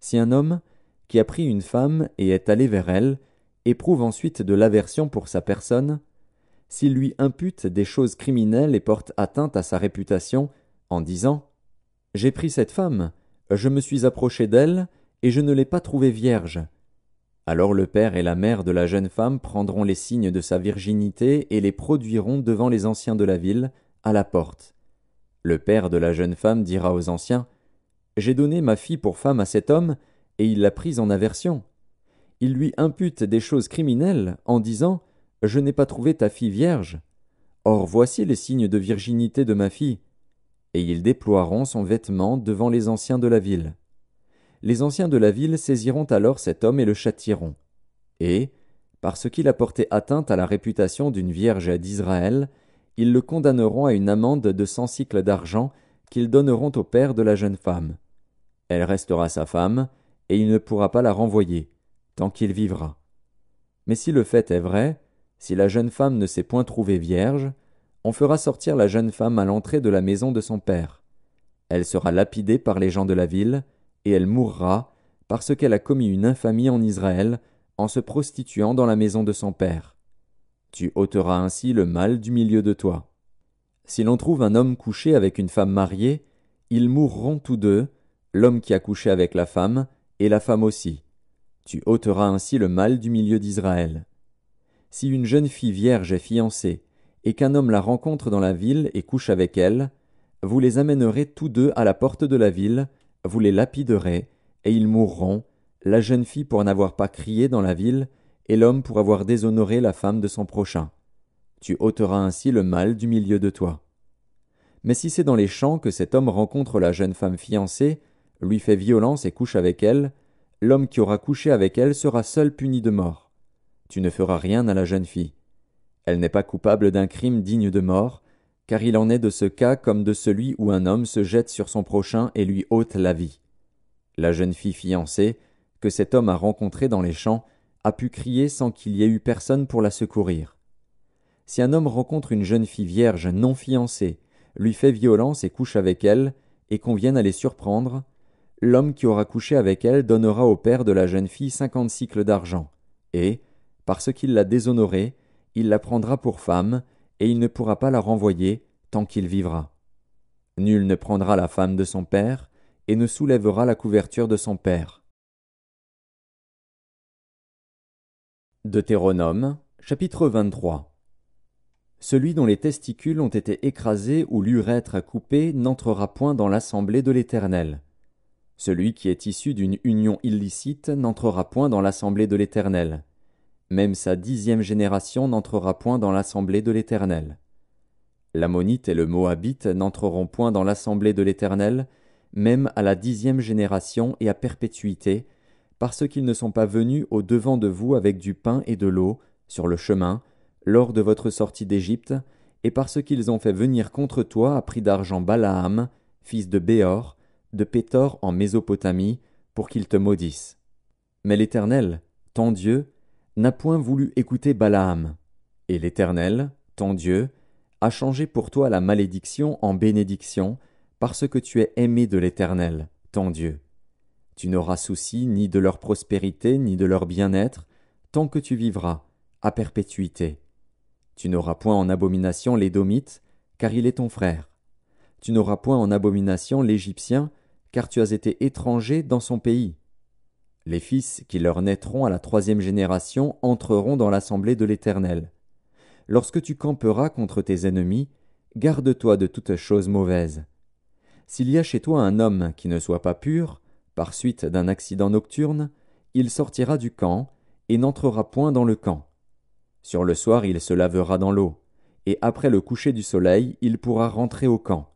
Speaker 1: Si un homme, qui a pris une femme et est allé vers elle, éprouve ensuite de l'aversion pour sa personne, s'il lui impute des choses criminelles et porte atteinte à sa réputation, en disant J'ai pris cette femme, je me suis approché d'elle, et je ne l'ai pas trouvée vierge, alors le père et la mère de la jeune femme prendront les signes de sa virginité et les produiront devant les anciens de la ville, à la porte. Le père de la jeune femme dira aux anciens J'ai donné ma fille pour femme à cet homme, et il l'a prise en aversion. Il lui impute des choses criminelles en disant Je n'ai pas trouvé ta fille vierge. Or voici les signes de virginité de ma fille. Et ils déploieront son vêtement devant les anciens de la ville les anciens de la ville saisiront alors cet homme et le châtieront. Et, parce qu'il a porté atteinte à la réputation d'une vierge d'Israël, ils le condamneront à une amende de cent cycles d'argent qu'ils donneront au père de la jeune femme. Elle restera sa femme, et il ne pourra pas la renvoyer, tant qu'il vivra. Mais si le fait est vrai, si la jeune femme ne s'est point trouvée vierge, on fera sortir la jeune femme à l'entrée de la maison de son père. Elle sera lapidée par les gens de la ville, et elle mourra, parce qu'elle a commis une infamie en Israël, en se prostituant dans la maison de son père. Tu ôteras ainsi le mal du milieu de toi. Si l'on trouve un homme couché avec une femme mariée, ils mourront tous deux, l'homme qui a couché avec la femme, et la femme aussi. Tu ôteras ainsi le mal du milieu d'Israël. Si une jeune fille vierge est fiancée, et qu'un homme la rencontre dans la ville et couche avec elle, vous les amènerez tous deux à la porte de la ville, vous les lapiderez, et ils mourront, la jeune fille pour n'avoir pas crié dans la ville, et l'homme pour avoir déshonoré la femme de son prochain. Tu ôteras ainsi le mal du milieu de toi. Mais si c'est dans les champs que cet homme rencontre la jeune femme fiancée, lui fait violence et couche avec elle, l'homme qui aura couché avec elle sera seul puni de mort. Tu ne feras rien à la jeune fille. Elle n'est pas coupable d'un crime digne de mort, car il en est de ce cas comme de celui où un homme se jette sur son prochain et lui ôte la vie. La jeune fille fiancée, que cet homme a rencontrée dans les champs, a pu crier sans qu'il y ait eu personne pour la secourir. Si un homme rencontre une jeune fille vierge non fiancée, lui fait violence et couche avec elle, et qu'on vienne à les surprendre, l'homme qui aura couché avec elle donnera au père de la jeune fille cinquante cycles d'argent, et, parce qu'il l'a déshonorée, il la prendra pour femme, et il ne pourra pas la renvoyer tant qu'il vivra. Nul ne prendra la femme de son père, et ne soulèvera la couverture de son père. Deutéronome, chapitre 23 Celui dont les testicules ont été écrasés ou l'urètre a coupé n'entrera point dans l'assemblée de l'Éternel. Celui qui est issu d'une union illicite n'entrera point dans l'assemblée de l'Éternel. Même sa dixième génération n'entrera point dans l'assemblée de l'Éternel. L'ammonite et le moabite n'entreront point dans l'assemblée de l'Éternel, même à la dixième génération et à perpétuité, parce qu'ils ne sont pas venus au devant de vous avec du pain et de l'eau, sur le chemin, lors de votre sortie d'Égypte, et parce qu'ils ont fait venir contre toi à prix d'argent Balaam, fils de Béor, de Pétor en Mésopotamie, pour qu'ils te maudissent. Mais l'Éternel, ton Dieu, n'a point voulu écouter Balaam. Et l'Éternel, ton Dieu, a changé pour toi la malédiction en bénédiction, parce que tu es aimé de l'Éternel, ton Dieu. Tu n'auras souci ni de leur prospérité ni de leur bien-être, tant que tu vivras, à perpétuité. Tu n'auras point en abomination l'Édomite, car il est ton frère. Tu n'auras point en abomination l'Égyptien, car tu as été étranger dans son pays. Les fils qui leur naîtront à la troisième génération entreront dans l'assemblée de l'Éternel. Lorsque tu camperas contre tes ennemis, garde-toi de toute chose mauvaise. S'il y a chez toi un homme qui ne soit pas pur, par suite d'un accident nocturne, il sortira du camp, et n'entrera point dans le camp. Sur le soir il se lavera dans l'eau, et après le coucher du soleil il pourra rentrer au camp.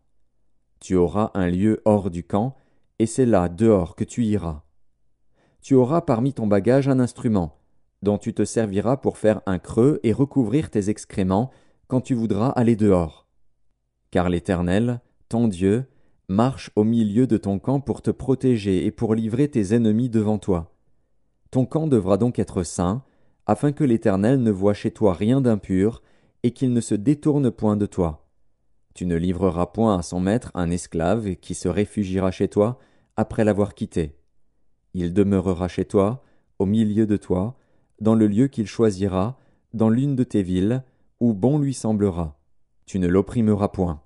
Speaker 1: Tu auras un lieu hors du camp, et c'est là dehors que tu iras tu auras parmi ton bagage un instrument, dont tu te serviras pour faire un creux et recouvrir tes excréments quand tu voudras aller dehors. Car l'Éternel, ton Dieu, marche au milieu de ton camp pour te protéger et pour livrer tes ennemis devant toi. Ton camp devra donc être saint, afin que l'Éternel ne voie chez toi rien d'impur, et qu'il ne se détourne point de toi. Tu ne livreras point à son maître un esclave qui se réfugiera chez toi après l'avoir quitté. Il demeurera chez toi, au milieu de toi, dans le lieu qu'il choisira, dans l'une de tes villes, où bon lui semblera. Tu ne l'opprimeras point.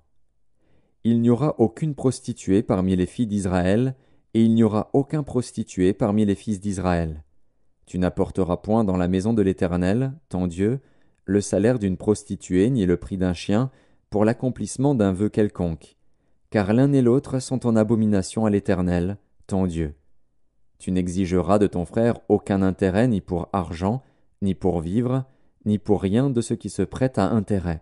Speaker 1: Il n'y aura aucune prostituée parmi les filles d'Israël, et il n'y aura aucun prostitué parmi les fils d'Israël. Tu n'apporteras point dans la maison de l'Éternel, ton Dieu, le salaire d'une prostituée ni le prix d'un chien pour l'accomplissement d'un vœu quelconque, car l'un et l'autre sont en abomination à l'Éternel, ton Dieu. Tu n'exigeras de ton frère aucun intérêt ni pour argent, ni pour vivre, ni pour rien de ce qui se prête à intérêt.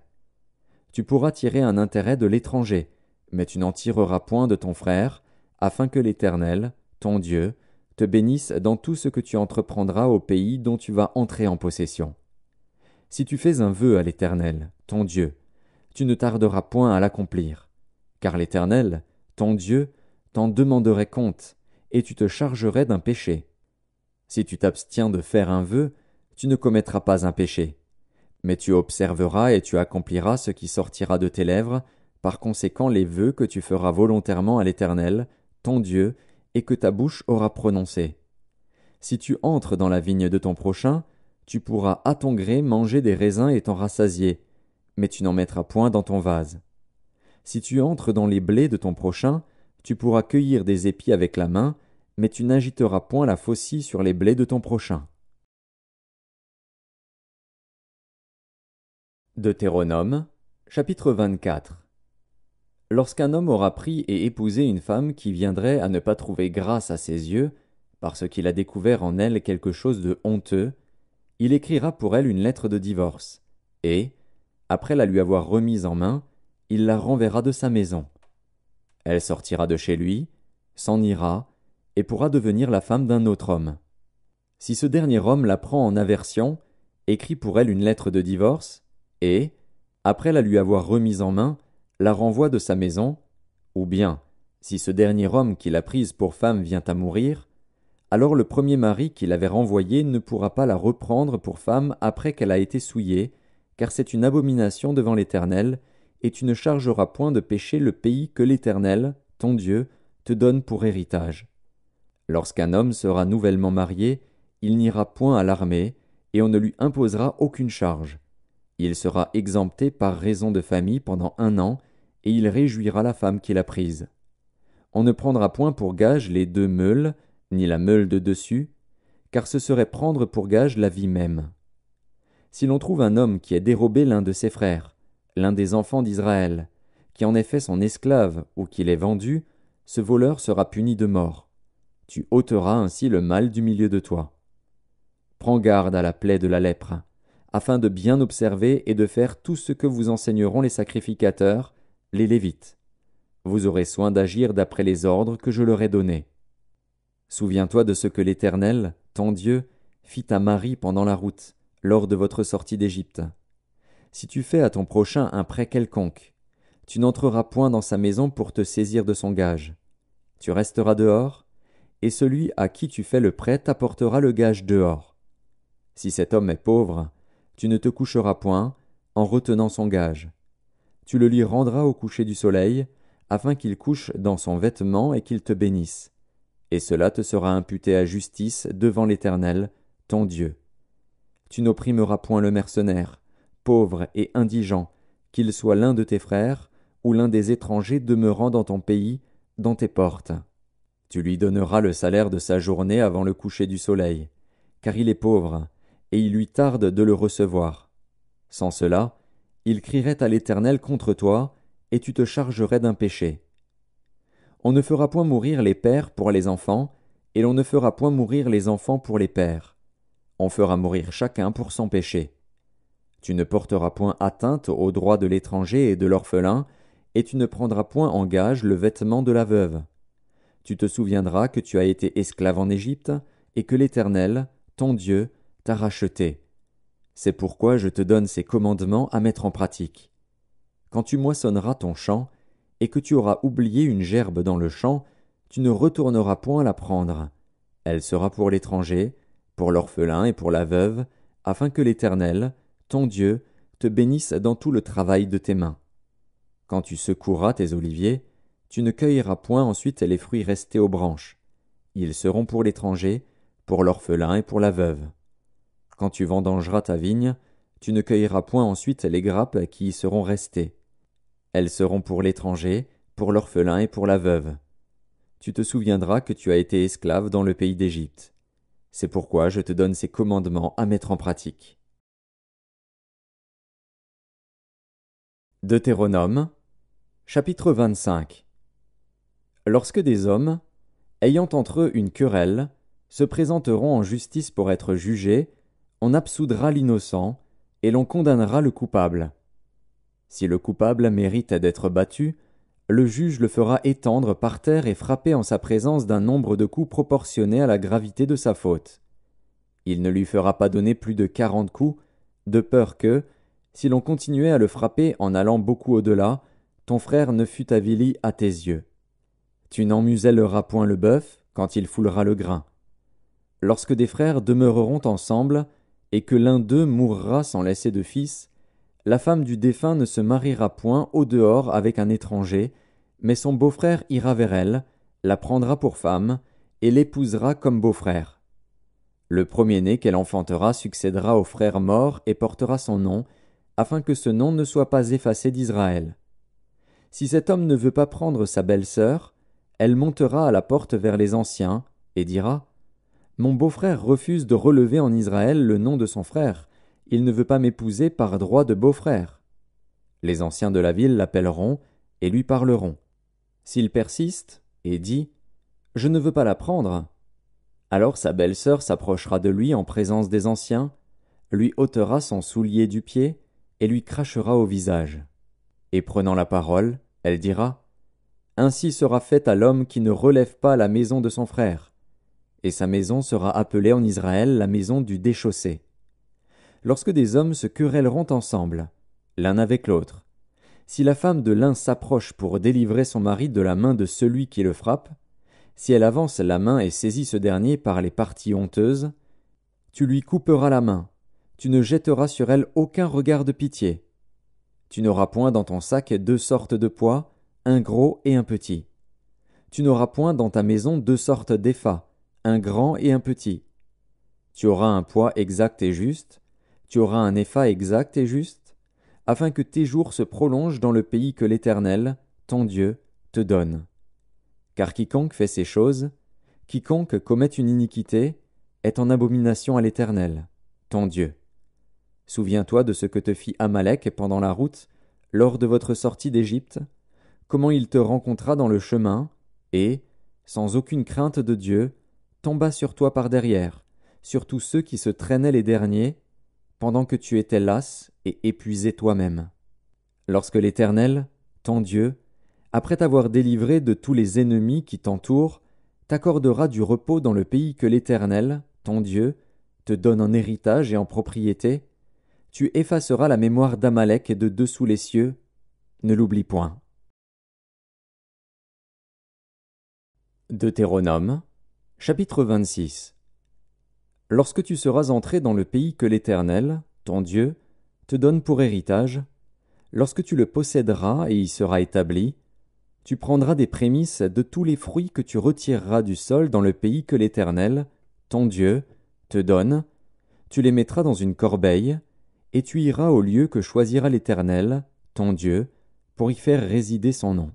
Speaker 1: Tu pourras tirer un intérêt de l'étranger, mais tu n'en tireras point de ton frère, afin que l'Éternel, ton Dieu, te bénisse dans tout ce que tu entreprendras au pays dont tu vas entrer en possession. Si tu fais un vœu à l'Éternel, ton Dieu, tu ne tarderas point à l'accomplir, car l'Éternel, ton Dieu, t'en demanderait compte, et tu te chargerais d'un péché. Si tu t'abstiens de faire un vœu, tu ne commettras pas un péché. Mais tu observeras et tu accompliras ce qui sortira de tes lèvres, par conséquent les vœux que tu feras volontairement à l'Éternel, ton Dieu, et que ta bouche aura prononcé. Si tu entres dans la vigne de ton prochain, tu pourras à ton gré manger des raisins et t'en rassasier, mais tu n'en mettras point dans ton vase. Si tu entres dans les blés de ton prochain, tu pourras cueillir des épis avec la main, mais tu n'agiteras point la faucille sur les blés de ton prochain. Deutéronome, chapitre 24 Lorsqu'un homme aura pris et épousé une femme qui viendrait à ne pas trouver grâce à ses yeux, parce qu'il a découvert en elle quelque chose de honteux, il écrira pour elle une lettre de divorce, et, après la lui avoir remise en main, il la renverra de sa maison. Elle sortira de chez lui, s'en ira, et pourra devenir la femme d'un autre homme. Si ce dernier homme la prend en aversion, écrit pour elle une lettre de divorce, et, après la lui avoir remise en main, la renvoie de sa maison, ou bien, si ce dernier homme qui l'a prise pour femme vient à mourir, alors le premier mari qui l'avait renvoyée ne pourra pas la reprendre pour femme après qu'elle a été souillée, car c'est une abomination devant l'Éternel, et tu ne chargeras point de péché le pays que l'Éternel, ton Dieu, te donne pour héritage. Lorsqu'un homme sera nouvellement marié, il n'ira point à l'armée, et on ne lui imposera aucune charge. Il sera exempté par raison de famille pendant un an, et il réjouira la femme qu'il a prise. On ne prendra point pour gage les deux meules, ni la meule de dessus, car ce serait prendre pour gage la vie même. Si l'on trouve un homme qui a dérobé l'un de ses frères, l'un des enfants d'Israël, qui en est fait son esclave ou qu'il est vendu, ce voleur sera puni de mort. Tu ôteras ainsi le mal du milieu de toi. Prends garde à la plaie de la lèpre, afin de bien observer et de faire tout ce que vous enseigneront les sacrificateurs, les Lévites. Vous aurez soin d'agir d'après les ordres que je leur ai donnés. Souviens-toi de ce que l'Éternel, ton Dieu, fit à Marie pendant la route, lors de votre sortie d'Égypte. Si tu fais à ton prochain un prêt quelconque, tu n'entreras point dans sa maison pour te saisir de son gage. Tu resteras dehors, et celui à qui tu fais le prêt t'apportera le gage dehors. Si cet homme est pauvre, tu ne te coucheras point en retenant son gage. Tu le lui rendras au coucher du soleil, afin qu'il couche dans son vêtement et qu'il te bénisse. Et cela te sera imputé à justice devant l'Éternel, ton Dieu. Tu n'opprimeras point le mercenaire, pauvre et indigent, qu'il soit l'un de tes frères, ou l'un des étrangers demeurant dans ton pays, dans tes portes. Tu lui donneras le salaire de sa journée avant le coucher du soleil, car il est pauvre, et il lui tarde de le recevoir. Sans cela, il crierait à l'Éternel contre toi, et tu te chargerais d'un péché. On ne fera point mourir les pères pour les enfants, et l'on ne fera point mourir les enfants pour les pères. On fera mourir chacun pour son péché. Tu ne porteras point atteinte aux droits de l'étranger et de l'orphelin, et tu ne prendras point en gage le vêtement de la veuve. Tu te souviendras que tu as été esclave en Égypte, et que l'Éternel, ton Dieu, t'a racheté. C'est pourquoi je te donne ces commandements à mettre en pratique. Quand tu moissonneras ton champ, et que tu auras oublié une gerbe dans le champ, tu ne retourneras point la prendre. Elle sera pour l'étranger, pour l'orphelin et pour la veuve, afin que l'Éternel, ton Dieu, te bénisse dans tout le travail de tes mains. Quand tu secoueras tes oliviers, tu ne cueilleras point ensuite les fruits restés aux branches. Ils seront pour l'étranger, pour l'orphelin et pour la veuve. Quand tu vendangeras ta vigne, tu ne cueilleras point ensuite les grappes qui y seront restées. Elles seront pour l'étranger, pour l'orphelin et pour la veuve. Tu te souviendras que tu as été esclave dans le pays d'Égypte. C'est pourquoi je te donne ces commandements à mettre en pratique. Deutéronome, chapitre 25 Lorsque des hommes, ayant entre eux une querelle, se présenteront en justice pour être jugés, on absoudra l'innocent, et l'on condamnera le coupable. Si le coupable mérite d'être battu, le juge le fera étendre par terre et frapper en sa présence d'un nombre de coups proportionné à la gravité de sa faute. Il ne lui fera pas donner plus de quarante coups, de peur que, si l'on continuait à le frapper en allant beaucoup au-delà, ton frère ne fut avili à tes yeux. Tu muselleras point le bœuf quand il foulera le grain. Lorsque des frères demeureront ensemble, et que l'un d'eux mourra sans laisser de fils, la femme du défunt ne se mariera point au dehors avec un étranger, mais son beau-frère ira vers elle, la prendra pour femme, et l'épousera comme beau-frère. Le premier-né qu'elle enfantera succédera au frère mort et portera son nom, afin que ce nom ne soit pas effacé d'Israël. Si cet homme ne veut pas prendre sa belle-sœur, elle montera à la porte vers les anciens, et dira Mon beau-frère refuse de relever en Israël le nom de son frère, il ne veut pas m'épouser par droit de beau-frère. Les anciens de la ville l'appelleront et lui parleront. S'il persiste et dit Je ne veux pas la prendre, alors sa belle-sœur s'approchera de lui en présence des anciens, lui ôtera son soulier du pied, et lui crachera au visage. Et prenant la parole, elle dira Ainsi sera faite à l'homme qui ne relève pas la maison de son frère. Et sa maison sera appelée en Israël la maison du déchaussé. Lorsque des hommes se querelleront ensemble, l'un avec l'autre, si la femme de l'un s'approche pour délivrer son mari de la main de celui qui le frappe, si elle avance la main et saisit ce dernier par les parties honteuses, tu lui couperas la main, tu ne jetteras sur elle aucun regard de pitié. Tu n'auras point dans ton sac deux sortes de poids, un gros et un petit. Tu n'auras point dans ta maison deux sortes d'effats, un grand et un petit. Tu auras un poids exact et juste, tu auras un effat exact et juste, afin que tes jours se prolongent dans le pays que l'Éternel, ton Dieu, te donne. Car quiconque fait ces choses, quiconque commet une iniquité, est en abomination à l'Éternel, ton Dieu. Souviens-toi de ce que te fit Amalek pendant la route, lors de votre sortie d'Égypte, comment il te rencontra dans le chemin, et, sans aucune crainte de Dieu, tomba sur toi par derrière, sur tous ceux qui se traînaient les derniers, pendant que tu étais las et épuisé toi-même. Lorsque l'Éternel, ton Dieu, après t'avoir délivré de tous les ennemis qui t'entourent, t'accordera du repos dans le pays que l'Éternel, ton Dieu, te donne en héritage et en propriété, tu effaceras la mémoire d'Amalek et de dessous les cieux, ne l'oublie point. Deutéronome, chapitre 26 Lorsque tu seras entré dans le pays que l'Éternel, ton Dieu, te donne pour héritage, lorsque tu le posséderas et y seras établi, tu prendras des prémices de tous les fruits que tu retireras du sol dans le pays que l'Éternel, ton Dieu, te donne, tu les mettras dans une corbeille, et tu iras au lieu que choisira l'Éternel, ton Dieu, pour y faire résider son nom.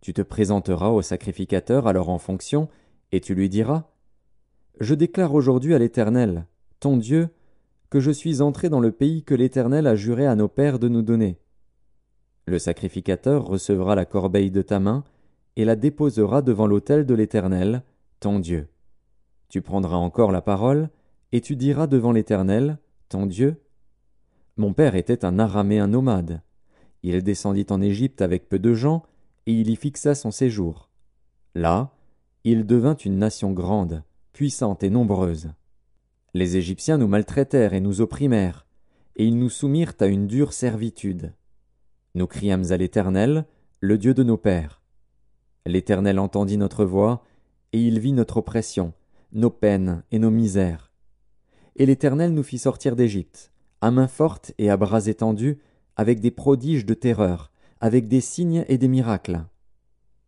Speaker 1: Tu te présenteras au sacrificateur alors en fonction, et tu lui diras Je déclare aujourd'hui à l'Éternel, ton Dieu, que je suis entré dans le pays que l'Éternel a juré à nos pères de nous donner. Le sacrificateur recevra la corbeille de ta main, et la déposera devant l'autel de l'Éternel, ton Dieu. Tu prendras encore la parole, et tu diras devant l'Éternel, ton Dieu, mon père était un araméen nomade. Il descendit en Égypte avec peu de gens, et il y fixa son séjour. Là, il devint une nation grande, puissante et nombreuse. Les Égyptiens nous maltraitèrent et nous opprimèrent, et ils nous soumirent à une dure servitude. Nous criâmes à l'Éternel, le Dieu de nos pères. L'Éternel entendit notre voix, et il vit notre oppression, nos peines et nos misères. Et l'Éternel nous fit sortir d'Égypte, à main forte et à bras étendus, avec des prodiges de terreur, avec des signes et des miracles.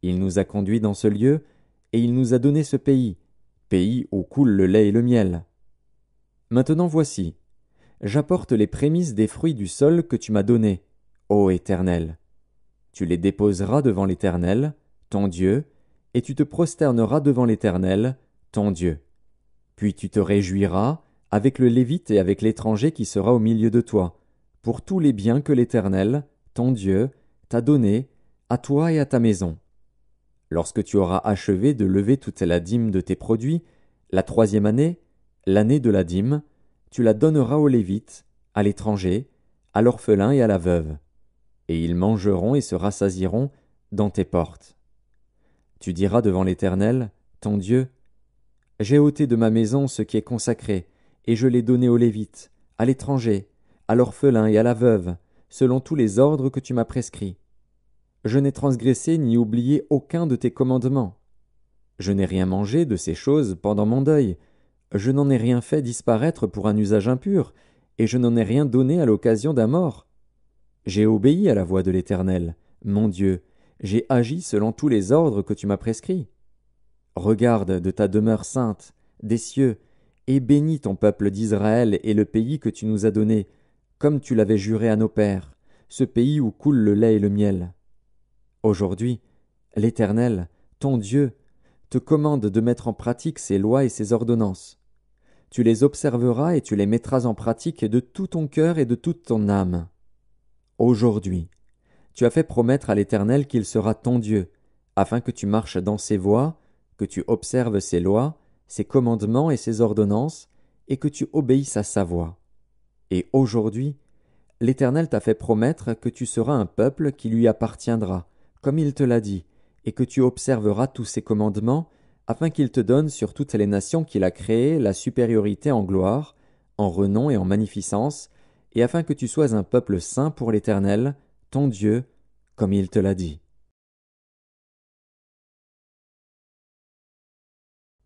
Speaker 1: Il nous a conduits dans ce lieu, et il nous a donné ce pays, pays où coule le lait et le miel. Maintenant voici, j'apporte les prémices des fruits du sol que tu m'as donnés, ô Éternel. Tu les déposeras devant l'Éternel, ton Dieu, et tu te prosterneras devant l'Éternel, ton Dieu. Puis tu te réjouiras, avec le Lévite et avec l'étranger qui sera au milieu de toi, pour tous les biens que l'Éternel, ton Dieu, t'a donnés, à toi et à ta maison. Lorsque tu auras achevé de lever toute la dîme de tes produits, la troisième année, l'année de la dîme, tu la donneras au Lévite, à l'étranger, à l'orphelin et à la veuve. Et ils mangeront et se rassasieront dans tes portes. Tu diras devant l'Éternel, ton Dieu, J'ai ôté de ma maison ce qui est consacré, et je l'ai donné aux Lévites, à l'étranger, à l'orphelin et à la veuve, selon tous les ordres que tu m'as prescrits. Je n'ai transgressé ni oublié aucun de tes commandements. Je n'ai rien mangé de ces choses pendant mon deuil, je n'en ai rien fait disparaître pour un usage impur, et je n'en ai rien donné à l'occasion d'un mort. J'ai obéi à la voix de l'Éternel, mon Dieu, j'ai agi selon tous les ordres que tu m'as prescrits. Regarde de ta demeure sainte, des cieux, et bénis ton peuple d'Israël et le pays que tu nous as donné, comme tu l'avais juré à nos pères, ce pays où coule le lait et le miel. Aujourd'hui, l'Éternel, ton Dieu, te commande de mettre en pratique ses lois et ses ordonnances. Tu les observeras et tu les mettras en pratique de tout ton cœur et de toute ton âme. Aujourd'hui, tu as fait promettre à l'Éternel qu'il sera ton Dieu, afin que tu marches dans ses voies, que tu observes ses lois, ses commandements et ses ordonnances, et que tu obéisses à sa voix. Et aujourd'hui, l'Éternel t'a fait promettre que tu seras un peuple qui lui appartiendra, comme il te l'a dit, et que tu observeras tous ses commandements, afin qu'il te donne sur toutes les nations qu'il a créées la supériorité en gloire, en renom et en magnificence, et afin que tu sois un peuple saint pour l'Éternel, ton Dieu, comme il te l'a dit.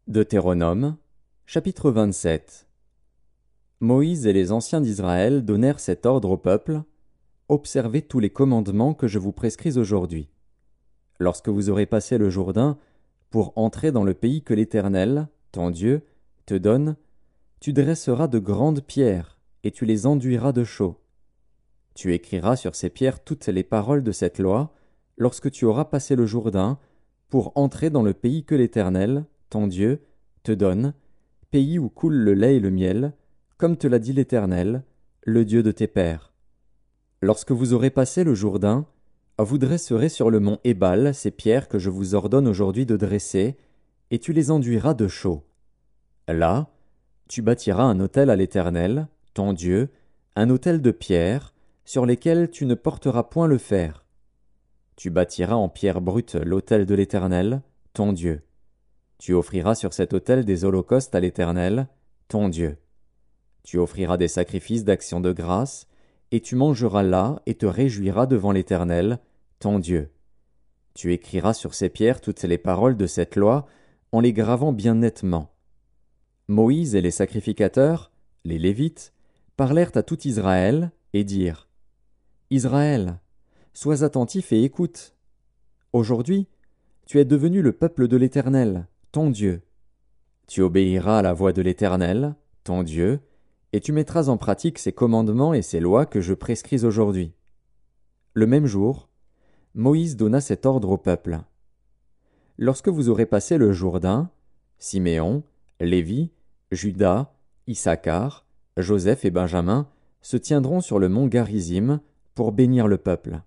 Speaker 1: Deutéronome, chapitre 27 Moïse et les anciens d'Israël donnèrent cet ordre au peuple Observez tous les commandements que je vous prescris aujourd'hui. Lorsque vous aurez passé le Jourdain, pour entrer dans le pays que l'Éternel, ton Dieu, te donne, tu dresseras de grandes pierres, et tu les enduiras de chaux. Tu écriras sur ces pierres toutes les paroles de cette loi, lorsque tu auras passé le Jourdain, pour entrer dans le pays que l'Éternel, ton Dieu, te donne, pays où coule le lait et le miel, comme te l'a dit l'Éternel, le Dieu de tes pères. Lorsque vous aurez passé le Jourdain, vous dresserez sur le mont Ébal ces pierres que je vous ordonne aujourd'hui de dresser, et tu les enduiras de chaud. Là, tu bâtiras un autel à l'Éternel, ton Dieu, un autel de pierre, sur lesquels tu ne porteras point le fer. Tu bâtiras en pierre brute l'autel de l'Éternel, ton Dieu. Tu offriras sur cet autel des holocaustes à l'Éternel, ton Dieu. Tu offriras des sacrifices d'action de grâce, et tu mangeras là et te réjouiras devant l'Éternel, ton Dieu. Tu écriras sur ces pierres toutes les paroles de cette loi, en les gravant bien nettement. Moïse et les sacrificateurs, les Lévites, parlèrent à tout Israël, et dirent. Israël, sois attentif et écoute. Aujourd'hui, tu es devenu le peuple de l'Éternel ton Dieu. Tu obéiras à la voix de l'Éternel, ton Dieu, et tu mettras en pratique ses commandements et ses lois que je prescris aujourd'hui. Le même jour, Moïse donna cet ordre au peuple. Lorsque vous aurez passé le Jourdain, Siméon, Lévi, Judas, Issachar, Joseph et Benjamin se tiendront sur le mont Garizim pour bénir le peuple.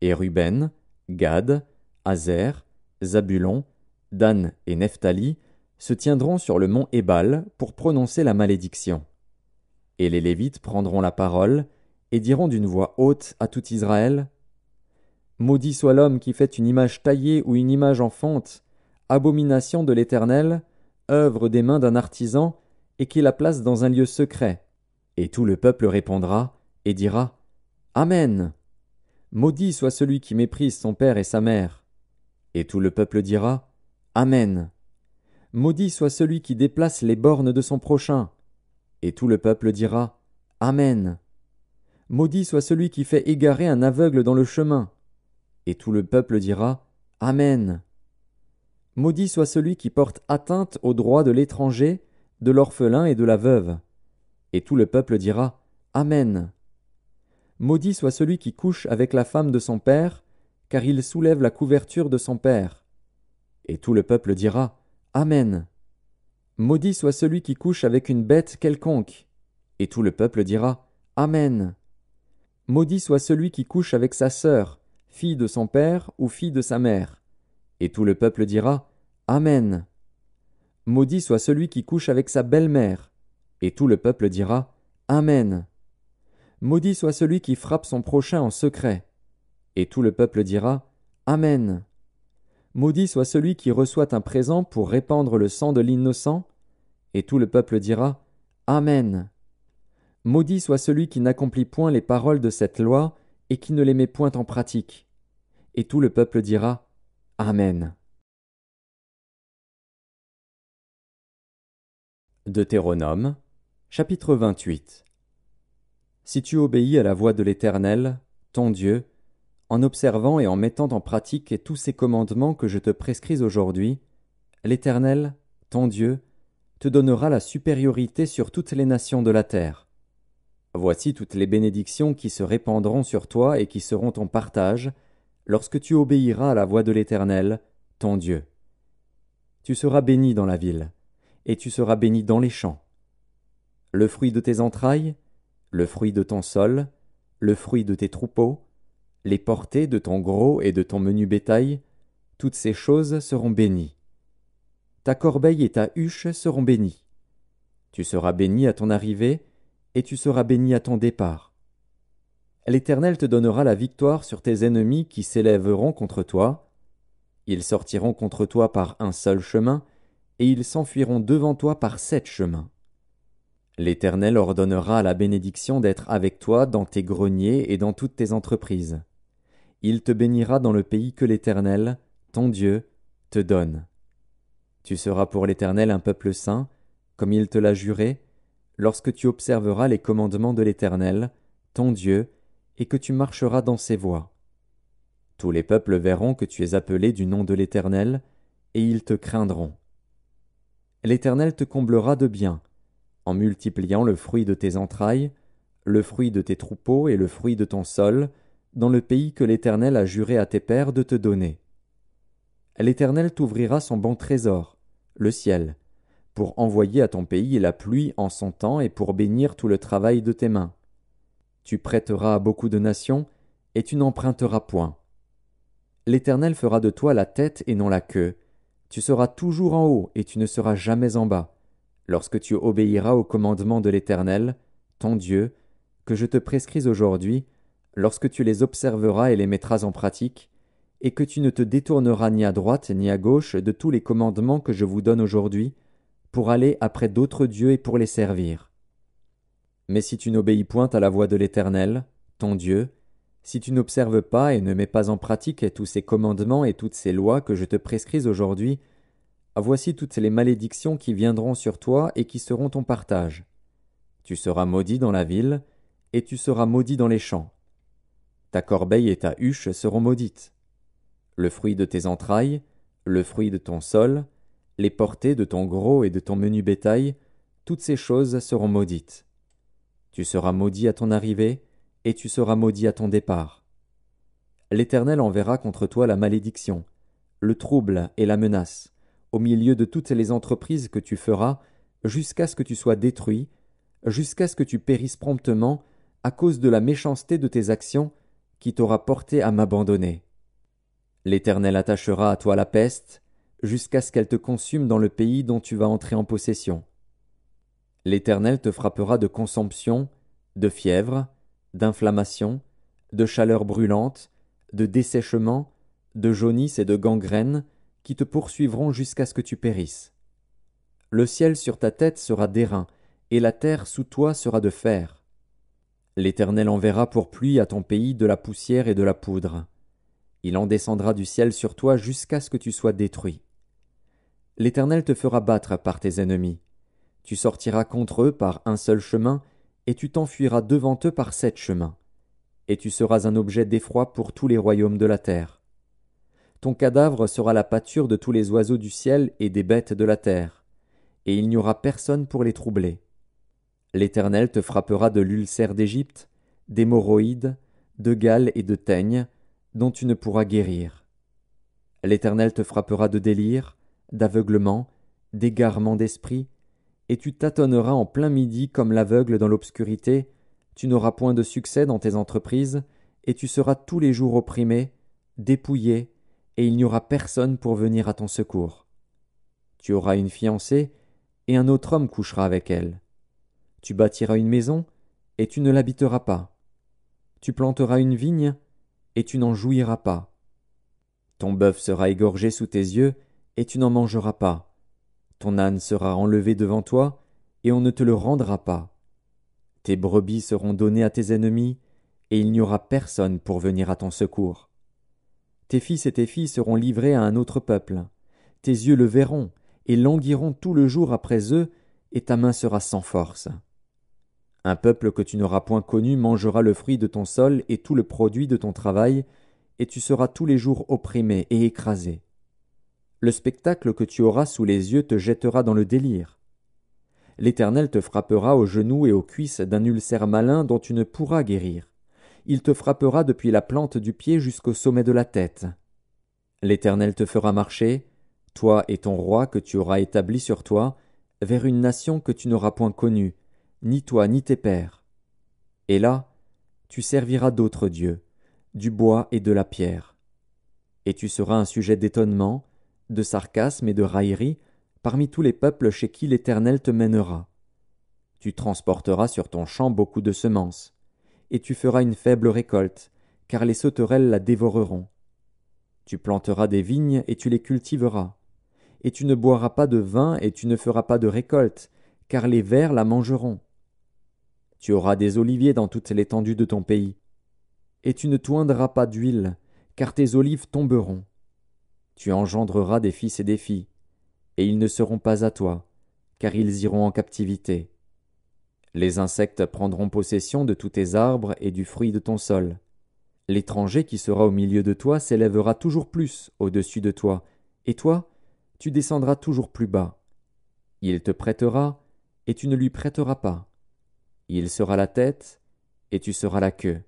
Speaker 1: Et Ruben, Gad, Azer, Zabulon Dan et Nephtali, se tiendront sur le mont Ébal pour prononcer la malédiction. Et les Lévites prendront la parole et diront d'une voix haute à tout Israël Maudit soit l'homme qui fait une image taillée ou une image en fonte, abomination de l'Éternel, œuvre des mains d'un artisan, et qui la place dans un lieu secret. Et tout le peuple répondra et dira Amen. Maudit soit celui qui méprise son père et sa mère. Et tout le peuple dira Amen. Maudit soit celui qui déplace les bornes de son prochain. Et tout le peuple dira Amen. Maudit soit celui qui fait égarer un aveugle dans le chemin. Et tout le peuple dira Amen. Maudit soit celui qui porte atteinte aux droits de l'étranger, de l'orphelin et de la veuve. Et tout le peuple dira Amen. Maudit soit celui qui couche avec la femme de son père, car il soulève la couverture de son père. Et tout le peuple dira Amen. Maudit soit celui qui couche avec une bête quelconque. Et tout le peuple dira Amen. Maudit soit celui qui couche avec sa sœur, fille de son père ou fille de sa mère. Et tout le peuple dira Amen. Maudit soit celui qui couche avec sa belle-mère. Et tout le peuple dira Amen. Maudit soit celui qui frappe son prochain en secret. Et tout le peuple dira Amen. Maudit soit celui qui reçoit un présent pour répandre le sang de l'innocent. Et tout le peuple dira Amen. Maudit soit celui qui n'accomplit point les paroles de cette loi et qui ne les met point en pratique. Et tout le peuple dira Amen. Deutéronome, chapitre 28 Si tu obéis à la voix de l'Éternel, ton Dieu, en observant et en mettant en pratique tous ces commandements que je te prescris aujourd'hui, l'Éternel, ton Dieu, te donnera la supériorité sur toutes les nations de la terre. Voici toutes les bénédictions qui se répandront sur toi et qui seront ton partage, lorsque tu obéiras à la voix de l'Éternel, ton Dieu. Tu seras béni dans la ville, et tu seras béni dans les champs. Le fruit de tes entrailles, le fruit de ton sol, le fruit de tes troupeaux, les portées de ton gros et de ton menu bétail, toutes ces choses seront bénies. Ta corbeille et ta huche seront bénies. Tu seras béni à ton arrivée, et tu seras béni à ton départ. L'Éternel te donnera la victoire sur tes ennemis qui s'élèveront contre toi. Ils sortiront contre toi par un seul chemin, et ils s'enfuiront devant toi par sept chemins. L'Éternel ordonnera la bénédiction d'être avec toi dans tes greniers et dans toutes tes entreprises. Il te bénira dans le pays que l'Éternel, ton Dieu, te donne. Tu seras pour l'Éternel un peuple saint, comme il te l'a juré, lorsque tu observeras les commandements de l'Éternel, ton Dieu, et que tu marcheras dans ses voies. Tous les peuples verront que tu es appelé du nom de l'Éternel, et ils te craindront. L'Éternel te comblera de bien, en multipliant le fruit de tes entrailles, le fruit de tes troupeaux et le fruit de ton sol, dans le pays que l'Éternel a juré à tes pères de te donner. L'Éternel t'ouvrira son bon trésor, le ciel, pour envoyer à ton pays la pluie en son temps et pour bénir tout le travail de tes mains. Tu prêteras à beaucoup de nations, et tu n'emprunteras point. L'Éternel fera de toi la tête et non la queue. Tu seras toujours en haut et tu ne seras jamais en bas, lorsque tu obéiras au commandement de l'Éternel, ton Dieu, que je te prescris aujourd'hui, lorsque tu les observeras et les mettras en pratique, et que tu ne te détourneras ni à droite ni à gauche de tous les commandements que je vous donne aujourd'hui, pour aller après d'autres dieux et pour les servir. Mais si tu n'obéis point à la voix de l'Éternel, ton Dieu, si tu n'observes pas et ne mets pas en pratique tous ces commandements et toutes ces lois que je te prescris aujourd'hui, voici toutes les malédictions qui viendront sur toi et qui seront ton partage. Tu seras maudit dans la ville, et tu seras maudit dans les champs ta corbeille et ta huche seront maudites. Le fruit de tes entrailles, le fruit de ton sol, les portées de ton gros et de ton menu bétail, toutes ces choses seront maudites. Tu seras maudit à ton arrivée, et tu seras maudit à ton départ. L'Éternel enverra contre toi la malédiction, le trouble et la menace, au milieu de toutes les entreprises que tu feras, jusqu'à ce que tu sois détruit, jusqu'à ce que tu périsses promptement, à cause de la méchanceté de tes actions qui t'aura porté à m'abandonner. L'Éternel attachera à toi la peste, jusqu'à ce qu'elle te consume dans le pays dont tu vas entrer en possession. L'Éternel te frappera de consomption, de fièvre, d'inflammation, de chaleur brûlante, de dessèchement, de jaunisse et de gangrène, qui te poursuivront jusqu'à ce que tu périsses. Le ciel sur ta tête sera d'airain, et la terre sous toi sera de fer. L'Éternel enverra pour pluie à ton pays de la poussière et de la poudre. Il en descendra du ciel sur toi jusqu'à ce que tu sois détruit. L'Éternel te fera battre par tes ennemis. Tu sortiras contre eux par un seul chemin, et tu t'enfuiras devant eux par sept chemins. Et tu seras un objet d'effroi pour tous les royaumes de la terre. Ton cadavre sera la pâture de tous les oiseaux du ciel et des bêtes de la terre, et il n'y aura personne pour les troubler. L'Éternel te frappera de l'ulcère d'Égypte, d'hémorroïdes, de gales et de teignes, dont tu ne pourras guérir. L'Éternel te frappera de délire, d'aveuglement, d'égarement d'esprit, et tu tâtonneras en plein midi comme l'aveugle dans l'obscurité, tu n'auras point de succès dans tes entreprises, et tu seras tous les jours opprimé, dépouillé, et il n'y aura personne pour venir à ton secours. Tu auras une fiancée, et un autre homme couchera avec elle. Tu bâtiras une maison, et tu ne l'habiteras pas. Tu planteras une vigne, et tu n'en jouiras pas. Ton bœuf sera égorgé sous tes yeux, et tu n'en mangeras pas. Ton âne sera enlevé devant toi, et on ne te le rendra pas. Tes brebis seront données à tes ennemis, et il n'y aura personne pour venir à ton secours. Tes fils et tes filles seront livrés à un autre peuple. Tes yeux le verront, et languiront tout le jour après eux, et ta main sera sans force. Un peuple que tu n'auras point connu mangera le fruit de ton sol et tout le produit de ton travail, et tu seras tous les jours opprimé et écrasé. Le spectacle que tu auras sous les yeux te jettera dans le délire. L'Éternel te frappera aux genoux et aux cuisses d'un ulcère malin dont tu ne pourras guérir. Il te frappera depuis la plante du pied jusqu'au sommet de la tête. L'Éternel te fera marcher, toi et ton roi que tu auras établi sur toi, vers une nation que tu n'auras point connue, ni toi ni tes pères. Et là, tu serviras d'autres dieux, du bois et de la pierre. Et tu seras un sujet d'étonnement, de sarcasme et de raillerie parmi tous les peuples chez qui l'Éternel te mènera. Tu transporteras sur ton champ beaucoup de semences, et tu feras une faible récolte, car les sauterelles la dévoreront. Tu planteras des vignes et tu les cultiveras, et tu ne boiras pas de vin et tu ne feras pas de récolte, car les vers la mangeront. Tu auras des oliviers dans toute l'étendue de ton pays. Et tu ne toindras pas d'huile, car tes olives tomberont. Tu engendreras des fils et des filles, et ils ne seront pas à toi, car ils iront en captivité. Les insectes prendront possession de tous tes arbres et du fruit de ton sol. L'étranger qui sera au milieu de toi s'élèvera toujours plus au-dessus de toi, et toi, tu descendras toujours plus bas. Il te prêtera, et tu ne lui prêteras pas. Il sera la tête, et tu seras la queue.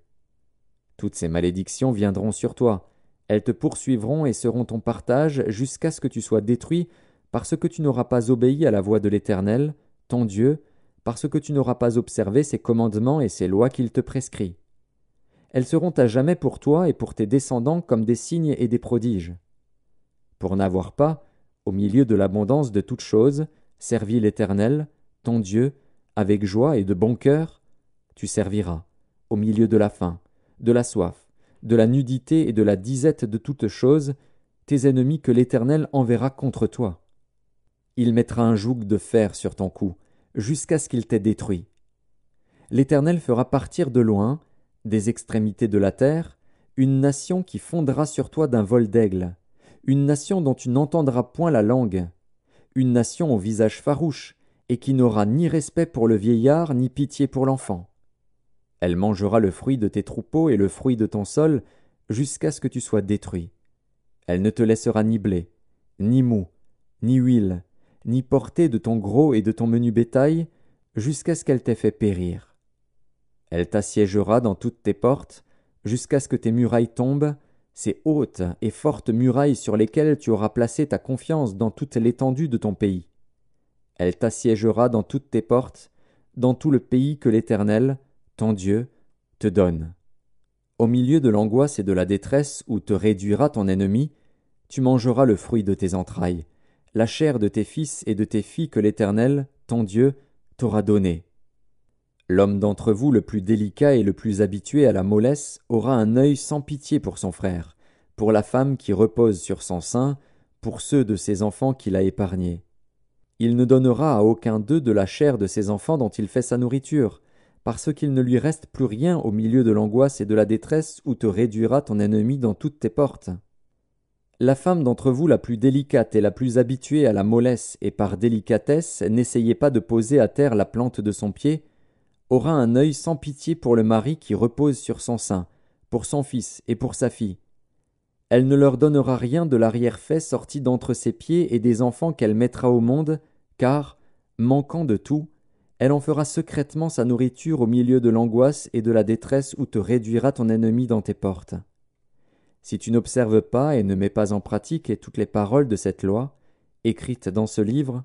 Speaker 1: Toutes ces malédictions viendront sur toi, elles te poursuivront et seront ton partage jusqu'à ce que tu sois détruit, parce que tu n'auras pas obéi à la voix de l'Éternel, ton Dieu, parce que tu n'auras pas observé ses commandements et ses lois qu'il te prescrit. Elles seront à jamais pour toi et pour tes descendants comme des signes et des prodiges. Pour n'avoir pas, au milieu de l'abondance de toutes choses, servi l'Éternel, ton Dieu, avec joie et de bon cœur, tu serviras, au milieu de la faim, de la soif, de la nudité et de la disette de toutes choses, tes ennemis que l'Éternel enverra contre toi. Il mettra un joug de fer sur ton cou, jusqu'à ce qu'il t'ait détruit. L'Éternel fera partir de loin, des extrémités de la terre, une nation qui fondera sur toi d'un vol d'aigle, une nation dont tu n'entendras point la langue, une nation au visage farouche, et qui n'aura ni respect pour le vieillard ni pitié pour l'enfant. Elle mangera le fruit de tes troupeaux et le fruit de ton sol, jusqu'à ce que tu sois détruit. Elle ne te laissera ni blé, ni mou, ni huile, ni portée de ton gros et de ton menu bétail, jusqu'à ce qu'elle t'ait fait périr. Elle t'assiégera dans toutes tes portes, jusqu'à ce que tes murailles tombent, ces hautes et fortes murailles sur lesquelles tu auras placé ta confiance dans toute l'étendue de ton pays. Elle t'assiégera dans toutes tes portes, dans tout le pays que l'Éternel, ton Dieu, te donne. Au milieu de l'angoisse et de la détresse où te réduira ton ennemi, tu mangeras le fruit de tes entrailles, la chair de tes fils et de tes filles que l'Éternel, ton Dieu, t'aura donnée. L'homme d'entre vous le plus délicat et le plus habitué à la mollesse aura un œil sans pitié pour son frère, pour la femme qui repose sur son sein, pour ceux de ses enfants qu'il a épargnés. Il ne donnera à aucun d'eux de la chair de ses enfants dont il fait sa nourriture, parce qu'il ne lui reste plus rien au milieu de l'angoisse et de la détresse où te réduira ton ennemi dans toutes tes portes. La femme d'entre vous la plus délicate et la plus habituée à la mollesse, et par délicatesse n'essayez pas de poser à terre la plante de son pied, aura un œil sans pitié pour le mari qui repose sur son sein, pour son fils et pour sa fille, elle ne leur donnera rien de l'arrière-fait sorti d'entre ses pieds et des enfants qu'elle mettra au monde, car, manquant de tout, elle en fera secrètement sa nourriture au milieu de l'angoisse et de la détresse où te réduira ton ennemi dans tes portes. Si tu n'observes pas et ne mets pas en pratique toutes les paroles de cette loi, écrites dans ce livre,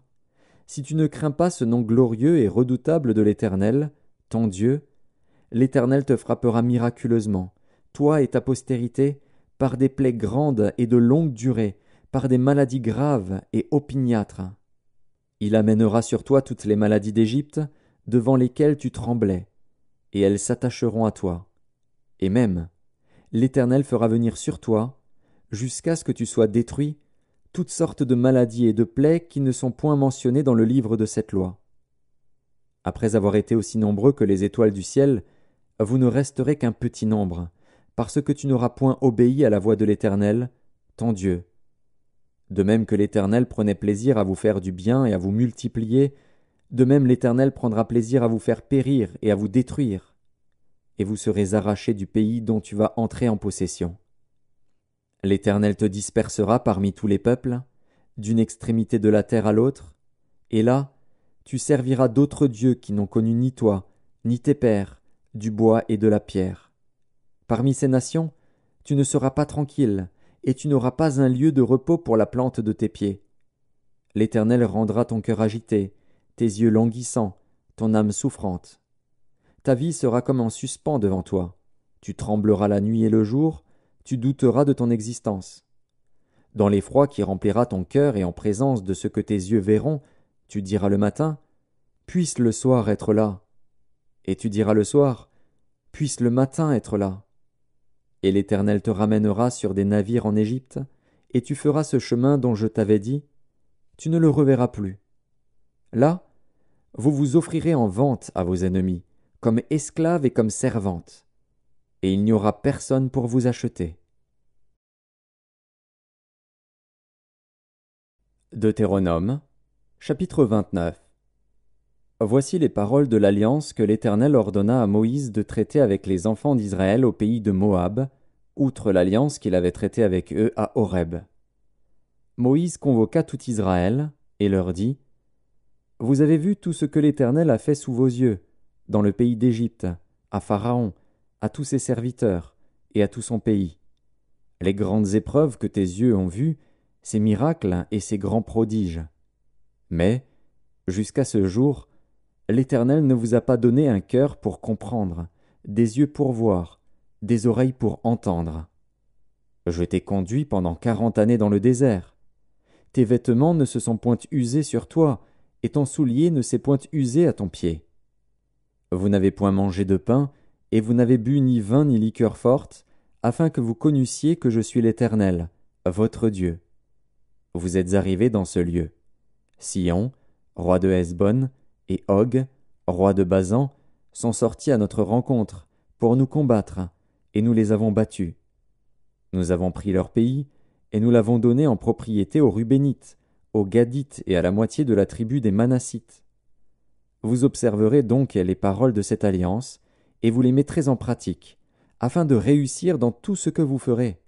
Speaker 1: si tu ne crains pas ce nom glorieux et redoutable de l'Éternel, ton Dieu, l'Éternel te frappera miraculeusement, toi et ta postérité, par des plaies grandes et de longue durée, par des maladies graves et opiniâtres. Il amènera sur toi toutes les maladies d'Égypte, devant lesquelles tu tremblais, et elles s'attacheront à toi. Et même, l'Éternel fera venir sur toi, jusqu'à ce que tu sois détruit, toutes sortes de maladies et de plaies qui ne sont point mentionnées dans le livre de cette loi. Après avoir été aussi nombreux que les étoiles du ciel, vous ne resterez qu'un petit nombre, parce que tu n'auras point obéi à la voix de l'Éternel, ton Dieu. De même que l'Éternel prenait plaisir à vous faire du bien et à vous multiplier, de même l'Éternel prendra plaisir à vous faire périr et à vous détruire, et vous serez arrachés du pays dont tu vas entrer en possession. L'Éternel te dispersera parmi tous les peuples, d'une extrémité de la terre à l'autre, et là, tu serviras d'autres dieux qui n'ont connu ni toi, ni tes pères, du bois et de la pierre. Parmi ces nations, tu ne seras pas tranquille, et tu n'auras pas un lieu de repos pour la plante de tes pieds. L'Éternel rendra ton cœur agité, tes yeux languissants, ton âme souffrante. Ta vie sera comme en suspens devant toi. Tu trembleras la nuit et le jour, tu douteras de ton existence. Dans l'effroi qui remplira ton cœur et en présence de ce que tes yeux verront, tu diras le matin Puisse le soir être là. Et tu diras le soir Puisse le matin être là. Et l'Éternel te ramènera sur des navires en Égypte, et tu feras ce chemin dont je t'avais dit, tu ne le reverras plus. Là, vous vous offrirez en vente à vos ennemis, comme esclaves et comme servantes, et il n'y aura personne pour vous acheter. Deutéronome, chapitre 29 Voici les paroles de l'alliance que l'Éternel ordonna à Moïse de traiter avec les enfants d'Israël au pays de Moab, outre l'alliance qu'il avait traitée avec eux à Horeb. Moïse convoqua tout Israël, et leur dit Vous avez vu tout ce que l'Éternel a fait sous vos yeux, dans le pays d'Égypte, à Pharaon, à tous ses serviteurs, et à tout son pays. Les grandes épreuves que tes yeux ont vues, ses miracles et ses grands prodiges. Mais, jusqu'à ce jour, L'Éternel ne vous a pas donné un cœur pour comprendre, des yeux pour voir, des oreilles pour entendre. Je t'ai conduit pendant quarante années dans le désert. Tes vêtements ne se sont point usés sur toi, et ton soulier ne s'est point usé à ton pied. Vous n'avez point mangé de pain, et vous n'avez bu ni vin ni liqueur forte, afin que vous connussiez que je suis l'Éternel, votre Dieu. Vous êtes arrivé dans ce lieu. Sion, roi de Hesbon, et Og, roi de Bazan, sont sortis à notre rencontre pour nous combattre, et nous les avons battus. Nous avons pris leur pays, et nous l'avons donné en propriété aux Rubénites, aux Gadites et à la moitié de la tribu des Manassites. Vous observerez donc les paroles de cette alliance, et vous les mettrez en pratique, afin de réussir dans tout ce que vous ferez.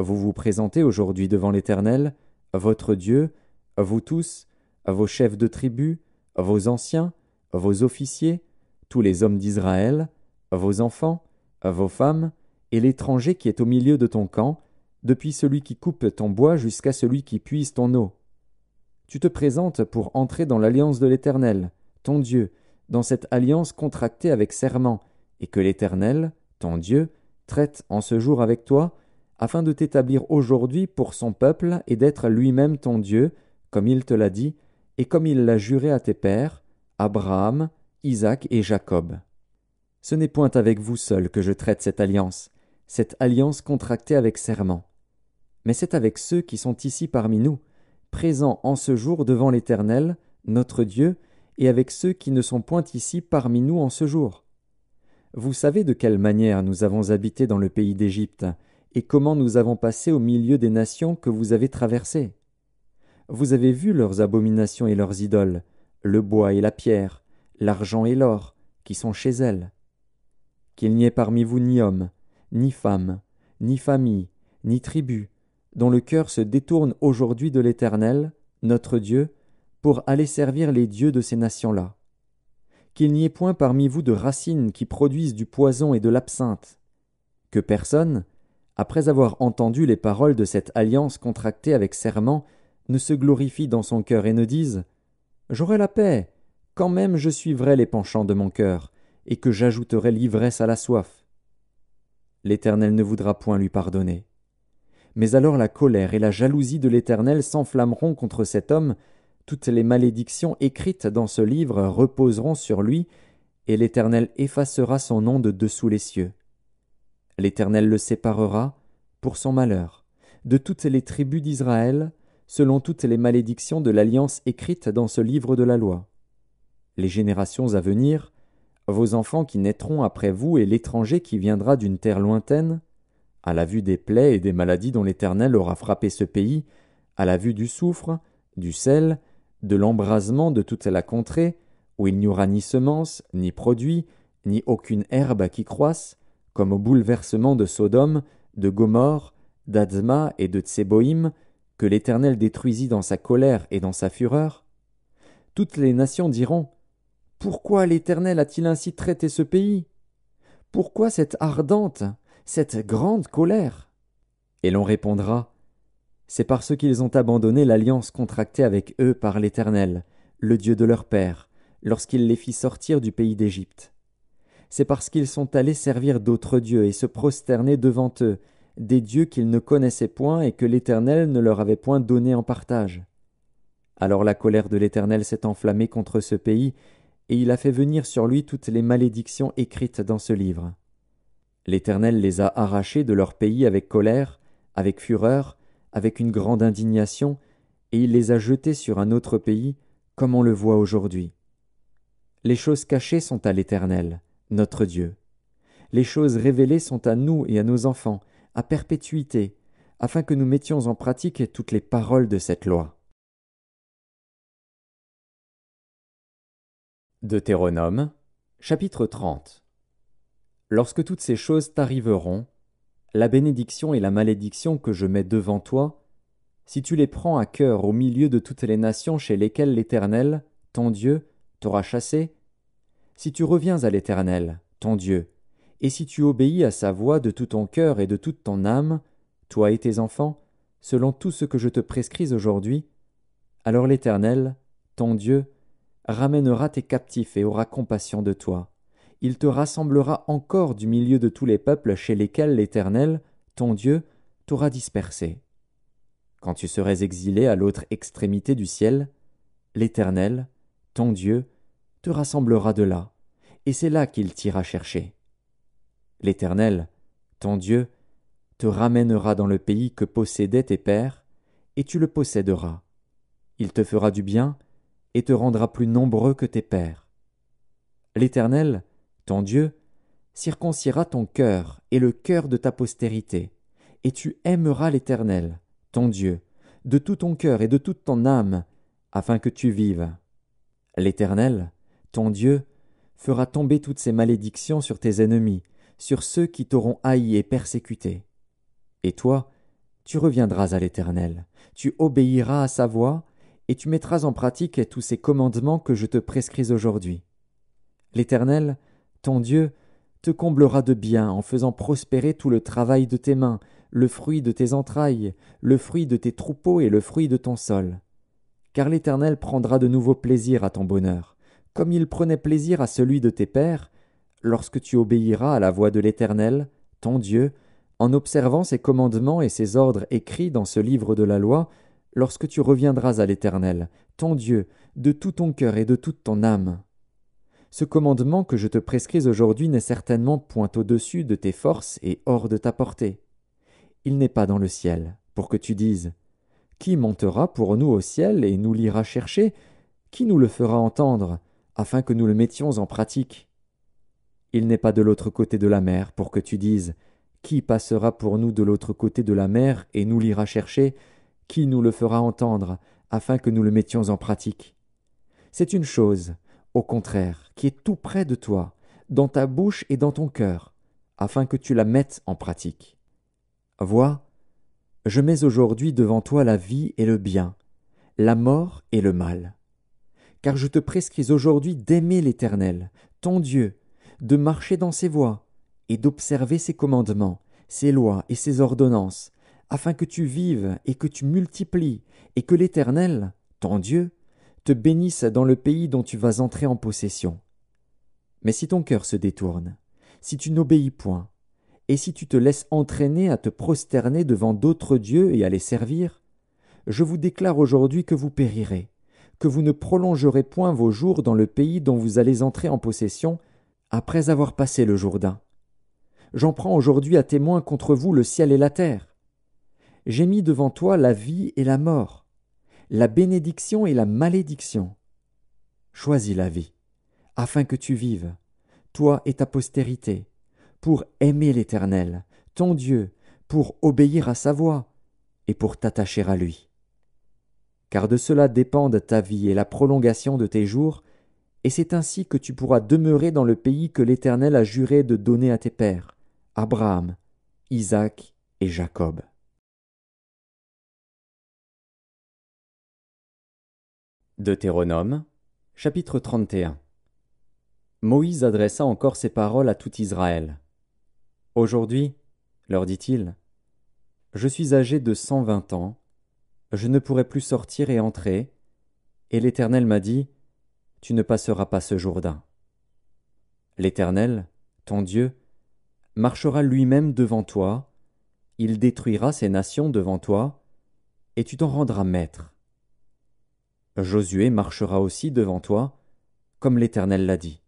Speaker 1: Vous vous présentez aujourd'hui devant l'Éternel, votre Dieu, vous tous, vos chefs de tribu, vos anciens, vos officiers, tous les hommes d'Israël, vos enfants, vos femmes, et l'étranger qui est au milieu de ton camp, depuis celui qui coupe ton bois jusqu'à celui qui puise ton eau. Tu te présentes pour entrer dans l'alliance de l'Éternel, ton Dieu, dans cette alliance contractée avec serment, et que l'Éternel, ton Dieu, traite en ce jour avec toi, afin de t'établir aujourd'hui pour son peuple et d'être lui-même ton Dieu, comme il te l'a dit, et comme il l'a juré à tes pères, Abraham, Isaac et Jacob. Ce n'est point avec vous seuls que je traite cette alliance, cette alliance contractée avec serment, mais c'est avec ceux qui sont ici parmi nous, présents en ce jour devant l'Éternel, notre Dieu, et avec ceux qui ne sont point ici parmi nous en ce jour. Vous savez de quelle manière nous avons habité dans le pays d'Égypte, et comment nous avons passé au milieu des nations que vous avez traversées. Vous avez vu leurs abominations et leurs idoles, le bois et la pierre, l'argent et l'or, qui sont chez elles. Qu'il n'y ait parmi vous ni homme, ni femme, ni famille, ni tribu, dont le cœur se détourne aujourd'hui de l'Éternel, notre Dieu, pour aller servir les dieux de ces nations-là. Qu'il n'y ait point parmi vous de racines qui produisent du poison et de l'absinthe. Que personne, après avoir entendu les paroles de cette alliance contractée avec serment ne se glorifient dans son cœur et ne disent J'aurai la paix, quand même je suivrai les penchants de mon cœur, et que j'ajouterai l'ivresse à la soif. L'Éternel ne voudra point lui pardonner. Mais alors la colère et la jalousie de l'Éternel s'enflammeront contre cet homme, toutes les malédictions écrites dans ce livre reposeront sur lui, et l'Éternel effacera son nom de dessous les cieux. L'Éternel le séparera, pour son malheur, de toutes les tribus d'Israël, selon toutes les malédictions de l'alliance écrite dans ce livre de la loi. Les générations à venir, vos enfants qui naîtront après vous et l'étranger qui viendra d'une terre lointaine, à la vue des plaies et des maladies dont l'Éternel aura frappé ce pays, à la vue du soufre, du sel, de l'embrasement de toute la contrée, où il n'y aura ni semences, ni produits, ni aucune herbe qui croisse, comme au bouleversement de Sodome, de Gomorre, d'Adma et de Tseboïm, que l'Éternel détruisit dans sa colère et dans sa fureur, toutes les nations diront Pourquoi l'Éternel a-t-il ainsi traité ce pays Pourquoi cette ardente, cette grande colère Et l'on répondra C'est parce qu'ils ont abandonné l'alliance contractée avec eux par l'Éternel, le Dieu de leur Père, lorsqu'il les fit sortir du pays d'Égypte. C'est parce qu'ils sont allés servir d'autres dieux et se prosterner devant eux, des dieux qu'ils ne connaissaient point et que l'Éternel ne leur avait point donné en partage. Alors la colère de l'Éternel s'est enflammée contre ce pays, et il a fait venir sur lui toutes les malédictions écrites dans ce livre. L'Éternel les a arrachés de leur pays avec colère, avec fureur, avec une grande indignation, et il les a jetés sur un autre pays, comme on le voit aujourd'hui. Les choses cachées sont à l'Éternel, notre Dieu. Les choses révélées sont à nous et à nos enfants, à perpétuité, afin que nous mettions en pratique toutes les paroles de cette loi. Deutéronome, chapitre 30 Lorsque toutes ces choses t'arriveront, la bénédiction et la malédiction que je mets devant toi, si tu les prends à cœur au milieu de toutes les nations chez lesquelles l'Éternel, ton Dieu, t'aura chassé, si tu reviens à l'Éternel, ton Dieu, et si tu obéis à sa voix de tout ton cœur et de toute ton âme, toi et tes enfants, selon tout ce que je te prescris aujourd'hui, alors l'Éternel, ton Dieu, ramènera tes captifs et aura compassion de toi. Il te rassemblera encore du milieu de tous les peuples chez lesquels l'Éternel, ton Dieu, t'aura dispersé. Quand tu serais exilé à l'autre extrémité du ciel, l'Éternel, ton Dieu, te rassemblera de là, et c'est là qu'il t'ira chercher. L'Éternel, ton Dieu, te ramènera dans le pays que possédaient tes pères, et tu le posséderas. Il te fera du bien, et te rendra plus nombreux que tes pères. L'Éternel, ton Dieu, circoncira ton cœur et le cœur de ta postérité, et tu aimeras l'Éternel, ton Dieu, de tout ton cœur et de toute ton âme, afin que tu vives. L'Éternel, ton Dieu, fera tomber toutes ces malédictions sur tes ennemis, sur ceux qui t'auront haï et persécuté. Et toi, tu reviendras à l'Éternel, tu obéiras à sa voix, et tu mettras en pratique tous ces commandements que je te prescris aujourd'hui. L'Éternel, ton Dieu, te comblera de bien en faisant prospérer tout le travail de tes mains, le fruit de tes entrailles, le fruit de tes troupeaux et le fruit de ton sol. Car l'Éternel prendra de nouveau plaisir à ton bonheur, comme il prenait plaisir à celui de tes pères, lorsque tu obéiras à la voix de l'Éternel, ton Dieu, en observant ses commandements et ses ordres écrits dans ce livre de la loi, lorsque tu reviendras à l'Éternel, ton Dieu, de tout ton cœur et de toute ton âme. Ce commandement que je te prescris aujourd'hui n'est certainement point au-dessus de tes forces et hors de ta portée. Il n'est pas dans le ciel, pour que tu dises Qui montera pour nous au ciel et nous l'ira chercher Qui nous le fera entendre, afin que nous le mettions en pratique il n'est pas de l'autre côté de la mer pour que tu dises Qui passera pour nous de l'autre côté de la mer et nous l'ira chercher Qui nous le fera entendre afin que nous le mettions en pratique C'est une chose, au contraire, qui est tout près de toi, dans ta bouche et dans ton cœur, afin que tu la mettes en pratique. Vois, je mets aujourd'hui devant toi la vie et le bien, la mort et le mal. Car je te prescris aujourd'hui d'aimer l'Éternel, ton Dieu, de marcher dans ses voies, et d'observer ses commandements, ses lois et ses ordonnances, afin que tu vives et que tu multiplies, et que l'Éternel, ton Dieu, te bénisse dans le pays dont tu vas entrer en possession. Mais si ton cœur se détourne, si tu n'obéis point, et si tu te laisses entraîner à te prosterner devant d'autres dieux et à les servir, je vous déclare aujourd'hui que vous périrez, que vous ne prolongerez point vos jours dans le pays dont vous allez entrer en possession, après avoir passé le Jourdain. J'en prends aujourd'hui à témoin contre vous le ciel et la terre. J'ai mis devant toi la vie et la mort, la bénédiction et la malédiction. Choisis la vie, afin que tu vives, toi et ta postérité, pour aimer l'Éternel, ton Dieu, pour obéir à sa voix, et pour t'attacher à lui. Car de cela dépendent ta vie et la prolongation de tes jours, et c'est ainsi que tu pourras demeurer dans le pays que l'Éternel a juré de donner à tes pères, Abraham, Isaac et Jacob. Deutéronome, chapitre 31 Moïse adressa encore ces paroles à tout Israël. Aujourd'hui, leur dit-il, je suis âgé de cent vingt ans, je ne pourrai plus sortir et entrer, et l'Éternel m'a dit, tu ne passeras pas ce Jourdain. L'Éternel, ton Dieu, marchera lui-même devant toi, il détruira ces nations devant toi, et tu t'en rendras maître. Josué marchera aussi devant toi, comme l'Éternel l'a dit.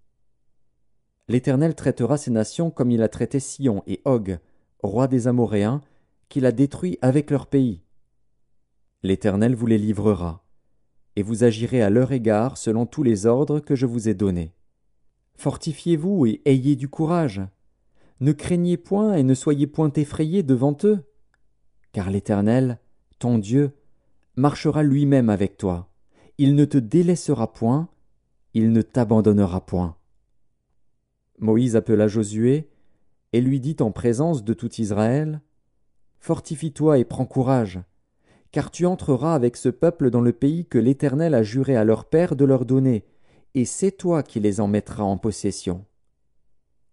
Speaker 1: L'Éternel traitera ces nations comme il a traité Sion et Og, roi des Amoréens, qu'il a détruits avec leur pays. L'Éternel vous les livrera et vous agirez à leur égard selon tous les ordres que je vous ai donnés. Fortifiez-vous et ayez du courage. Ne craignez point et ne soyez point effrayés devant eux. Car l'Éternel, ton Dieu, marchera lui-même avec toi. Il ne te délaissera point, il ne t'abandonnera point. Moïse appela Josué et lui dit en présence de tout Israël Fortifie-toi et prends courage, car tu entreras avec ce peuple dans le pays que l'Éternel a juré à leur père de leur donner, et c'est toi qui les en mettras en possession.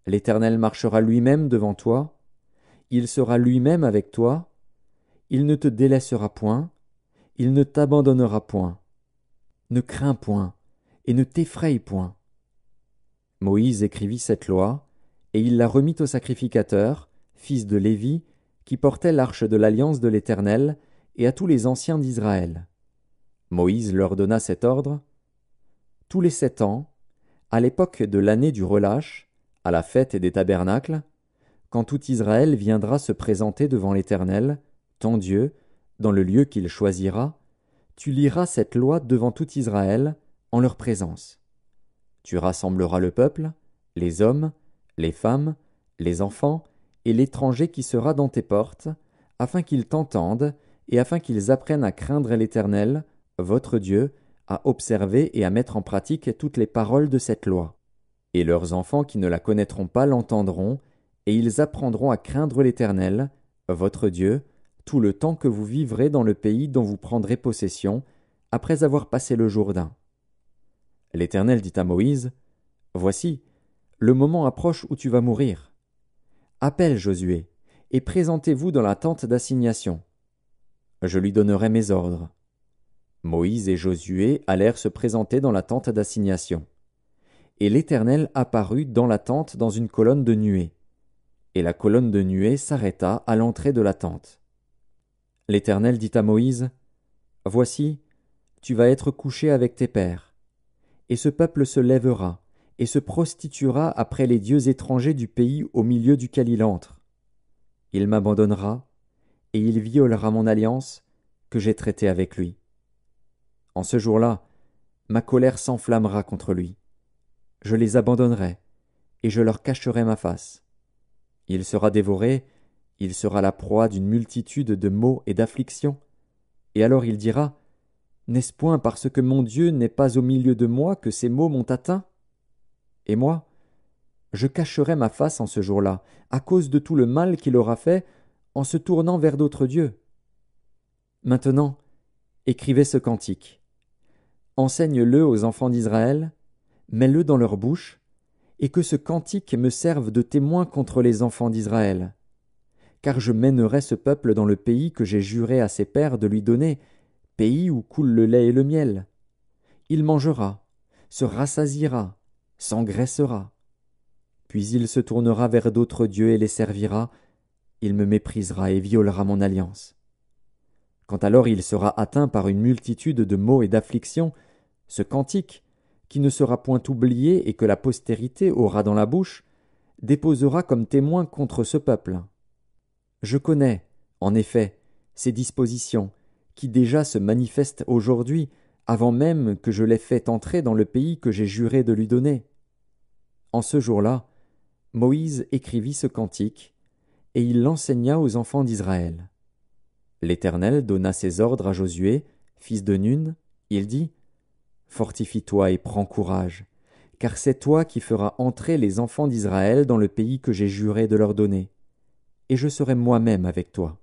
Speaker 1: L'Éternel marchera lui-même devant toi, il sera lui-même avec toi, il ne te délaissera point, il ne t'abandonnera point. Ne crains point, et ne t'effraie point. Moïse écrivit cette loi, et il la remit au sacrificateur, fils de Lévi, qui portait l'arche de l'alliance de l'Éternel, et à tous les anciens d'Israël. Moïse leur donna cet ordre. Tous les sept ans, à l'époque de l'année du relâche, à la fête des tabernacles, quand tout Israël viendra se présenter devant l'Éternel, ton Dieu, dans le lieu qu'il choisira, tu liras cette loi devant tout Israël, en leur présence. Tu rassembleras le peuple, les hommes, les femmes, les enfants, et l'étranger qui sera dans tes portes, afin qu'ils t'entendent et afin qu'ils apprennent à craindre l'Éternel, votre Dieu, à observer et à mettre en pratique toutes les paroles de cette loi. Et leurs enfants qui ne la connaîtront pas l'entendront, et ils apprendront à craindre l'Éternel, votre Dieu, tout le temps que vous vivrez dans le pays dont vous prendrez possession, après avoir passé le Jourdain. L'Éternel dit à Moïse, Voici, le moment approche où tu vas mourir. Appelle Josué, et présentez-vous dans la tente d'assignation. Je lui donnerai mes ordres. Moïse et Josué allèrent se présenter dans la tente d'assignation. Et l'Éternel apparut dans la tente dans une colonne de nuée. Et la colonne de nuée s'arrêta à l'entrée de la tente. L'Éternel dit à Moïse, Voici, tu vas être couché avec tes pères. Et ce peuple se lèvera, et se prostituera après les dieux étrangers du pays au milieu duquel il entre. Il m'abandonnera, et il violera mon alliance que j'ai traitée avec lui. En ce jour-là, ma colère s'enflammera contre lui. Je les abandonnerai, et je leur cacherai ma face. Il sera dévoré, il sera la proie d'une multitude de maux et d'afflictions. Et alors il dira N'est-ce point parce que mon Dieu n'est pas au milieu de moi que ces maux m'ont atteint Et moi, je cacherai ma face en ce jour-là, à cause de tout le mal qu'il aura fait, en se tournant vers d'autres dieux. Maintenant, écrivez ce cantique. Enseigne-le aux enfants d'Israël, mets-le dans leur bouche, et que ce cantique me serve de témoin contre les enfants d'Israël. Car je mènerai ce peuple dans le pays que j'ai juré à ses pères de lui donner, pays où coule le lait et le miel. Il mangera, se rassasiera, s'engraissera. Puis il se tournera vers d'autres dieux et les servira, il me méprisera et violera mon alliance. Quand alors il sera atteint par une multitude de maux et d'afflictions, ce cantique, qui ne sera point oublié et que la postérité aura dans la bouche, déposera comme témoin contre ce peuple. Je connais, en effet, ces dispositions, qui déjà se manifestent aujourd'hui, avant même que je l'ai fait entrer dans le pays que j'ai juré de lui donner. En ce jour-là, Moïse écrivit ce cantique, et il l'enseigna aux enfants d'Israël. L'Éternel donna ses ordres à Josué, fils de Nun, il dit Fortifie-toi et prends courage, car c'est toi qui feras entrer les enfants d'Israël dans le pays que j'ai juré de leur donner, et je serai moi-même avec toi.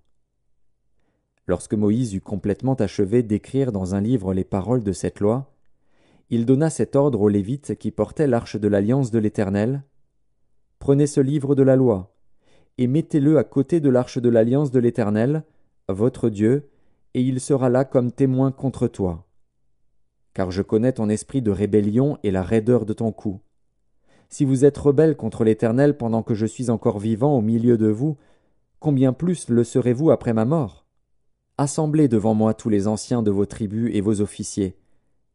Speaker 1: Lorsque Moïse eut complètement achevé d'écrire dans un livre les paroles de cette loi, il donna cet ordre aux Lévites qui portaient l'arche de l'alliance de l'Éternel. Prenez ce livre de la loi, et mettez-le à côté de l'arche de l'alliance de l'Éternel, votre Dieu, et il sera là comme témoin contre toi. Car je connais ton esprit de rébellion et la raideur de ton cou. Si vous êtes rebelle contre l'Éternel pendant que je suis encore vivant au milieu de vous, combien plus le serez-vous après ma mort Assemblez devant moi tous les anciens de vos tribus et vos officiers.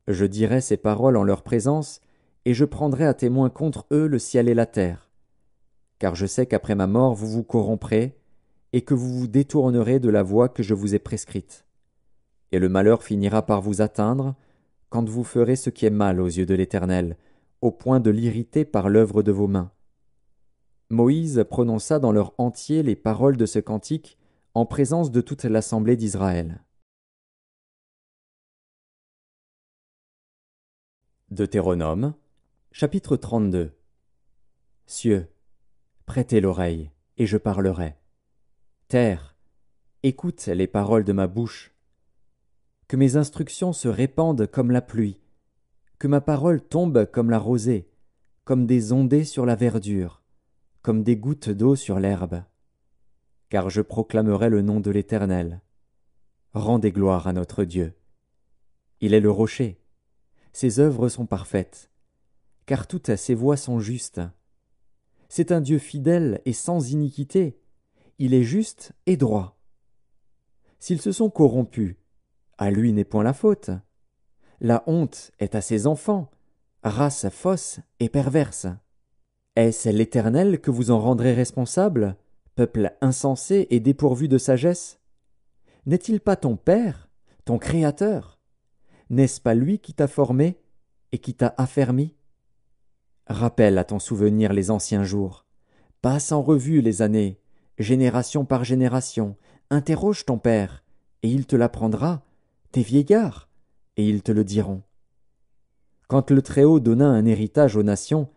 Speaker 1: Je dirai ces paroles en leur présence, et je prendrai à témoin contre eux le ciel et la terre car je sais qu'après ma mort vous vous corromprez, et que vous vous détournerez de la voie que je vous ai prescrite. Et le malheur finira par vous atteindre, quand vous ferez ce qui est mal aux yeux de l'Éternel, au point de l'irriter par l'œuvre de vos mains. Moïse prononça dans leur entier les paroles de ce cantique en présence de toute l'assemblée d'Israël. Deutéronome, chapitre 32 Cieux, Prêtez l'oreille, et je parlerai. Terre, écoute les paroles de ma bouche. Que mes instructions se répandent comme la pluie, que ma parole tombe comme la rosée, comme des ondées sur la verdure, comme des gouttes d'eau sur l'herbe. Car je proclamerai le nom de l'Éternel. Rendez gloire à notre Dieu. Il est le rocher. Ses œuvres sont parfaites, car toutes ses voies sont justes. C'est un Dieu fidèle et sans iniquité. Il est juste et droit. S'ils se sont corrompus, à lui n'est point la faute. La honte est à ses enfants, race fausse et perverse. Est-ce l'Éternel que vous en rendrez responsable, peuple insensé et dépourvu de sagesse N'est-il pas ton Père, ton Créateur N'est-ce pas lui qui t'a formé et qui t'a affermi Rappelle à ton souvenir les anciens jours. Passe en revue les années, génération par génération. Interroge ton père, et il te l'apprendra, tes vieillards, et ils te le diront. Quand le Très-Haut donna un héritage aux nations,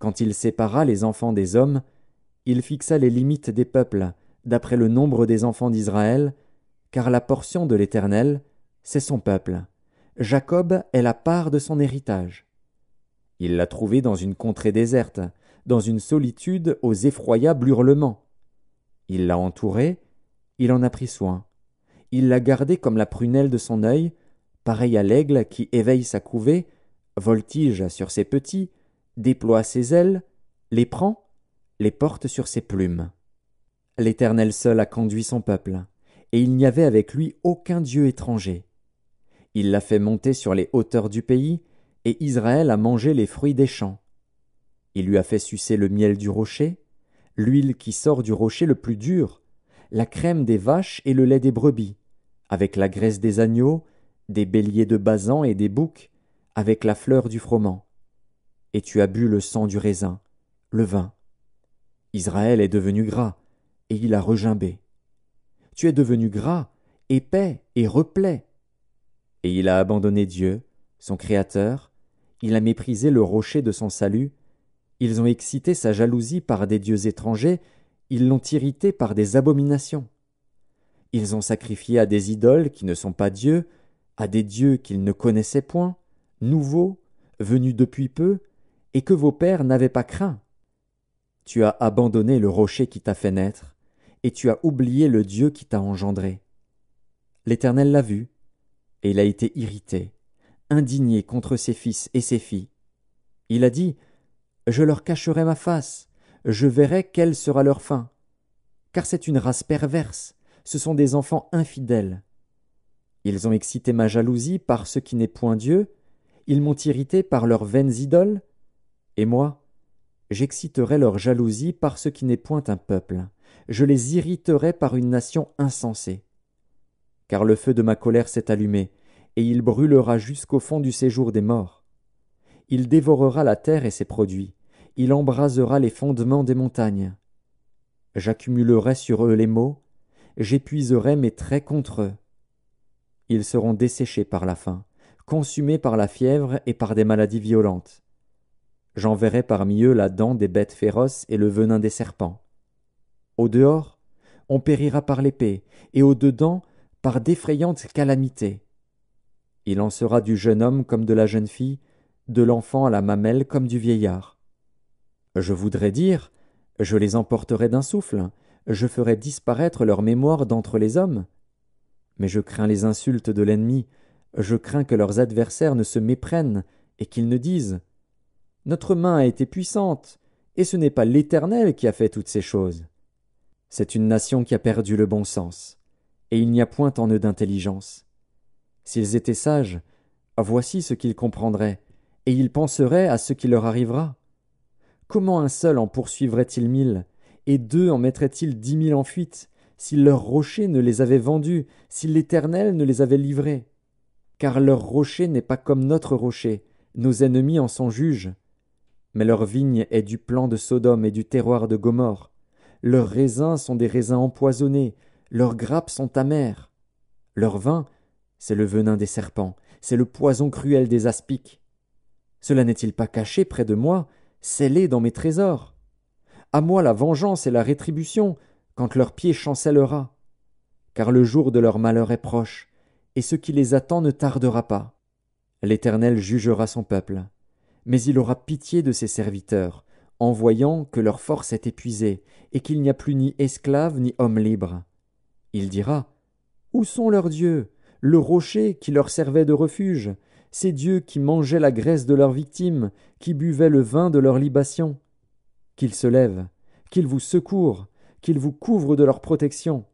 Speaker 1: quand il sépara les enfants des hommes, il fixa les limites des peuples, d'après le nombre des enfants d'Israël, car la portion de l'Éternel, c'est son peuple. Jacob est la part de son héritage. Il l'a trouvé dans une contrée déserte, dans une solitude aux effroyables hurlements. Il l'a entouré, il en a pris soin. Il l'a gardé comme la prunelle de son œil, pareil à l'aigle qui éveille sa couvée, voltige sur ses petits, déploie ses ailes, les prend, les porte sur ses plumes. L'Éternel seul a conduit son peuple, et il n'y avait avec lui aucun Dieu étranger. Il l'a fait monter sur les hauteurs du pays, et Israël a mangé les fruits des champs. Il lui a fait sucer le miel du rocher, l'huile qui sort du rocher le plus dur, la crème des vaches et le lait des brebis, avec la graisse des agneaux, des béliers de basan et des boucs, avec la fleur du froment. Et tu as bu le sang du raisin, le vin. Israël est devenu gras, et il a regimbé. Tu es devenu gras, épais et replet. Et il a abandonné Dieu, son Créateur, il a méprisé le rocher de son salut, ils ont excité sa jalousie par des dieux étrangers, ils l'ont irrité par des abominations. Ils ont sacrifié à des idoles qui ne sont pas dieux, à des dieux qu'ils ne connaissaient point, nouveaux, venus depuis peu, et que vos pères n'avaient pas craint. Tu as abandonné le rocher qui t'a fait naître, et tu as oublié le Dieu qui t'a engendré. L'Éternel l'a vu, et il a été irrité indigné contre ses fils et ses filles. Il a dit Je leur cacherai ma face, je verrai quelle sera leur fin. Car c'est une race perverse, ce sont des enfants infidèles. Ils ont excité ma jalousie par ce qui n'est point Dieu, ils m'ont irrité par leurs vaines idoles, et moi, j'exciterai leur jalousie par ce qui n'est point un peuple, je les irriterai par une nation insensée. Car le feu de ma colère s'est allumé, et il brûlera jusqu'au fond du séjour des morts. Il dévorera la terre et ses produits, il embrasera les fondements des montagnes. J'accumulerai sur eux les maux, j'épuiserai mes traits contre eux. Ils seront desséchés par la faim, consumés par la fièvre et par des maladies violentes. J'enverrai parmi eux la dent des bêtes féroces et le venin des serpents. Au dehors, on périra par l'épée, et au dedans, par d'effrayantes calamités. Il en sera du jeune homme comme de la jeune fille, de l'enfant à la mamelle comme du vieillard. Je voudrais dire, je les emporterai d'un souffle, je ferai disparaître leur mémoire d'entre les hommes. Mais je crains les insultes de l'ennemi, je crains que leurs adversaires ne se méprennent et qu'ils ne disent Notre main a été puissante, et ce n'est pas l'Éternel qui a fait toutes ces choses. C'est une nation qui a perdu le bon sens, et il n'y a point en eux d'intelligence. S'ils étaient sages, voici ce qu'ils comprendraient, et ils penseraient à ce qui leur arrivera. Comment un seul en poursuivrait-il mille, et deux en mettraient-ils dix mille en fuite, si leur rocher ne les avait vendus, si l'Éternel ne les avait livrés Car leur rocher n'est pas comme notre rocher, nos ennemis en sont juges. Mais leur vigne est du plan de Sodome et du terroir de Gomorre. Leurs raisins sont des raisins empoisonnés, leurs grappes sont amères. Leur vin c'est le venin des serpents, c'est le poison cruel des aspics. Cela n'est-il pas caché près de moi, scellé dans mes trésors À moi la vengeance et la rétribution, quand leur pied chancellera. Car le jour de leur malheur est proche, et ce qui les attend ne tardera pas. L'Éternel jugera son peuple, mais il aura pitié de ses serviteurs, en voyant que leur force est épuisée, et qu'il n'y a plus ni esclave ni homme libre. Il dira Où sont leurs dieux le rocher qui leur servait de refuge, ces dieux qui mangeaient la graisse de leurs victimes, qui buvaient le vin de leurs libations. Qu'ils se lèvent, qu'ils vous secourent, qu'ils vous couvrent de leur protection.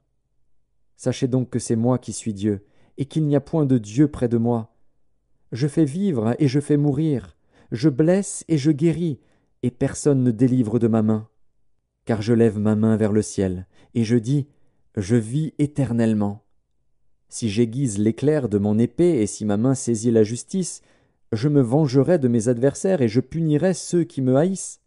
Speaker 1: Sachez donc que c'est moi qui suis Dieu, et qu'il n'y a point de Dieu près de moi. Je fais vivre et je fais mourir, je blesse et je guéris, et personne ne délivre de ma main. Car je lève ma main vers le ciel, et je dis, Je vis éternellement. Si j'aiguise l'éclair de mon épée et si ma main saisit la justice, je me vengerai de mes adversaires et je punirai ceux qui me haïssent.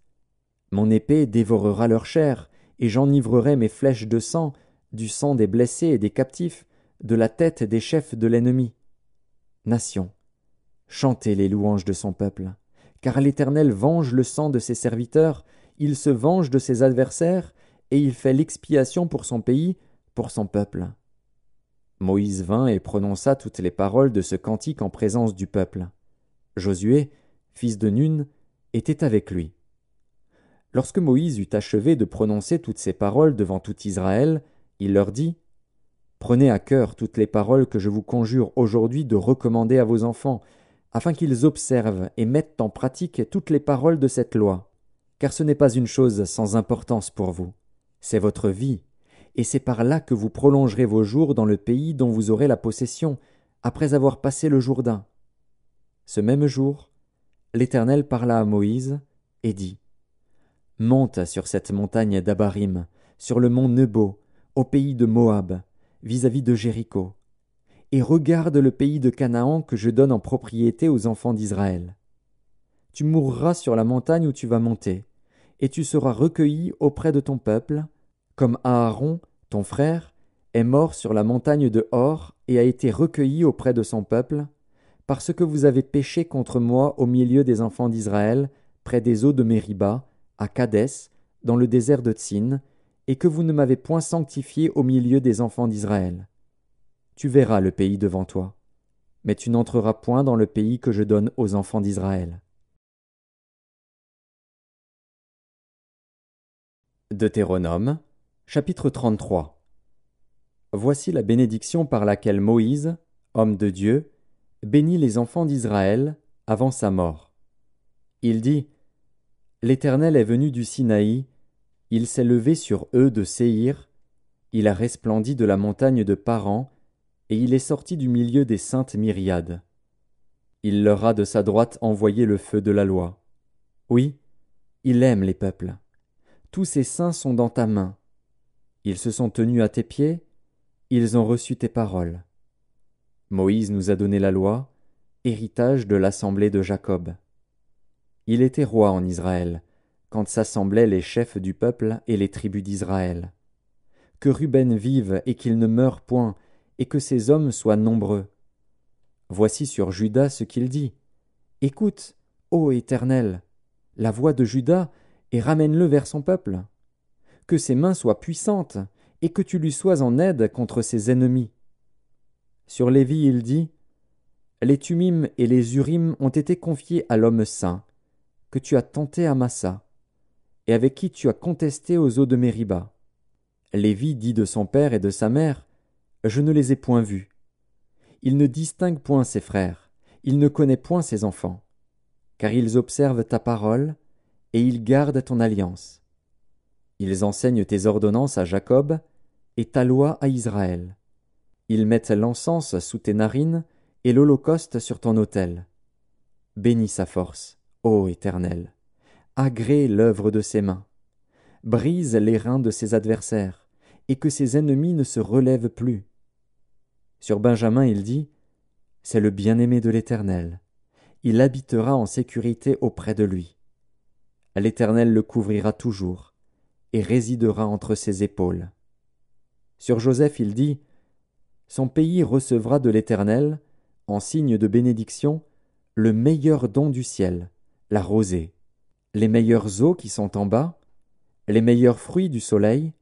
Speaker 1: Mon épée dévorera leur chair, et j'enivrerai mes flèches de sang, du sang des blessés et des captifs, de la tête des chefs de l'ennemi. Nation, chantez les louanges de son peuple, car l'Éternel venge le sang de ses serviteurs, il se venge de ses adversaires, et il fait l'expiation pour son pays, pour son peuple. Moïse vint et prononça toutes les paroles de ce cantique en présence du peuple. Josué, fils de Nun, était avec lui. Lorsque Moïse eut achevé de prononcer toutes ces paroles devant tout Israël, il leur dit Prenez à cœur toutes les paroles que je vous conjure aujourd'hui de recommander à vos enfants, afin qu'ils observent et mettent en pratique toutes les paroles de cette loi. Car ce n'est pas une chose sans importance pour vous, c'est votre vie et c'est par là que vous prolongerez vos jours dans le pays dont vous aurez la possession, après avoir passé le Jourdain. Ce même jour, l'Éternel parla à Moïse, et dit Monte sur cette montagne d'Abarim, sur le mont Nebo, au pays de Moab, vis-à-vis de Jéricho, et regarde le pays de Canaan que je donne en propriété aux enfants d'Israël. Tu mourras sur la montagne où tu vas monter, et tu seras recueilli auprès de ton peuple, comme Aaron, ton frère, est mort sur la montagne de Hor et a été recueilli auprès de son peuple, parce que vous avez péché contre moi au milieu des enfants d'Israël, près des eaux de Mériba, à Kadès, dans le désert de Tsin, et que vous ne m'avez point sanctifié au milieu des enfants d'Israël. Tu verras le pays devant toi, mais tu n'entreras point dans le pays que je donne aux enfants d'Israël. Deutéronome Chapitre 33 Voici la bénédiction par laquelle Moïse, homme de Dieu, bénit les enfants d'Israël avant sa mort. Il dit L'Éternel est venu du Sinaï, il s'est levé sur eux de Séhir, il a resplendi de la montagne de Paran, et il est sorti du milieu des saintes myriades. Il leur a de sa droite envoyé le feu de la loi. Oui, il aime les peuples. Tous ses saints sont dans ta main ils se sont tenus à tes pieds, ils ont reçu tes paroles. Moïse nous a donné la loi, héritage de l'assemblée de Jacob. Il était roi en Israël, quand s'assemblaient les chefs du peuple et les tribus d'Israël. Que Ruben vive et qu'il ne meure point, et que ses hommes soient nombreux. Voici sur Judas ce qu'il dit. Écoute, ô Éternel, la voix de Judas, et ramène-le vers son peuple que ses mains soient puissantes, et que tu lui sois en aide contre ses ennemis. Sur Lévi il dit Les Tumim et les Urim ont été confiés à l'homme saint, que tu as tenté à Massa, et avec qui tu as contesté aux eaux de Mériba. Lévi dit de son père et de sa mère Je ne les ai point vus. Il ne distingue point ses frères, il ne connaît point ses enfants, car ils observent ta parole, et ils gardent ton alliance. Ils enseignent tes ordonnances à Jacob, et ta loi à Israël. Ils mettent l'encens sous tes narines, et l'holocauste sur ton autel. Bénis sa force, ô Éternel. Agrée l'œuvre de ses mains. Brise les reins de ses adversaires, et que ses ennemis ne se relèvent plus. Sur Benjamin il dit. C'est le bien-aimé de l'Éternel. Il habitera en sécurité auprès de lui. L'Éternel le couvrira toujours et résidera entre ses épaules. Sur Joseph il dit Son pays recevra de l'Éternel, en signe de bénédiction, le meilleur don du ciel, la rosée, les meilleurs eaux qui sont en bas, les meilleurs fruits du soleil,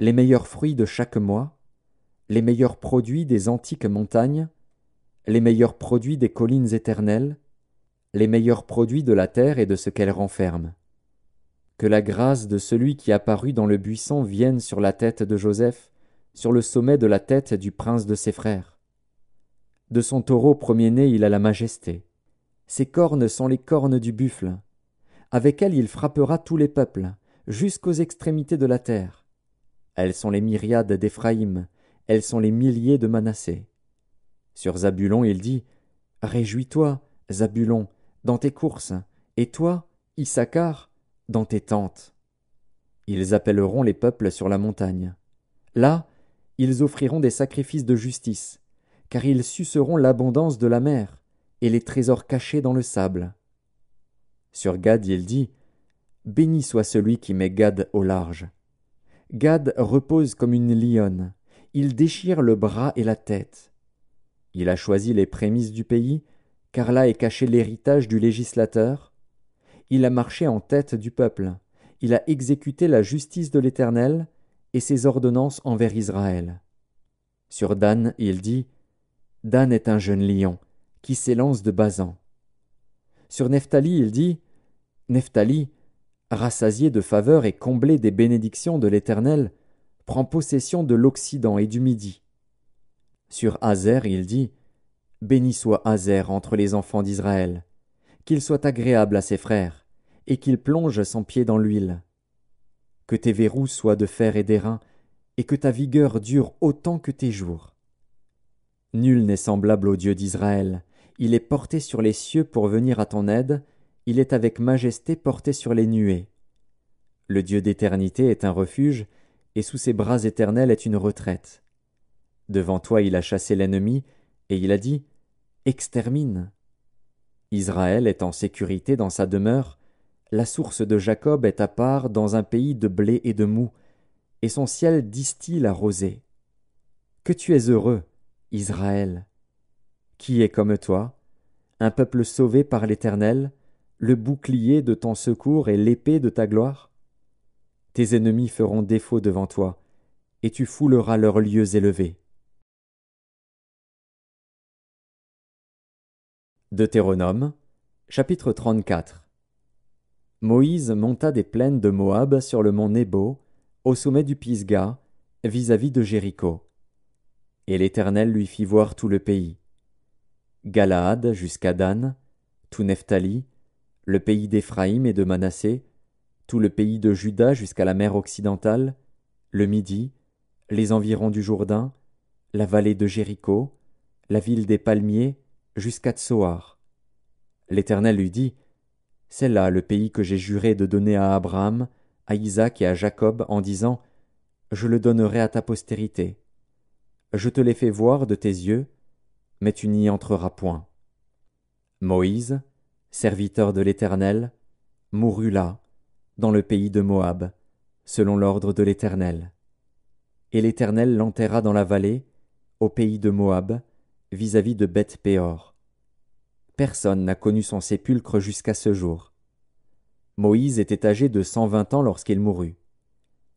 Speaker 1: les meilleurs fruits de chaque mois, les meilleurs produits des antiques montagnes, les meilleurs produits des collines éternelles, les meilleurs produits de la terre et de ce qu'elle renferme. Que la grâce de celui qui apparut dans le buisson vienne sur la tête de Joseph, sur le sommet de la tête du prince de ses frères. De son taureau premier-né il a la majesté. Ses cornes sont les cornes du buffle. Avec elles il frappera tous les peuples, jusqu'aux extrémités de la terre. Elles sont les myriades d'Éphraïm, elles sont les milliers de Manassé. Sur Zabulon il dit Réjouis-toi, Zabulon, dans tes courses, et toi, Issachar, dans tes tentes. Ils appelleront les peuples sur la montagne. Là, ils offriront des sacrifices de justice, car ils suceront l'abondance de la mer et les trésors cachés dans le sable. Sur Gad, il dit Béni soit celui qui met Gad au large. Gad repose comme une lionne. Il déchire le bras et la tête. Il a choisi les prémices du pays, car là est caché l'héritage du législateur, il a marché en tête du peuple, il a exécuté la justice de l'Éternel et ses ordonnances envers Israël. Sur Dan, il dit Dan est un jeune lion, qui s'élance de Bazan. Sur Nephtali, il dit Nephtali, rassasié de faveur et comblé des bénédictions de l'Éternel, prend possession de l'Occident et du Midi. Sur Hazer, il dit Béni soit Hazer entre les enfants d'Israël, qu'il soit agréable à ses frères et qu'il plonge son pied dans l'huile. Que tes verrous soient de fer et d'airain, et que ta vigueur dure autant que tes jours. Nul n'est semblable au Dieu d'Israël. Il est porté sur les cieux pour venir à ton aide, il est avec majesté porté sur les nuées. Le Dieu d'éternité est un refuge, et sous ses bras éternels est une retraite. Devant toi il a chassé l'ennemi, et il a dit. Extermine. Israël est en sécurité dans sa demeure, la source de Jacob est à part dans un pays de blé et de mou, et son ciel distille à rosée. Que tu es heureux, Israël. Qui est comme toi, un peuple sauvé par l'Éternel, le bouclier de ton secours et l'épée de ta gloire? Tes ennemis feront défaut devant toi, et tu fouleras leurs lieux élevés. Deutéronome, chapitre 34 Moïse monta des plaines de Moab sur le mont Nebo, au sommet du Pisga, vis-à-vis de Jéricho. Et l'Éternel lui fit voir tout le pays. Galaad jusqu'à Dan, tout Nephtali, le pays d'Éphraïm et de Manassé, tout le pays de Juda jusqu'à la mer occidentale, le Midi, les environs du Jourdain, la vallée de Jéricho, la ville des palmiers, jusqu'à Tsoar. L'Éternel lui dit, c'est là le pays que j'ai juré de donner à Abraham, à Isaac et à Jacob en disant Je le donnerai à ta postérité. Je te l'ai fait voir de tes yeux, mais tu n'y entreras point. Moïse, serviteur de l'Éternel, mourut là, dans le pays de Moab, selon l'ordre de l'Éternel. Et l'Éternel l'enterra dans la vallée, au pays de Moab, vis-à-vis de Beth-Péor. Personne n'a connu son sépulcre jusqu'à ce jour. Moïse était âgé de cent vingt ans lorsqu'il mourut.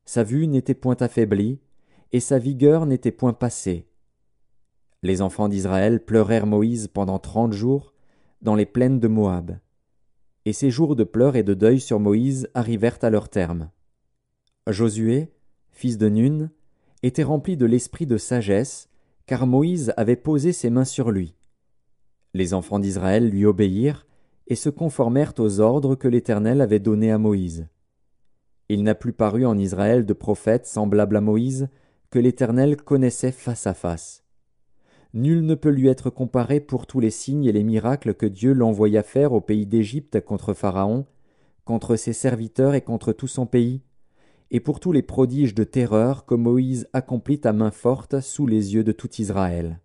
Speaker 1: Sa vue n'était point affaiblie, et sa vigueur n'était point passée. Les enfants d'Israël pleurèrent Moïse pendant trente jours dans les plaines de Moab. Et ces jours de pleurs et de deuil sur Moïse arrivèrent à leur terme. Josué, fils de Nun, était rempli de l'esprit de sagesse, car Moïse avait posé ses mains sur lui. Les enfants d'Israël lui obéirent et se conformèrent aux ordres que l'Éternel avait donnés à Moïse. Il n'a plus paru en Israël de prophète semblable à Moïse que l'Éternel connaissait face à face. Nul ne peut lui être comparé pour tous les signes et les miracles que Dieu l'envoya faire au pays d'Égypte contre Pharaon, contre ses serviteurs et contre tout son pays, et pour tous les prodiges de terreur que Moïse accomplit à main forte sous les yeux de tout Israël.